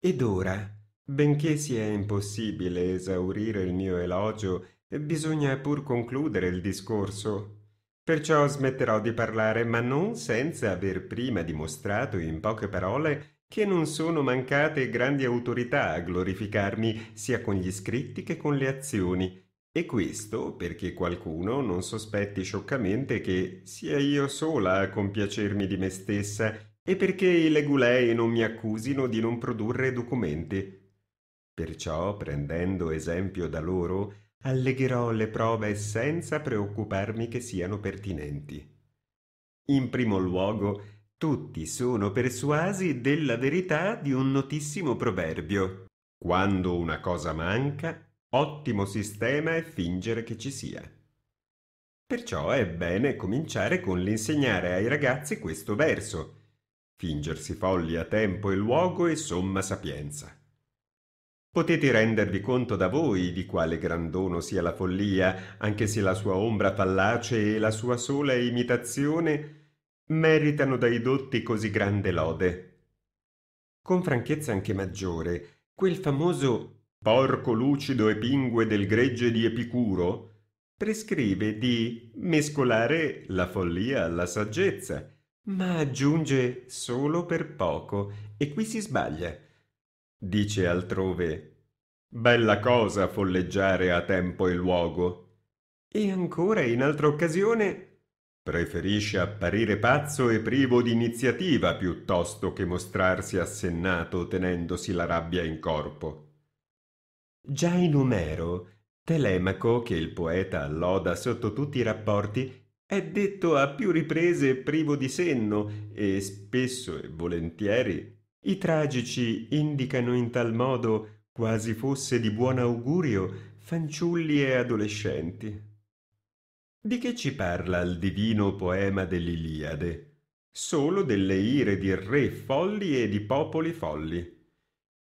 Ed ora, benché sia impossibile esaurire il mio elogio Bisogna pur concludere il discorso. Perciò smetterò di parlare, ma non senza aver prima dimostrato in poche parole che non sono mancate grandi autorità a glorificarmi sia con gli scritti che con le azioni, e questo perché qualcuno non sospetti scioccamente che sia io sola a compiacermi di me stessa e perché i legulei non mi accusino di non produrre documenti. Perciò, prendendo esempio da loro, allegherò le prove senza preoccuparmi che siano pertinenti. In primo luogo, tutti sono persuasi della verità di un notissimo proverbio. Quando una cosa manca, ottimo sistema è fingere che ci sia. Perciò è bene cominciare con l'insegnare ai ragazzi questo verso. Fingersi folli a tempo e luogo e somma sapienza. Potete rendervi conto da voi di quale gran dono sia la follia, anche se la sua ombra fallace e la sua sola imitazione meritano dai dotti così grande lode. Con franchezza anche maggiore, quel famoso porco lucido e pingue del gregge di Epicuro prescrive di mescolare la follia alla saggezza, ma aggiunge solo per poco, e qui si sbaglia. Dice altrove, Bella cosa folleggiare a tempo e luogo. E ancora in altra occasione, preferisce apparire pazzo e privo di iniziativa piuttosto che mostrarsi assennato tenendosi la rabbia in corpo. Già in Omero, Telemaco, che il poeta loda sotto tutti i rapporti, è detto a più riprese privo di senno e spesso e volentieri i tragici indicano in tal modo, quasi fosse di buon augurio, fanciulli e adolescenti. Di che ci parla il divino poema dell'Iliade? Solo delle ire di re folli e di popoli folli.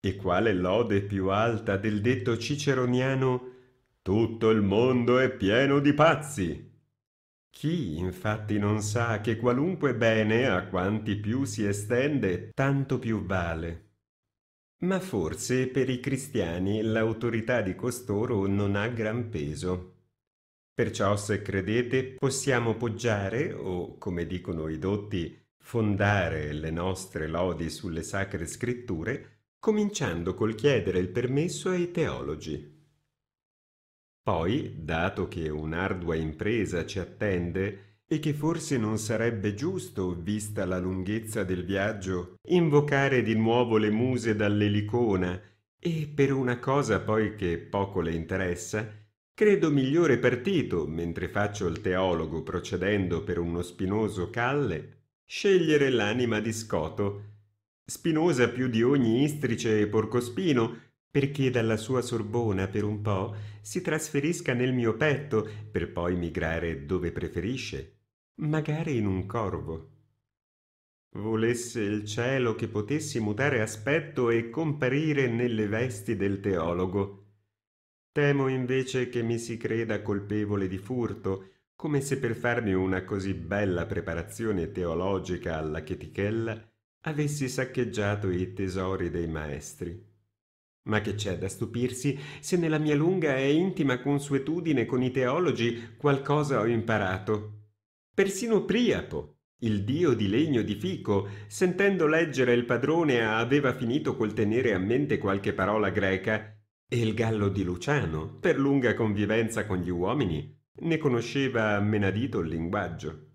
E quale lode più alta del detto ciceroniano Tutto il mondo è pieno di pazzi. Chi infatti non sa che qualunque bene a quanti più si estende, tanto più vale? Ma forse per i cristiani l'autorità di costoro non ha gran peso. Perciò se credete possiamo poggiare o, come dicono i dotti, fondare le nostre lodi sulle sacre scritture, cominciando col chiedere il permesso ai teologi. Poi, dato che un'ardua impresa ci attende e che forse non sarebbe giusto, vista la lunghezza del viaggio, invocare di nuovo le muse dall'elicona, e per una cosa poi che poco le interessa, credo migliore partito, mentre faccio il teologo procedendo per uno spinoso calle, scegliere l'anima di Scoto, spinosa più di ogni istrice e porcospino, perché dalla sua Sorbona per un po' si trasferisca nel mio petto per poi migrare dove preferisce, magari in un corvo. Volesse il cielo che potessi mutare aspetto e comparire nelle vesti del teologo. Temo invece che mi si creda colpevole di furto, come se per farmi una così bella preparazione teologica alla chetichella avessi saccheggiato i tesori dei maestri. Ma che c'è da stupirsi se nella mia lunga e intima consuetudine con i teologi qualcosa ho imparato? Persino Priapo, il dio di legno di fico, sentendo leggere il padrone, aveva finito col tenere a mente qualche parola greca, e il gallo di Luciano, per lunga convivenza con gli uomini, ne conosceva a menadito il linguaggio.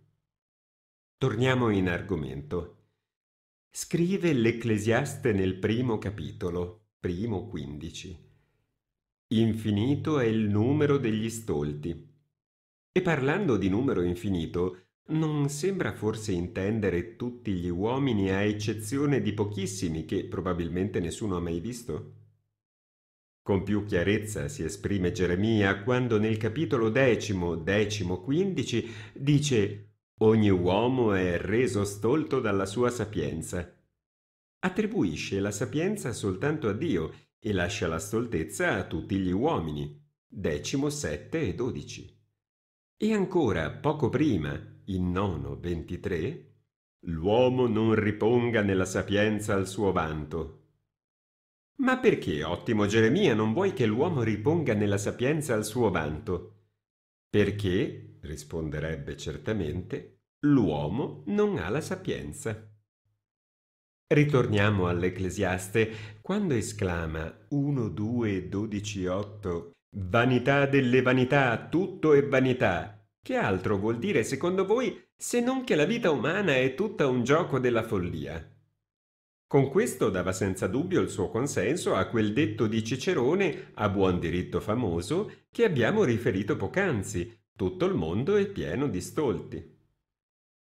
Torniamo in argomento. Scrive l'Ecclesiaste nel primo capitolo primo 15. Infinito è il numero degli stolti. E parlando di numero infinito, non sembra forse intendere tutti gli uomini a eccezione di pochissimi che probabilmente nessuno ha mai visto? Con più chiarezza si esprime Geremia quando nel capitolo decimo, decimo quindici, dice «Ogni uomo è reso stolto dalla sua sapienza» Attribuisce la sapienza soltanto a Dio e lascia la stoltezza a tutti gli uomini. Decimo 7 e 12. E ancora poco prima, in nono 23, l'uomo non riponga nella sapienza il suo vanto. Ma perché, ottimo Geremia, non vuoi che l'uomo riponga nella sapienza il suo vanto? Perché, risponderebbe certamente, l'uomo non ha la sapienza. Ritorniamo all'Ecclesiaste, quando esclama 1, 2, 12, 8 Vanità delle vanità, tutto è vanità. Che altro vuol dire secondo voi se non che la vita umana è tutta un gioco della follia? Con questo dava senza dubbio il suo consenso a quel detto di Cicerone, a buon diritto famoso, che abbiamo riferito poc'anzi, tutto il mondo è pieno di stolti.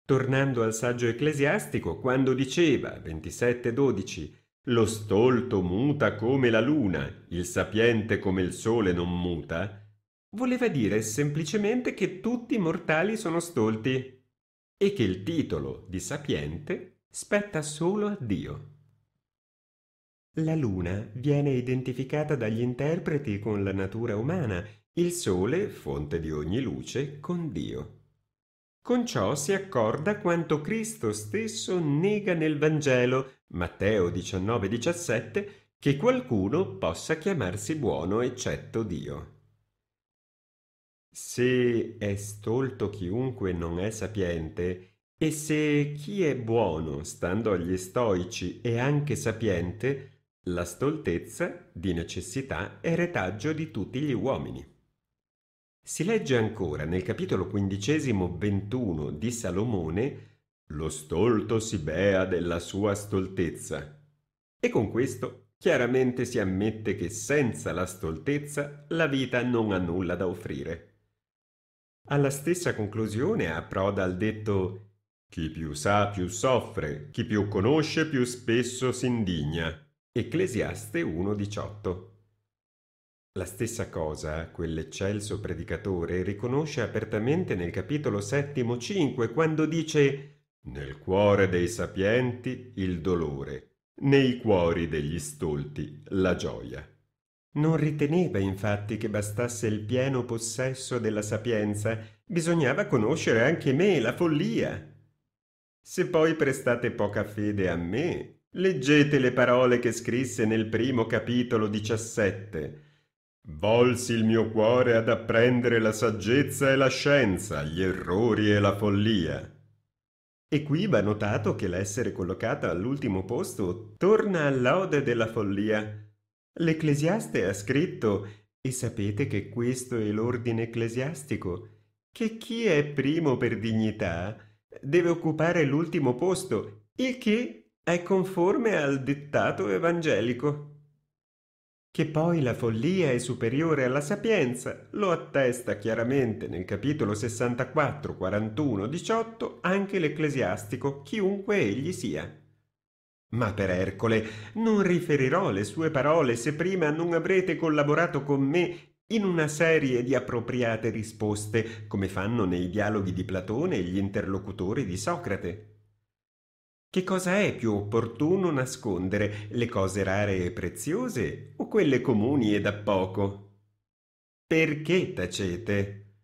Tornando al saggio ecclesiastico, quando diceva 27.12 lo stolto muta come la luna, il sapiente come il sole non muta, voleva dire semplicemente che tutti i mortali sono stolti e che il titolo di sapiente spetta solo a Dio. La luna viene identificata dagli interpreti con la natura umana, il sole, fonte di ogni luce, con Dio. Con ciò si accorda quanto Cristo stesso nega nel Vangelo, Matteo 19,17, che qualcuno possa chiamarsi buono eccetto Dio. Se è stolto chiunque non è sapiente, e se chi è buono, stando agli stoici, è anche sapiente, la stoltezza, di necessità, è retaggio di tutti gli uomini. Si legge ancora nel capitolo quindicesimo ventuno di Salomone lo stolto si bea della sua stoltezza. E con questo chiaramente si ammette che senza la stoltezza la vita non ha nulla da offrire. Alla stessa conclusione approda il detto chi più sa più soffre, chi più conosce più spesso s'indigna. Ecclesiaste 1.18 la stessa cosa eh, quell'eccelso predicatore riconosce apertamente nel capitolo settimo 5 quando dice Nel cuore dei sapienti il dolore, nei cuori degli stolti la gioia. Non riteneva infatti che bastasse il pieno possesso della sapienza, bisognava conoscere anche me, la follia. Se poi prestate poca fede a me, leggete le parole che scrisse nel primo capitolo 17 Volsi il mio cuore ad apprendere la saggezza e la scienza, gli errori e la follia. E qui va notato che l'essere collocata all'ultimo posto torna all'ode della follia. L'Ecclesiaste ha scritto, e sapete che questo è l'ordine ecclesiastico, che chi è primo per dignità deve occupare l'ultimo posto, il che è conforme al dettato evangelico. Che poi la follia è superiore alla sapienza lo attesta chiaramente nel capitolo 64, 41, 18 anche l'ecclesiastico, chiunque egli sia. Ma per Ercole non riferirò le sue parole se prima non avrete collaborato con me in una serie di appropriate risposte, come fanno nei dialoghi di Platone gli interlocutori di Socrate. Che cosa è più opportuno nascondere, le cose rare e preziose o quelle comuni e da poco? Perché tacete?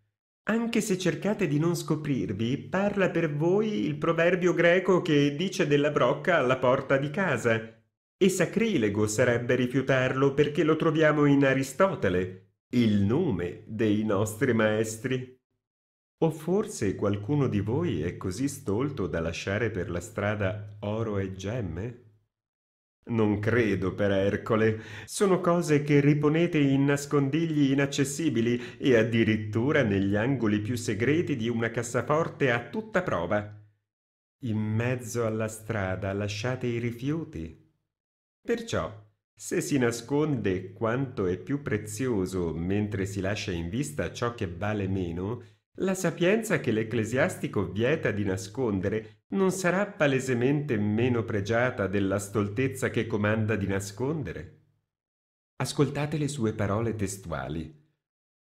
Anche se cercate di non scoprirvi, parla per voi il proverbio greco che dice della brocca alla porta di casa. E sacrilego sarebbe rifiutarlo perché lo troviamo in Aristotele, il nome dei nostri maestri. O forse qualcuno di voi è così stolto da lasciare per la strada oro e gemme? Non credo, per Ercole. Sono cose che riponete in nascondigli inaccessibili e addirittura negli angoli più segreti di una cassaforte a tutta prova. In mezzo alla strada lasciate i rifiuti. Perciò, se si nasconde quanto è più prezioso mentre si lascia in vista ciò che vale meno, la sapienza che l'ecclesiastico vieta di nascondere non sarà palesemente meno pregiata della stoltezza che comanda di nascondere. Ascoltate le sue parole testuali.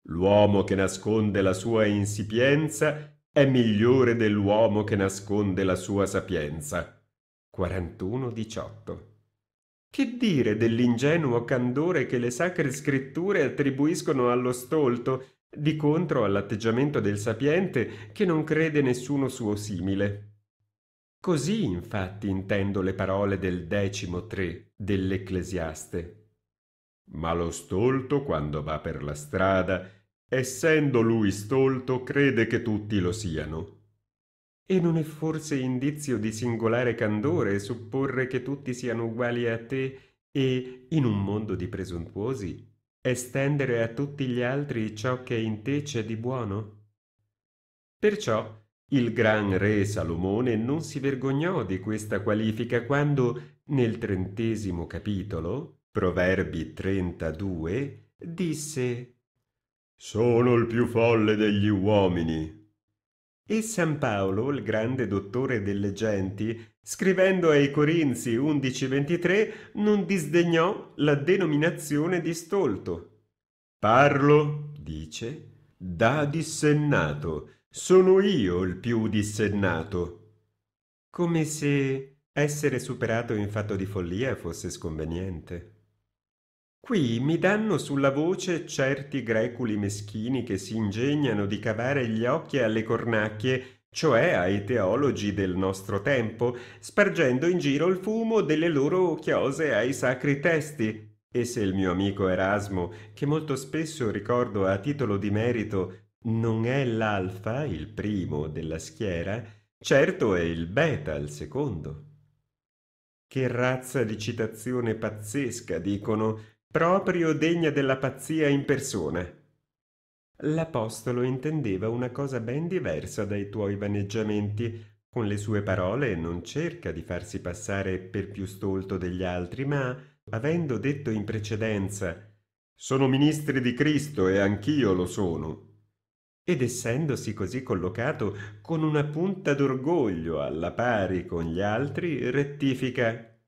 L'uomo che nasconde la sua insipienza è migliore dell'uomo che nasconde la sua sapienza. 41.18 Che dire dell'ingenuo candore che le sacre scritture attribuiscono allo stolto di contro all'atteggiamento del sapiente che non crede nessuno suo simile. Così infatti intendo le parole del decimo tre dell'Ecclesiaste. Ma lo stolto, quando va per la strada, essendo lui stolto, crede che tutti lo siano. E non è forse indizio di singolare candore supporre che tutti siano uguali a te e, in un mondo di presuntuosi, estendere a tutti gli altri ciò che in te c'è di buono? Perciò il gran re Salomone non si vergognò di questa qualifica quando, nel trentesimo capitolo, Proverbi 32, disse Sono il più folle degli uomini, e San Paolo, il grande dottore delle genti, scrivendo ai Corinzi 11:23, non disdegnò la denominazione di stolto. Parlo, dice, da dissennato, sono io il più dissennato. Come se essere superato in fatto di follia fosse sconveniente. Qui mi danno sulla voce certi greculi meschini che si ingegnano di cavare gli occhi alle cornacchie, cioè ai teologi del nostro tempo, spargendo in giro il fumo delle loro chiose ai sacri testi. E se il mio amico Erasmo, che molto spesso ricordo a titolo di merito, non è l'alfa, il primo della schiera, certo è il beta, il secondo. Che razza di citazione pazzesca, dicono, proprio degna della pazzia in persona. L'Apostolo intendeva una cosa ben diversa dai tuoi vaneggiamenti. Con le sue parole non cerca di farsi passare per più stolto degli altri, ma, avendo detto in precedenza «Sono ministri di Cristo e anch'io lo sono», ed essendosi così collocato con una punta d'orgoglio alla pari con gli altri, rettifica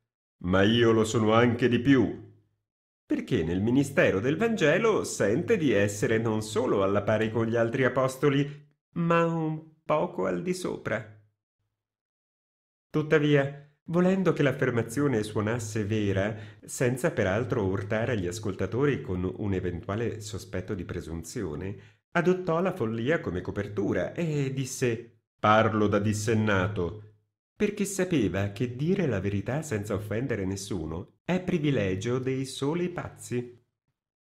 «Ma io lo sono anche di più, perché nel ministero del Vangelo sente di essere non solo alla pari con gli altri apostoli, ma un poco al di sopra. Tuttavia, volendo che l'affermazione suonasse vera, senza peraltro urtare gli ascoltatori con un eventuale sospetto di presunzione, adottò la follia come copertura e disse Parlo da dissennato perché sapeva che dire la verità senza offendere nessuno è privilegio dei soli pazzi.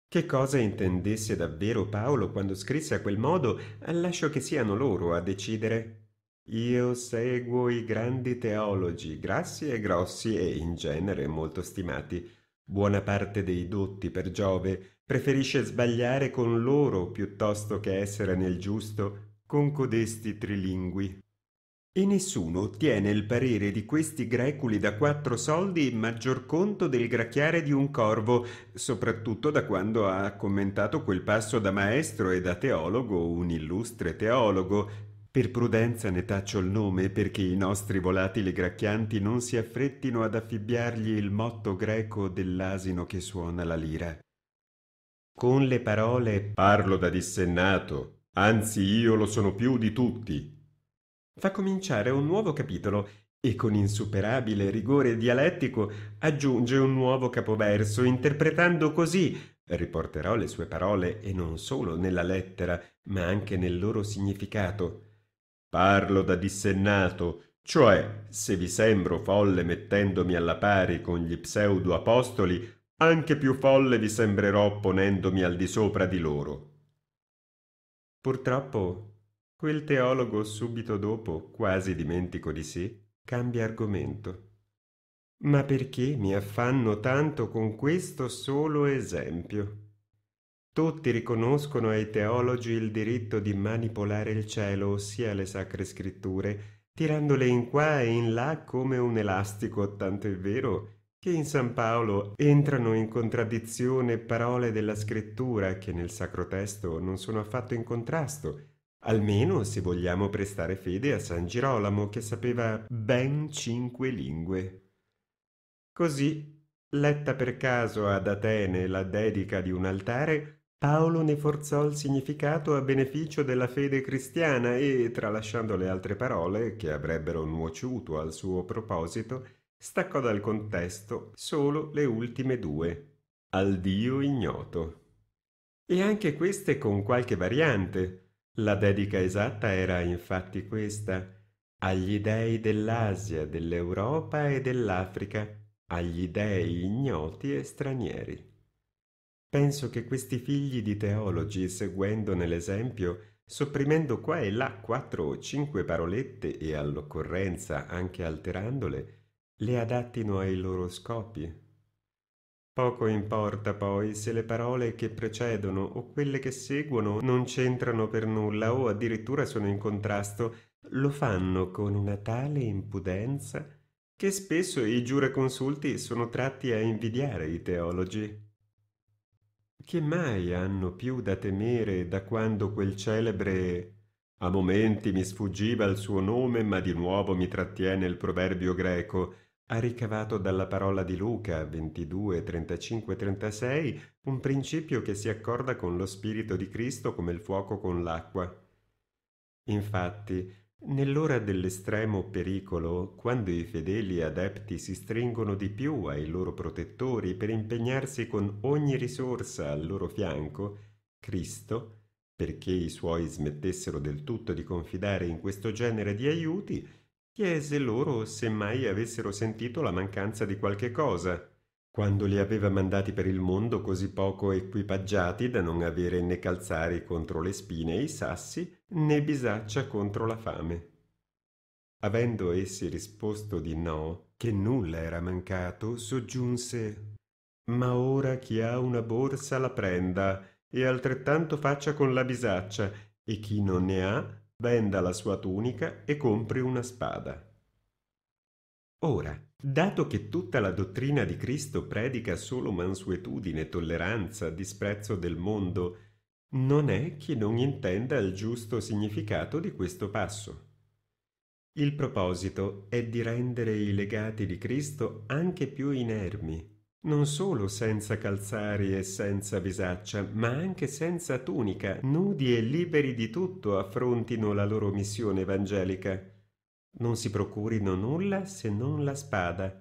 Che cosa intendesse davvero Paolo quando scrisse a quel modo, lascio che siano loro a decidere. Io seguo i grandi teologi, grassi e grossi e in genere molto stimati. Buona parte dei dotti, per Giove, preferisce sbagliare con loro piuttosto che essere nel giusto con codesti trilingui. E nessuno ottiene il parere di questi greculi da quattro soldi maggior conto del gracchiare di un corvo, soprattutto da quando ha commentato quel passo da maestro e da teologo un illustre teologo, per prudenza ne taccio il nome perché i nostri volatili gracchianti non si affrettino ad affibbiargli il motto greco dell'asino che suona la lira. Con le parole parlo da dissennato, anzi io lo sono più di tutti, fa cominciare un nuovo capitolo e con insuperabile rigore dialettico aggiunge un nuovo capoverso, interpretando così riporterò le sue parole e non solo nella lettera, ma anche nel loro significato. Parlo da dissennato, cioè se vi sembro folle mettendomi alla pari con gli pseudo-apostoli, anche più folle vi sembrerò ponendomi al di sopra di loro. Purtroppo Quel teologo subito dopo, quasi dimentico di sé, cambia argomento. Ma perché mi affanno tanto con questo solo esempio? Tutti riconoscono ai teologi il diritto di manipolare il cielo, ossia le sacre scritture, tirandole in qua e in là come un elastico, tanto è vero che in San Paolo entrano in contraddizione parole della scrittura che nel sacro testo non sono affatto in contrasto, Almeno se vogliamo prestare fede a San Girolamo che sapeva ben cinque lingue. Così, letta per caso ad Atene la dedica di un altare, Paolo ne forzò il significato a beneficio della fede cristiana e, tralasciando le altre parole che avrebbero nuociuto al suo proposito, staccò dal contesto solo le ultime due, al Dio ignoto. E anche queste con qualche variante, la dedica esatta era infatti questa agli dei dell'Asia, dell'Europa e dell'Africa, agli dei ignoti e stranieri. Penso che questi figli di teologi, seguendone l'esempio, sopprimendo qua e là quattro o cinque parolette e all'occorrenza anche alterandole, le adattino ai loro scopi, Poco importa poi se le parole che precedono o quelle che seguono non c'entrano per nulla o addirittura sono in contrasto, lo fanno con una tale impudenza che spesso i giureconsulti sono tratti a invidiare i teologi. Che mai hanno più da temere da quando quel celebre a momenti mi sfuggiva il suo nome, ma di nuovo mi trattiene il proverbio greco ha ricavato dalla parola di Luca 22, 35, 36 un principio che si accorda con lo Spirito di Cristo come il fuoco con l'acqua. Infatti, nell'ora dell'estremo pericolo, quando i fedeli adepti si stringono di più ai loro protettori per impegnarsi con ogni risorsa al loro fianco, Cristo, perché i suoi smettessero del tutto di confidare in questo genere di aiuti, chiese loro se mai avessero sentito la mancanza di qualche cosa, quando li aveva mandati per il mondo così poco equipaggiati da non avere né calzari contro le spine e i sassi, né bisaccia contro la fame. Avendo essi risposto di no, che nulla era mancato, soggiunse Ma ora chi ha una borsa la prenda, e altrettanto faccia con la bisaccia, e chi non ne ha venda la sua tunica e compri una spada. Ora, dato che tutta la dottrina di Cristo predica solo mansuetudine, tolleranza, disprezzo del mondo, non è chi non intenda il giusto significato di questo passo. Il proposito è di rendere i legati di Cristo anche più inermi, non solo senza calzari e senza bisaccia, ma anche senza tunica, nudi e liberi di tutto affrontino la loro missione evangelica. Non si procurino nulla se non la spada,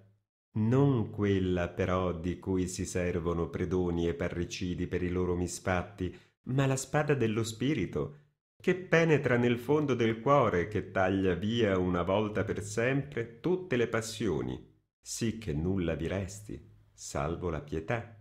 non quella però di cui si servono predoni e parricidi per i loro misfatti, ma la spada dello spirito, che penetra nel fondo del cuore, che taglia via una volta per sempre tutte le passioni, sì che nulla vi resti salvo la pietà.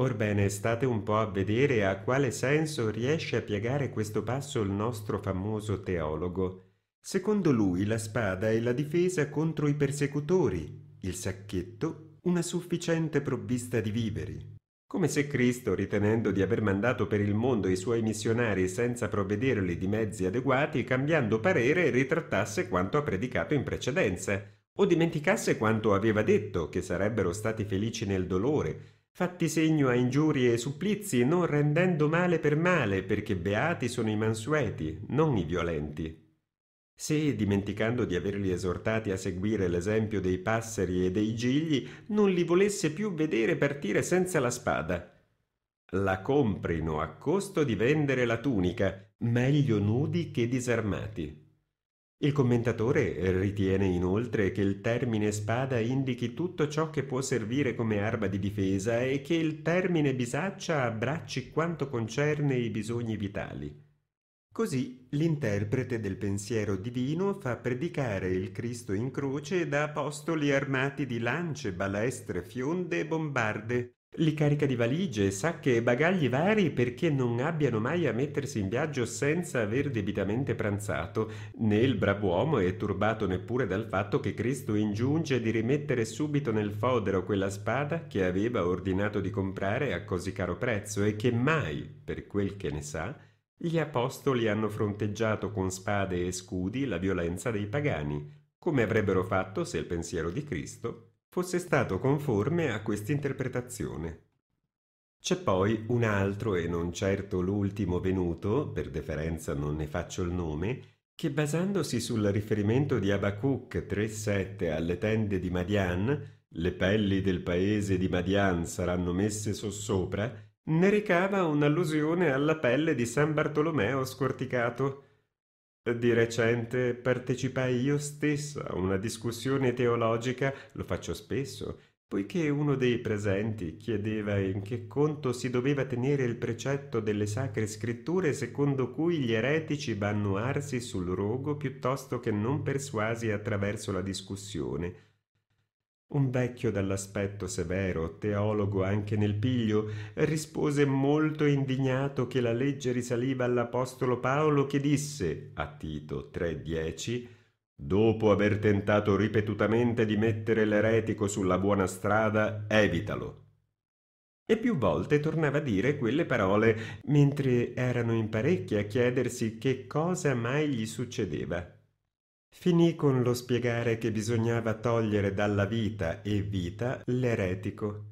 Orbene, state un po' a vedere a quale senso riesce a piegare questo passo il nostro famoso teologo. Secondo lui la spada è la difesa contro i persecutori, il sacchetto una sufficiente provvista di viveri. Come se Cristo, ritenendo di aver mandato per il mondo i suoi missionari senza provvederli di mezzi adeguati, cambiando parere ritrattasse quanto ha predicato in precedenza, o dimenticasse quanto aveva detto, che sarebbero stati felici nel dolore, fatti segno a ingiurie e supplizi, non rendendo male per male, perché beati sono i mansueti, non i violenti. Se, dimenticando di averli esortati a seguire l'esempio dei passeri e dei gigli, non li volesse più vedere partire senza la spada. La comprino a costo di vendere la tunica, meglio nudi che disarmati. Il commentatore ritiene inoltre che il termine spada indichi tutto ciò che può servire come arma di difesa e che il termine bisaccia abbracci quanto concerne i bisogni vitali. Così l'interprete del pensiero divino fa predicare il Cristo in croce da apostoli armati di lance, balestre, fionde e bombarde, li carica di valigie, sacche e bagagli vari perché non abbiano mai a mettersi in viaggio senza aver debitamente pranzato, né il brav'uomo è turbato neppure dal fatto che Cristo ingiunge di rimettere subito nel fodero quella spada che aveva ordinato di comprare a così caro prezzo e che mai, per quel che ne sa, gli apostoli hanno fronteggiato con spade e scudi la violenza dei pagani, come avrebbero fatto se il pensiero di Cristo fosse stato conforme a quest'interpretazione. C'è poi un altro e non certo l'ultimo venuto, per deferenza non ne faccio il nome, che basandosi sul riferimento di Abacuc 3.7 alle tende di Madian, le pelli del paese di Madian saranno messe sossopra, ne recava un'allusione alla pelle di San Bartolomeo scorticato, di recente partecipai io stessa a una discussione teologica, lo faccio spesso, poiché uno dei presenti chiedeva in che conto si doveva tenere il precetto delle sacre scritture secondo cui gli eretici vanno arsi sul rogo piuttosto che non persuasi attraverso la discussione un vecchio dall'aspetto severo, teologo anche nel piglio, rispose molto indignato che la legge risaliva all'Apostolo Paolo che disse a Tito 3:10 Dopo aver tentato ripetutamente di mettere l'eretico sulla buona strada, evitalo. E più volte tornava a dire quelle parole, mentre erano in parecchi a chiedersi che cosa mai gli succedeva. Finì con lo spiegare che bisognava togliere dalla vita e vita l'eretico.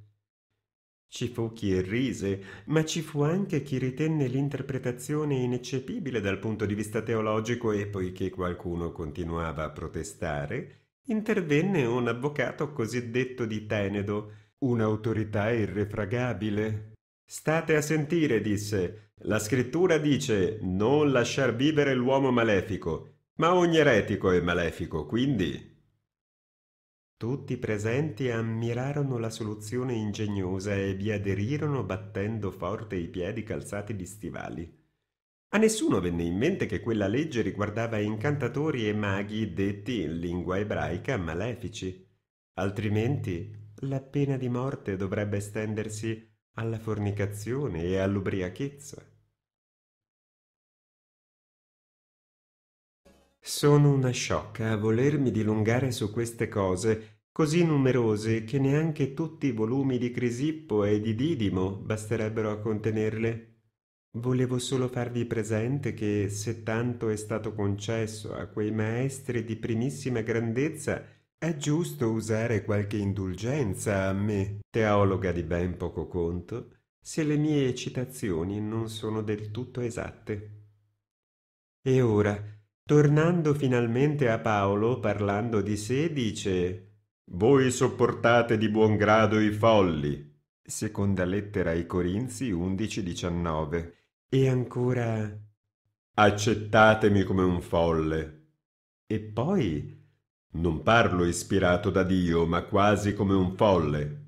Ci fu chi rise, ma ci fu anche chi ritenne l'interpretazione ineccepibile dal punto di vista teologico e poiché qualcuno continuava a protestare, intervenne un avvocato cosiddetto di Tenedo, un'autorità irrefragabile. State a sentire, disse, la scrittura dice non lasciar vivere l'uomo malefico ma ogni eretico è malefico, quindi... Tutti i presenti ammirarono la soluzione ingegnosa e vi aderirono battendo forte i piedi calzati di stivali. A nessuno venne in mente che quella legge riguardava incantatori e maghi detti in lingua ebraica malefici, altrimenti la pena di morte dovrebbe estendersi alla fornicazione e all'ubriachezza. Sono una sciocca a volermi dilungare su queste cose così numerose che neanche tutti i volumi di Crisippo e di Didimo basterebbero a contenerle. Volevo solo farvi presente che, se tanto è stato concesso a quei maestri di primissima grandezza, è giusto usare qualche indulgenza a me, teologa di ben poco conto, se le mie citazioni non sono del tutto esatte. E ora, Tornando finalmente a Paolo, parlando di sé, dice Voi sopportate di buon grado i folli. Seconda lettera ai Corinzi 11-19. E ancora Accettatemi come un folle. E poi Non parlo ispirato da Dio, ma quasi come un folle.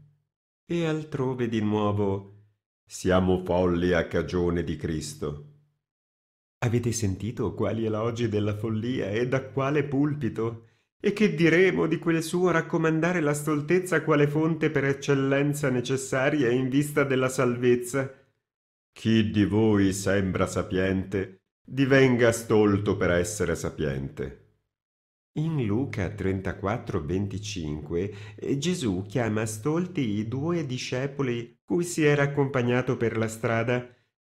E altrove di nuovo Siamo folli a cagione di Cristo. Avete sentito quali elogi della follia e da quale pulpito? E che diremo di quel suo raccomandare la stoltezza quale fonte per eccellenza necessaria in vista della salvezza? Chi di voi sembra sapiente, divenga stolto per essere sapiente. In Luca 34:25 eh, Gesù chiama stolti i due discepoli cui si era accompagnato per la strada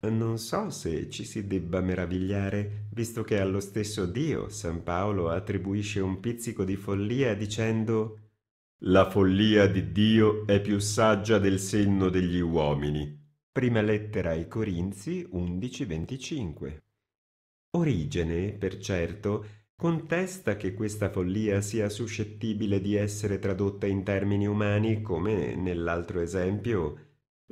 non so se ci si debba meravigliare, visto che allo stesso Dio San Paolo attribuisce un pizzico di follia dicendo La follia di Dio è più saggia del senno degli uomini. Prima lettera ai Corinzi 11:25. Origene, per certo, contesta che questa follia sia suscettibile di essere tradotta in termini umani come nell'altro esempio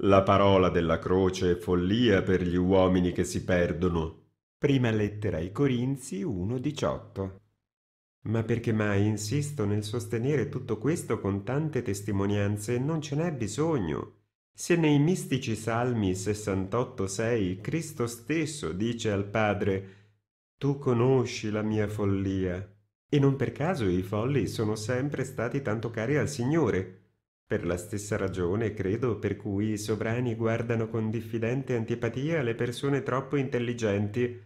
la parola della croce è follia per gli uomini che si perdono. Prima lettera ai Corinzi 1.18. Ma perché mai insisto nel sostenere tutto questo con tante testimonianze? Non ce n'è bisogno. Se nei mistici salmi 68.6 Cristo stesso dice al Padre Tu conosci la mia follia. E non per caso i folli sono sempre stati tanto cari al Signore per la stessa ragione, credo, per cui i sovrani guardano con diffidente antipatia le persone troppo intelligenti.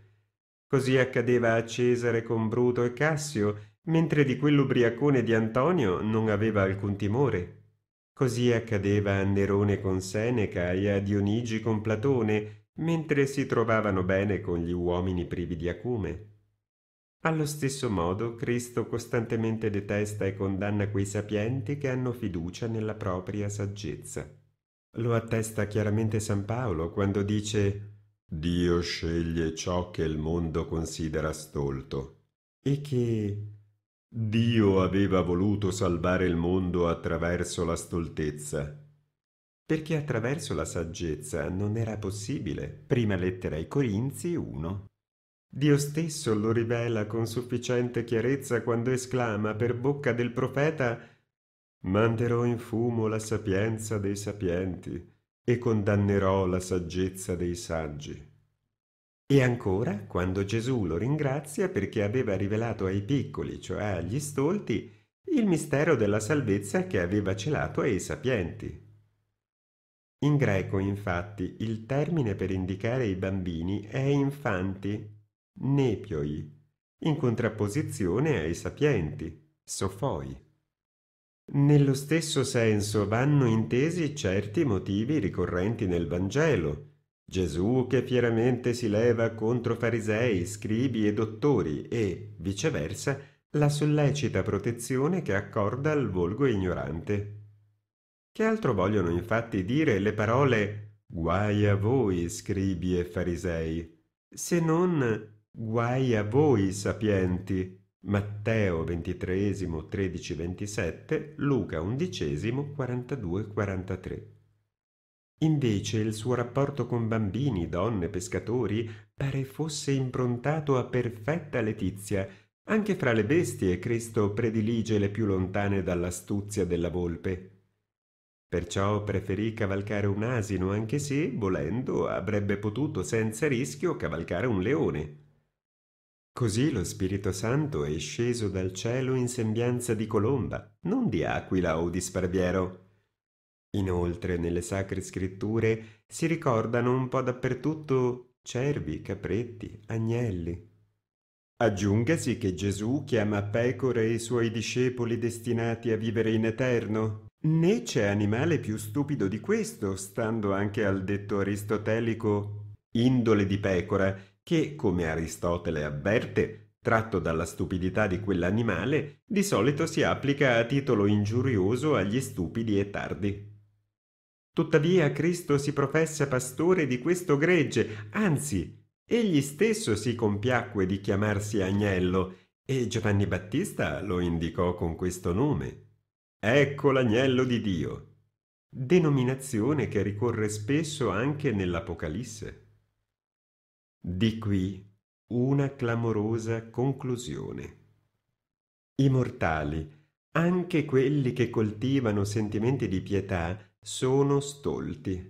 Così accadeva a Cesare con Bruto e Cassio, mentre di quell'ubriacone di Antonio non aveva alcun timore. Così accadeva a Nerone con Seneca e a Dionigi con Platone, mentre si trovavano bene con gli uomini privi di acume. Allo stesso modo Cristo costantemente detesta e condanna quei sapienti che hanno fiducia nella propria saggezza. Lo attesta chiaramente San Paolo quando dice Dio sceglie ciò che il mondo considera stolto e che Dio aveva voluto salvare il mondo attraverso la stoltezza, perché attraverso la saggezza non era possibile. Prima lettera ai Corinzi 1. Dio stesso lo rivela con sufficiente chiarezza quando esclama per bocca del profeta Manderò in fumo la sapienza dei sapienti e condannerò la saggezza dei saggi. E ancora, quando Gesù lo ringrazia perché aveva rivelato ai piccoli, cioè agli stolti, il mistero della salvezza che aveva celato ai sapienti. In greco, infatti, il termine per indicare i bambini è infanti, nepioi, in contrapposizione ai sapienti, sofoi. Nello stesso senso vanno intesi certi motivi ricorrenti nel Vangelo. Gesù che fieramente si leva contro farisei, scribi e dottori e, viceversa, la sollecita protezione che accorda al volgo ignorante. Che altro vogliono infatti dire le parole guai a voi, scribi e farisei, se non Guai a voi sapienti! Matteo ventitreesimo tredici ventisette, Luca undicesimo quarantadue quarantatré. Invece il suo rapporto con bambini, donne, pescatori pare fosse improntato a perfetta letizia. Anche fra le bestie Cristo predilige le più lontane dall'astuzia della volpe. Perciò preferì cavalcare un asino, anche se, volendo, avrebbe potuto senza rischio cavalcare un leone. Così lo Spirito Santo è sceso dal cielo in sembianza di colomba, non di aquila o di sparviero. Inoltre, nelle sacre scritture si ricordano un po' dappertutto cervi, capretti, agnelli. Aggiungasi che Gesù chiama pecore i suoi discepoli destinati a vivere in eterno. Né c'è animale più stupido di questo, stando anche al detto aristotelico indole di pecora, che, come Aristotele avverte, tratto dalla stupidità di quell'animale, di solito si applica a titolo ingiurioso agli stupidi e tardi. Tuttavia Cristo si professa pastore di questo gregge, anzi, egli stesso si compiacque di chiamarsi agnello, e Giovanni Battista lo indicò con questo nome. Ecco l'agnello di Dio, denominazione che ricorre spesso anche nell'Apocalisse. Di qui una clamorosa conclusione. I mortali, anche quelli che coltivano sentimenti di pietà, sono stolti.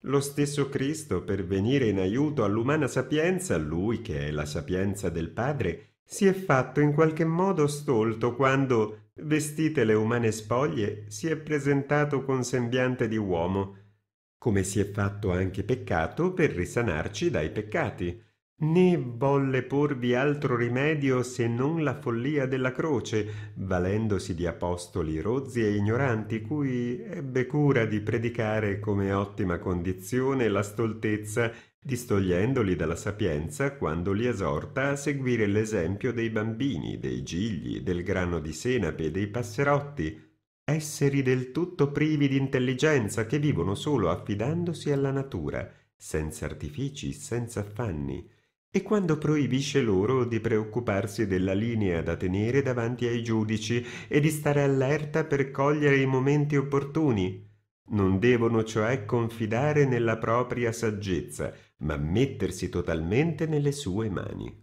Lo stesso Cristo, per venire in aiuto all'umana sapienza, lui che è la sapienza del Padre, si è fatto in qualche modo stolto quando, vestite le umane spoglie, si è presentato con sembiante di uomo, come si è fatto anche peccato per risanarci dai peccati, né volle porvi altro rimedio se non la follia della croce, valendosi di apostoli rozzi e ignoranti, cui ebbe cura di predicare come ottima condizione la stoltezza, distogliendoli dalla sapienza quando li esorta a seguire l'esempio dei bambini, dei gigli, del grano di senape, dei passerotti, esseri del tutto privi di intelligenza che vivono solo affidandosi alla natura, senza artifici, senza affanni, e quando proibisce loro di preoccuparsi della linea da tenere davanti ai giudici e di stare allerta per cogliere i momenti opportuni. Non devono cioè confidare nella propria saggezza, ma mettersi totalmente nelle sue mani.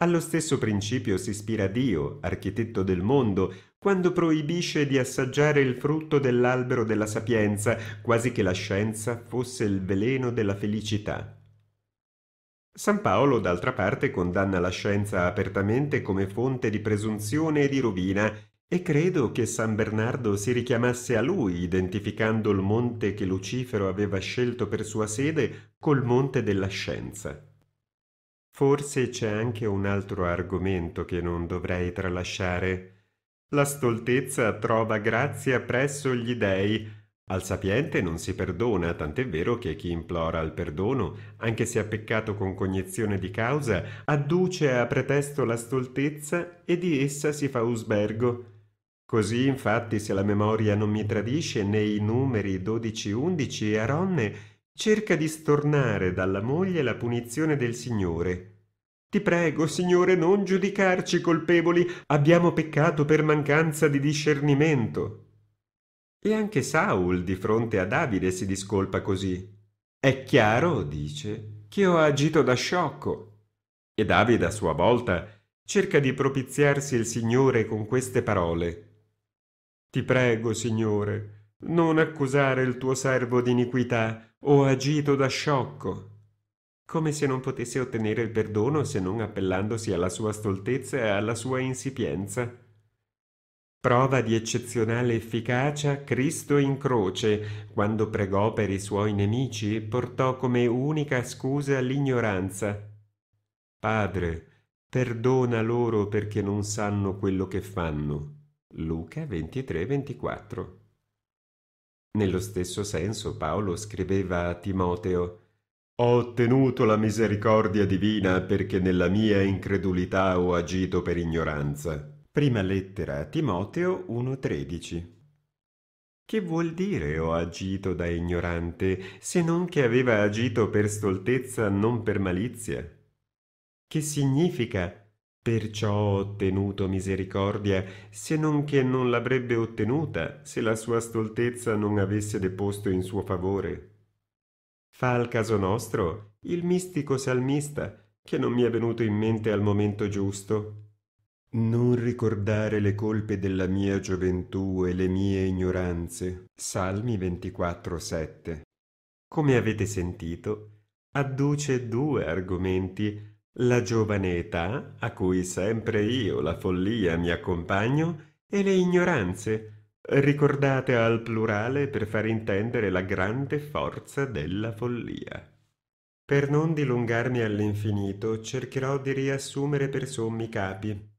Allo stesso principio si ispira Dio, architetto del mondo, quando proibisce di assaggiare il frutto dell'albero della sapienza, quasi che la scienza fosse il veleno della felicità. San Paolo, d'altra parte, condanna la scienza apertamente come fonte di presunzione e di rovina, e credo che San Bernardo si richiamasse a lui, identificando il monte che Lucifero aveva scelto per sua sede col monte della scienza. Forse c'è anche un altro argomento che non dovrei tralasciare. La stoltezza trova grazia presso gli dèi. Al sapiente non si perdona, tant'è vero che chi implora il perdono, anche se ha peccato con cognizione di causa, adduce a pretesto la stoltezza e di essa si fa usbergo. Così, infatti, se la memoria non mi tradisce, nei numeri 12-11 Aronne cerca di stornare dalla moglie la punizione del Signore, ti prego, Signore, non giudicarci colpevoli, abbiamo peccato per mancanza di discernimento. E anche Saul di fronte a Davide si discolpa così. È chiaro, dice, che ho agito da sciocco. E Davide a sua volta cerca di propiziarsi il Signore con queste parole. Ti prego, Signore, non accusare il tuo servo di iniquità, ho agito da sciocco come se non potesse ottenere il perdono se non appellandosi alla sua stoltezza e alla sua insipienza. Prova di eccezionale efficacia Cristo in croce, quando pregò per i suoi nemici, portò come unica scusa l'ignoranza. Padre, perdona loro perché non sanno quello che fanno. Luca 23-24 Nello stesso senso Paolo scriveva a Timoteo ho ottenuto la misericordia divina perché nella mia incredulità ho agito per ignoranza. Prima lettera a Timoteo 1.13 che vuol dire ho agito da ignorante, se non che aveva agito per stoltezza, non per malizia? Che significa perciò ho ottenuto misericordia, se non che non l'avrebbe ottenuta, se la sua stoltezza non avesse deposto in suo favore? Fa al caso nostro il mistico salmista che non mi è venuto in mente al momento giusto. Non ricordare le colpe della mia gioventù e le mie ignoranze. Salmi 24:7. Come avete sentito, adduce due argomenti: la giovane età, a cui sempre io la follia mi accompagno, e le ignoranze, ricordate al plurale per far intendere la grande forza della follia. Per non dilungarmi all'infinito, cercherò di riassumere per sommi capi.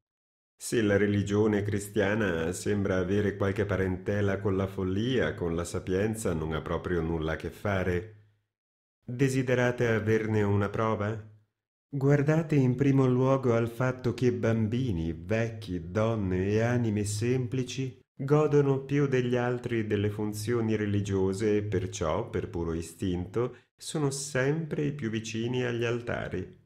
Se la religione cristiana sembra avere qualche parentela con la follia, con la sapienza non ha proprio nulla a che fare. Desiderate averne una prova? Guardate in primo luogo al fatto che bambini, vecchi, donne e anime semplici godono più degli altri delle funzioni religiose e perciò, per puro istinto, sono sempre i più vicini agli altari.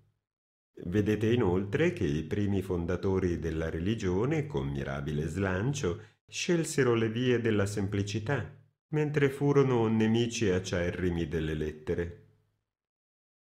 Vedete inoltre che i primi fondatori della religione, con mirabile slancio, scelsero le vie della semplicità, mentre furono nemici acerrimi delle lettere.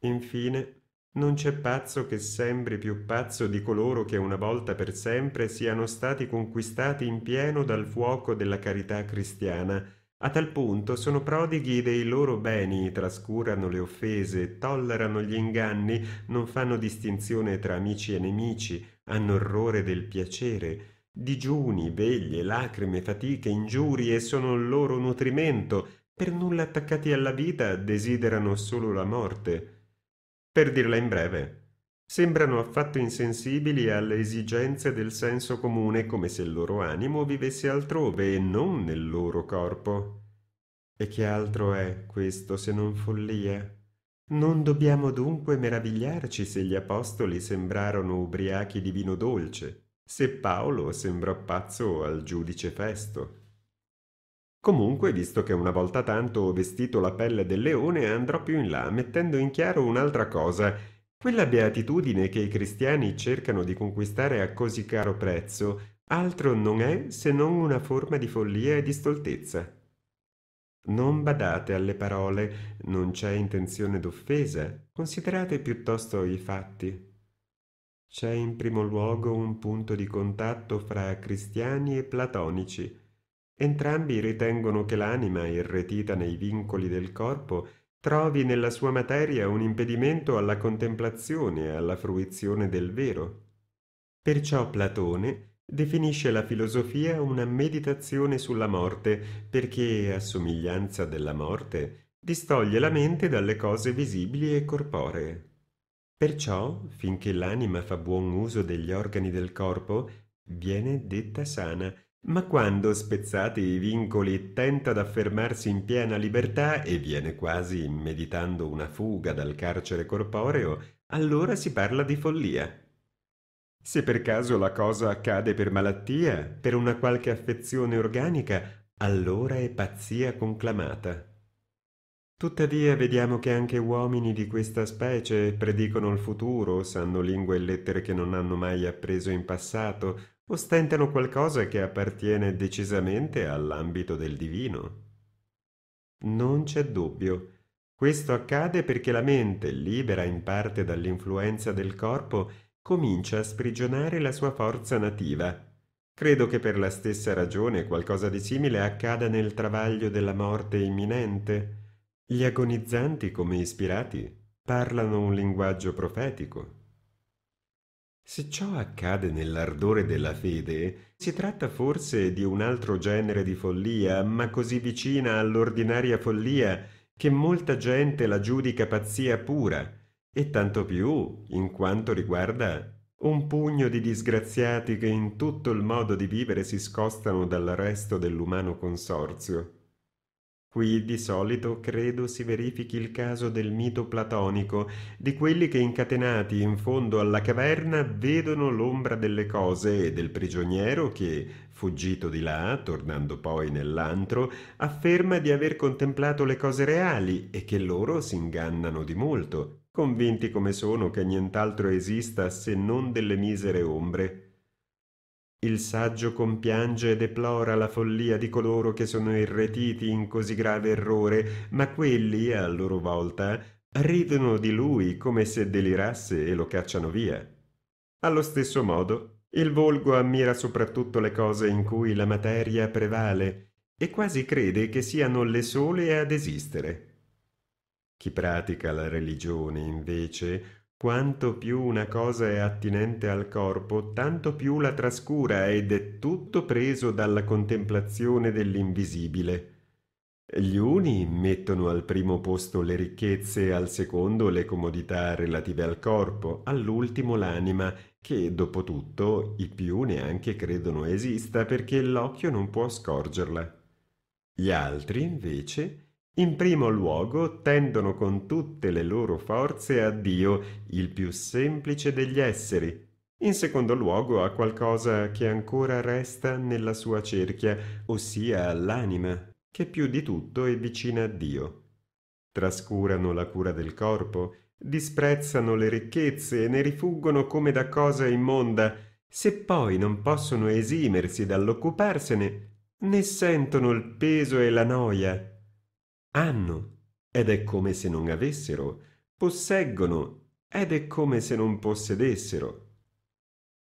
Infine, non c'è pazzo che sembri più pazzo di coloro che una volta per sempre siano stati conquistati in pieno dal fuoco della carità cristiana. A tal punto sono prodighi dei loro beni, trascurano le offese, tollerano gli inganni, non fanno distinzione tra amici e nemici, hanno orrore del piacere. Digiuni, veglie, lacrime, fatiche, ingiurie sono il loro nutrimento, per nulla attaccati alla vita desiderano solo la morte. Per dirla in breve, sembrano affatto insensibili alle esigenze del senso comune come se il loro animo vivesse altrove e non nel loro corpo. E che altro è questo se non follia? Non dobbiamo dunque meravigliarci se gli apostoli sembrarono ubriachi di vino dolce, se Paolo sembrò pazzo al giudice Festo. Comunque, visto che una volta tanto ho vestito la pelle del leone, andrò più in là, mettendo in chiaro un'altra cosa. Quella beatitudine che i cristiani cercano di conquistare a così caro prezzo, altro non è se non una forma di follia e di stoltezza. Non badate alle parole, non c'è intenzione d'offesa, considerate piuttosto i fatti. C'è in primo luogo un punto di contatto fra cristiani e platonici, Entrambi ritengono che l'anima, irretita nei vincoli del corpo, trovi nella sua materia un impedimento alla contemplazione e alla fruizione del vero. Perciò Platone definisce la filosofia una meditazione sulla morte perché, a somiglianza della morte, distoglie la mente dalle cose visibili e corporee. Perciò, finché l'anima fa buon uso degli organi del corpo, viene detta sana ma quando, spezzati i vincoli, tenta d'affermarsi in piena libertà e viene quasi meditando una fuga dal carcere corporeo, allora si parla di follia. Se per caso la cosa accade per malattia, per una qualche affezione organica, allora è pazzia conclamata. Tuttavia vediamo che anche uomini di questa specie predicono il futuro, sanno lingue e lettere che non hanno mai appreso in passato, ostentano qualcosa che appartiene decisamente all'ambito del divino. Non c'è dubbio. Questo accade perché la mente, libera in parte dall'influenza del corpo, comincia a sprigionare la sua forza nativa. Credo che per la stessa ragione qualcosa di simile accada nel travaglio della morte imminente. Gli agonizzanti, come ispirati, parlano un linguaggio profetico. Se ciò accade nell'ardore della fede, si tratta forse di un altro genere di follia, ma così vicina all'ordinaria follia che molta gente la giudica pazzia pura, e tanto più in quanto riguarda un pugno di disgraziati che in tutto il modo di vivere si scostano dal resto dell'umano consorzio. Qui di solito credo si verifichi il caso del mito platonico, di quelli che incatenati in fondo alla caverna vedono l'ombra delle cose e del prigioniero che, fuggito di là, tornando poi nell'antro, afferma di aver contemplato le cose reali e che loro si ingannano di molto, convinti come sono che nient'altro esista se non delle misere ombre il saggio compiange e deplora la follia di coloro che sono irretiti in così grave errore, ma quelli, a loro volta, ridono di lui come se delirasse e lo cacciano via. Allo stesso modo, il volgo ammira soprattutto le cose in cui la materia prevale e quasi crede che siano le sole ad esistere. Chi pratica la religione, invece, quanto più una cosa è attinente al corpo, tanto più la trascura ed è tutto preso dalla contemplazione dell'invisibile. Gli uni mettono al primo posto le ricchezze, al secondo le comodità relative al corpo, all'ultimo l'anima, che dopo tutto i più neanche credono esista perché l'occhio non può scorgerla. Gli altri, invece, in primo luogo tendono con tutte le loro forze a Dio, il più semplice degli esseri, in secondo luogo a qualcosa che ancora resta nella sua cerchia, ossia all'anima, che più di tutto è vicina a Dio. Trascurano la cura del corpo, disprezzano le ricchezze e ne rifuggono come da cosa immonda, se poi non possono esimersi dall'occuparsene, ne sentono il peso e la noia, hanno ed è come se non avessero, posseggono ed è come se non possedessero.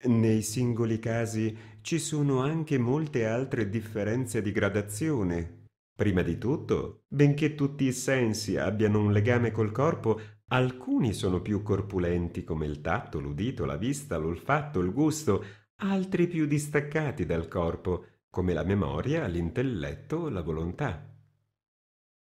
Nei singoli casi ci sono anche molte altre differenze di gradazione. Prima di tutto, benché tutti i sensi abbiano un legame col corpo, alcuni sono più corpulenti come il tatto, l'udito, la vista, l'olfatto, il gusto, altri più distaccati dal corpo, come la memoria, l'intelletto, la volontà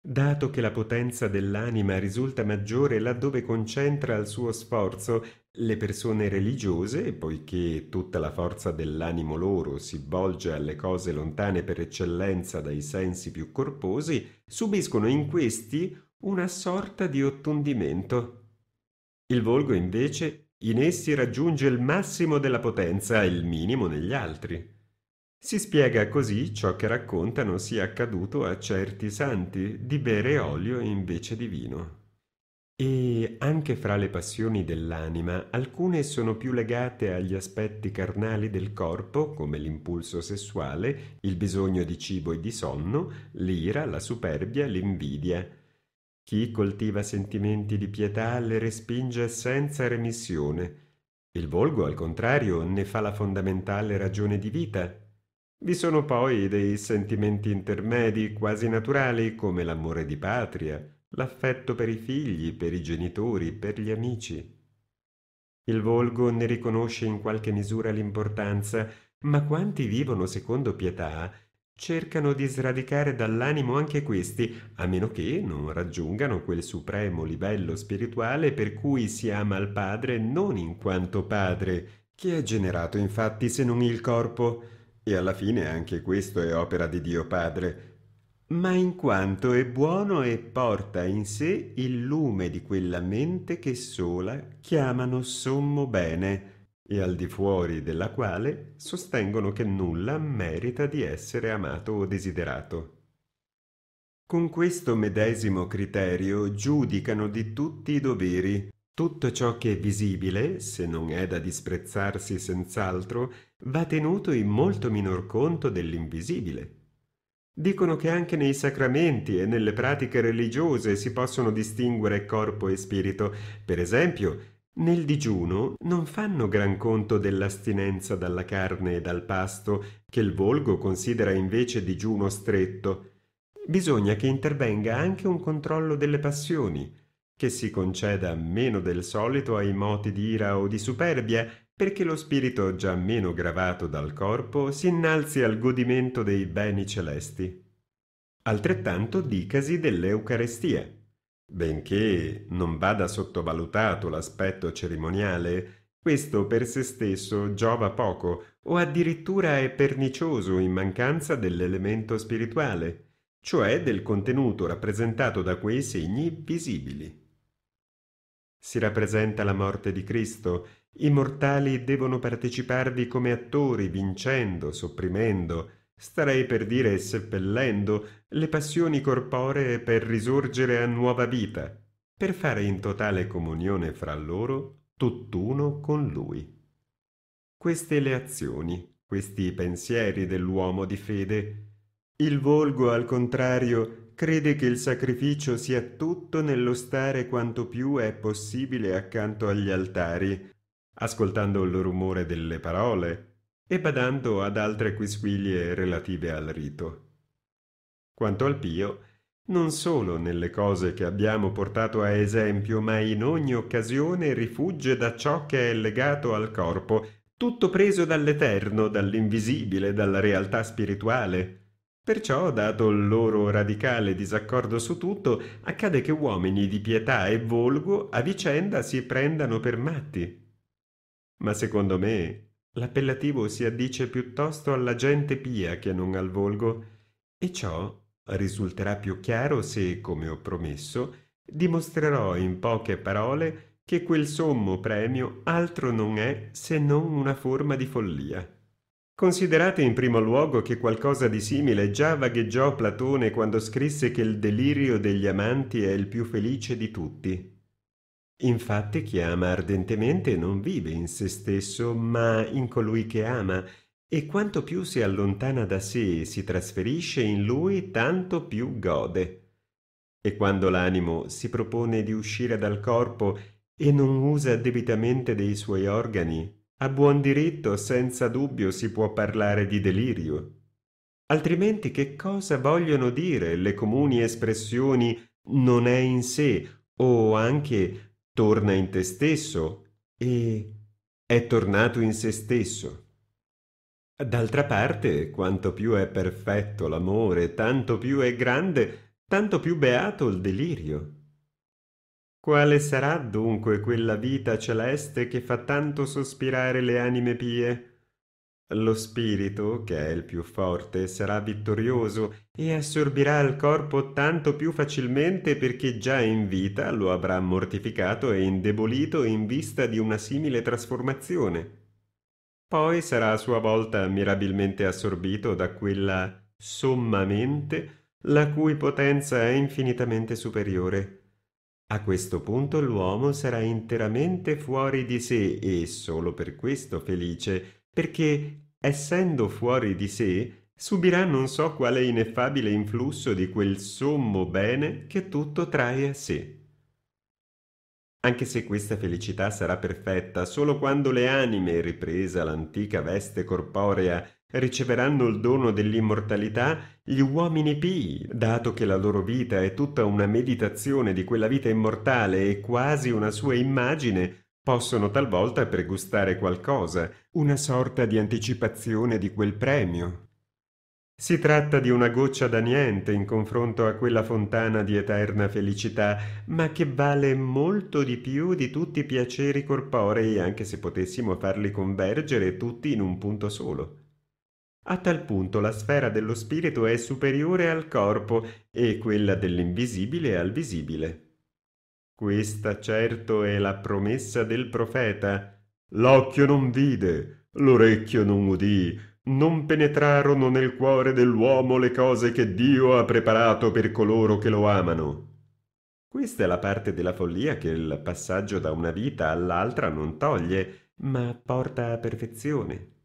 dato che la potenza dell'anima risulta maggiore laddove concentra il suo sforzo le persone religiose, poiché tutta la forza dell'animo loro si volge alle cose lontane per eccellenza dai sensi più corposi, subiscono in questi una sorta di ottondimento. Il volgo invece in essi raggiunge il massimo della potenza e il minimo negli altri. Si spiega così ciò che raccontano sia accaduto a certi santi di bere olio invece di vino. E anche fra le passioni dell'anima, alcune sono più legate agli aspetti carnali del corpo, come l'impulso sessuale, il bisogno di cibo e di sonno, l'ira, la superbia, l'invidia. Chi coltiva sentimenti di pietà le respinge senza remissione. Il volgo, al contrario, ne fa la fondamentale ragione di vita, vi sono poi dei sentimenti intermedi quasi naturali come l'amore di patria, l'affetto per i figli, per i genitori, per gli amici. Il volgo ne riconosce in qualche misura l'importanza, ma quanti vivono secondo pietà cercano di sradicare dall'animo anche questi, a meno che non raggiungano quel supremo livello spirituale per cui si ama il Padre non in quanto Padre, che è generato infatti se non il corpo, e alla fine anche questo è opera di Dio Padre, ma in quanto è buono e porta in sé il lume di quella mente che sola chiamano sommo bene, e al di fuori della quale sostengono che nulla merita di essere amato o desiderato. Con questo medesimo criterio giudicano di tutti i doveri, tutto ciò che è visibile, se non è da disprezzarsi senz'altro, va tenuto in molto minor conto dell'invisibile. Dicono che anche nei sacramenti e nelle pratiche religiose si possono distinguere corpo e spirito. Per esempio, nel digiuno non fanno gran conto dell'astinenza dalla carne e dal pasto, che il volgo considera invece digiuno stretto. Bisogna che intervenga anche un controllo delle passioni, che si conceda meno del solito ai moti di ira o di superbia perché lo spirito già meno gravato dal corpo si innalzi al godimento dei beni celesti. Altrettanto dicasi dell'Eucarestia. Benché non vada sottovalutato l'aspetto cerimoniale, questo per se stesso giova poco o addirittura è pernicioso in mancanza dell'elemento spirituale, cioè del contenuto rappresentato da quei segni visibili. Si rappresenta la morte di Cristo i mortali devono parteciparvi come attori, vincendo, sopprimendo, starei per dire seppellendo, le passioni corporee per risorgere a nuova vita, per fare in totale comunione fra loro, tutt'uno con lui. Queste le azioni, questi i pensieri dell'uomo di fede. Il volgo, al contrario, crede che il sacrificio sia tutto nello stare quanto più è possibile accanto agli altari, ascoltando il rumore delle parole e badando ad altre quisquiglie relative al rito. Quanto al Pio, non solo nelle cose che abbiamo portato a esempio, ma in ogni occasione rifugge da ciò che è legato al corpo, tutto preso dall'eterno, dall'invisibile, dalla realtà spirituale. Perciò, dato il loro radicale disaccordo su tutto, accade che uomini di pietà e volgo a vicenda si prendano per matti ma secondo me l'appellativo si addice piuttosto alla gente pia che non al volgo, e ciò risulterà più chiaro se, come ho promesso, dimostrerò in poche parole che quel sommo premio altro non è se non una forma di follia. Considerate in primo luogo che qualcosa di simile già vagheggiò Platone quando scrisse che il delirio degli amanti è il più felice di tutti. Infatti chi ama ardentemente non vive in se stesso, ma in colui che ama, e quanto più si allontana da sé e si trasferisce in lui, tanto più gode. E quando l'animo si propone di uscire dal corpo e non usa debitamente dei suoi organi, a buon diritto senza dubbio si può parlare di delirio. Altrimenti che cosa vogliono dire le comuni espressioni non è in sé o anche torna in te stesso e è tornato in se stesso. D'altra parte, quanto più è perfetto l'amore, tanto più è grande, tanto più beato il delirio. Quale sarà dunque quella vita celeste che fa tanto sospirare le anime pie? Lo spirito, che è il più forte, sarà vittorioso e assorbirà il corpo tanto più facilmente perché già in vita lo avrà mortificato e indebolito in vista di una simile trasformazione. Poi sarà a sua volta mirabilmente assorbito da quella sommamente la cui potenza è infinitamente superiore. A questo punto l'uomo sarà interamente fuori di sé e solo per questo felice perché, essendo fuori di sé, subirà non so quale ineffabile influsso di quel sommo bene che tutto trae a sé. Anche se questa felicità sarà perfetta solo quando le anime, ripresa l'antica veste corporea, riceveranno il dono dell'immortalità, gli uomini pii, dato che la loro vita è tutta una meditazione di quella vita immortale e quasi una sua immagine, Possono talvolta pregustare qualcosa, una sorta di anticipazione di quel premio. Si tratta di una goccia da niente in confronto a quella fontana di eterna felicità, ma che vale molto di più di tutti i piaceri corporei, anche se potessimo farli convergere tutti in un punto solo. A tal punto la sfera dello spirito è superiore al corpo e quella dell'invisibile al visibile. Questa certo è la promessa del profeta. L'occhio non vide, l'orecchio non udì, non penetrarono nel cuore dell'uomo le cose che Dio ha preparato per coloro che lo amano. Questa è la parte della follia che il passaggio da una vita all'altra non toglie, ma porta a perfezione.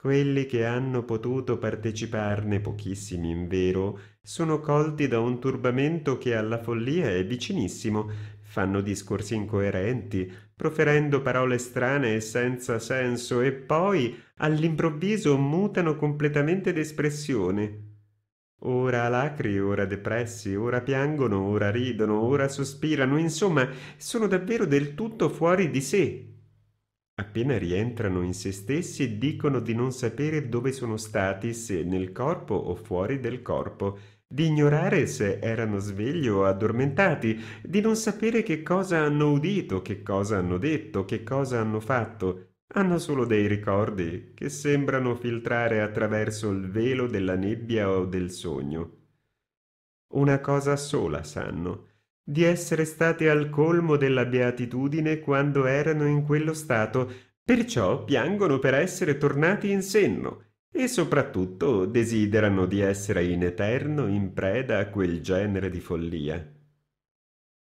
Quelli che hanno potuto parteciparne, pochissimi in vero, sono colti da un turbamento che alla follia è vicinissimo, fanno discorsi incoerenti, proferendo parole strane e senza senso, e poi all'improvviso mutano completamente d'espressione. Ora alacri, ora depressi, ora piangono, ora ridono, ora sospirano, insomma, sono davvero del tutto fuori di sé. Appena rientrano in se stessi dicono di non sapere dove sono stati, se nel corpo o fuori del corpo, di ignorare se erano svegli o addormentati, di non sapere che cosa hanno udito, che cosa hanno detto, che cosa hanno fatto. Hanno solo dei ricordi che sembrano filtrare attraverso il velo della nebbia o del sogno. Una cosa sola sanno, di essere state al colmo della beatitudine quando erano in quello stato, perciò piangono per essere tornati in senno e soprattutto desiderano di essere in eterno in preda a quel genere di follia.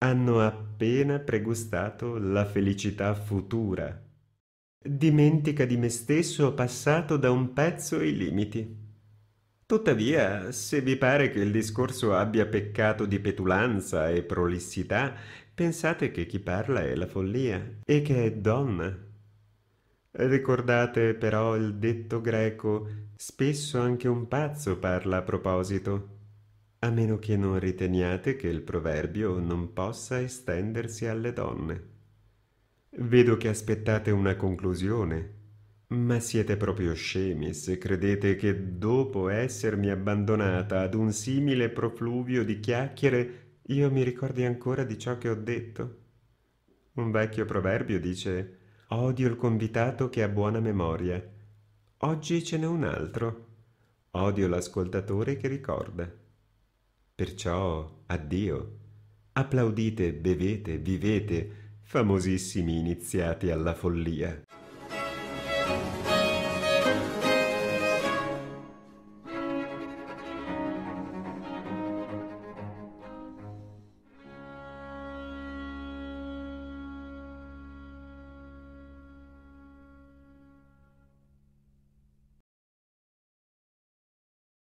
Hanno appena pregustato la felicità futura. Dimentica di me stesso ho passato da un pezzo i limiti. Tuttavia, se vi pare che il discorso abbia peccato di petulanza e prolissità, pensate che chi parla è la follia e che è donna. Ricordate però il detto greco, spesso anche un pazzo parla a proposito, a meno che non riteniate che il proverbio non possa estendersi alle donne. Vedo che aspettate una conclusione. Ma siete proprio scemi se credete che dopo essermi abbandonata ad un simile profluvio di chiacchiere io mi ricordi ancora di ciò che ho detto. Un vecchio proverbio dice Odio il convitato che ha buona memoria. Oggi ce n'è un altro. Odio l'ascoltatore che ricorda. Perciò, addio. Applaudite, bevete, vivete, famosissimi iniziati alla follia.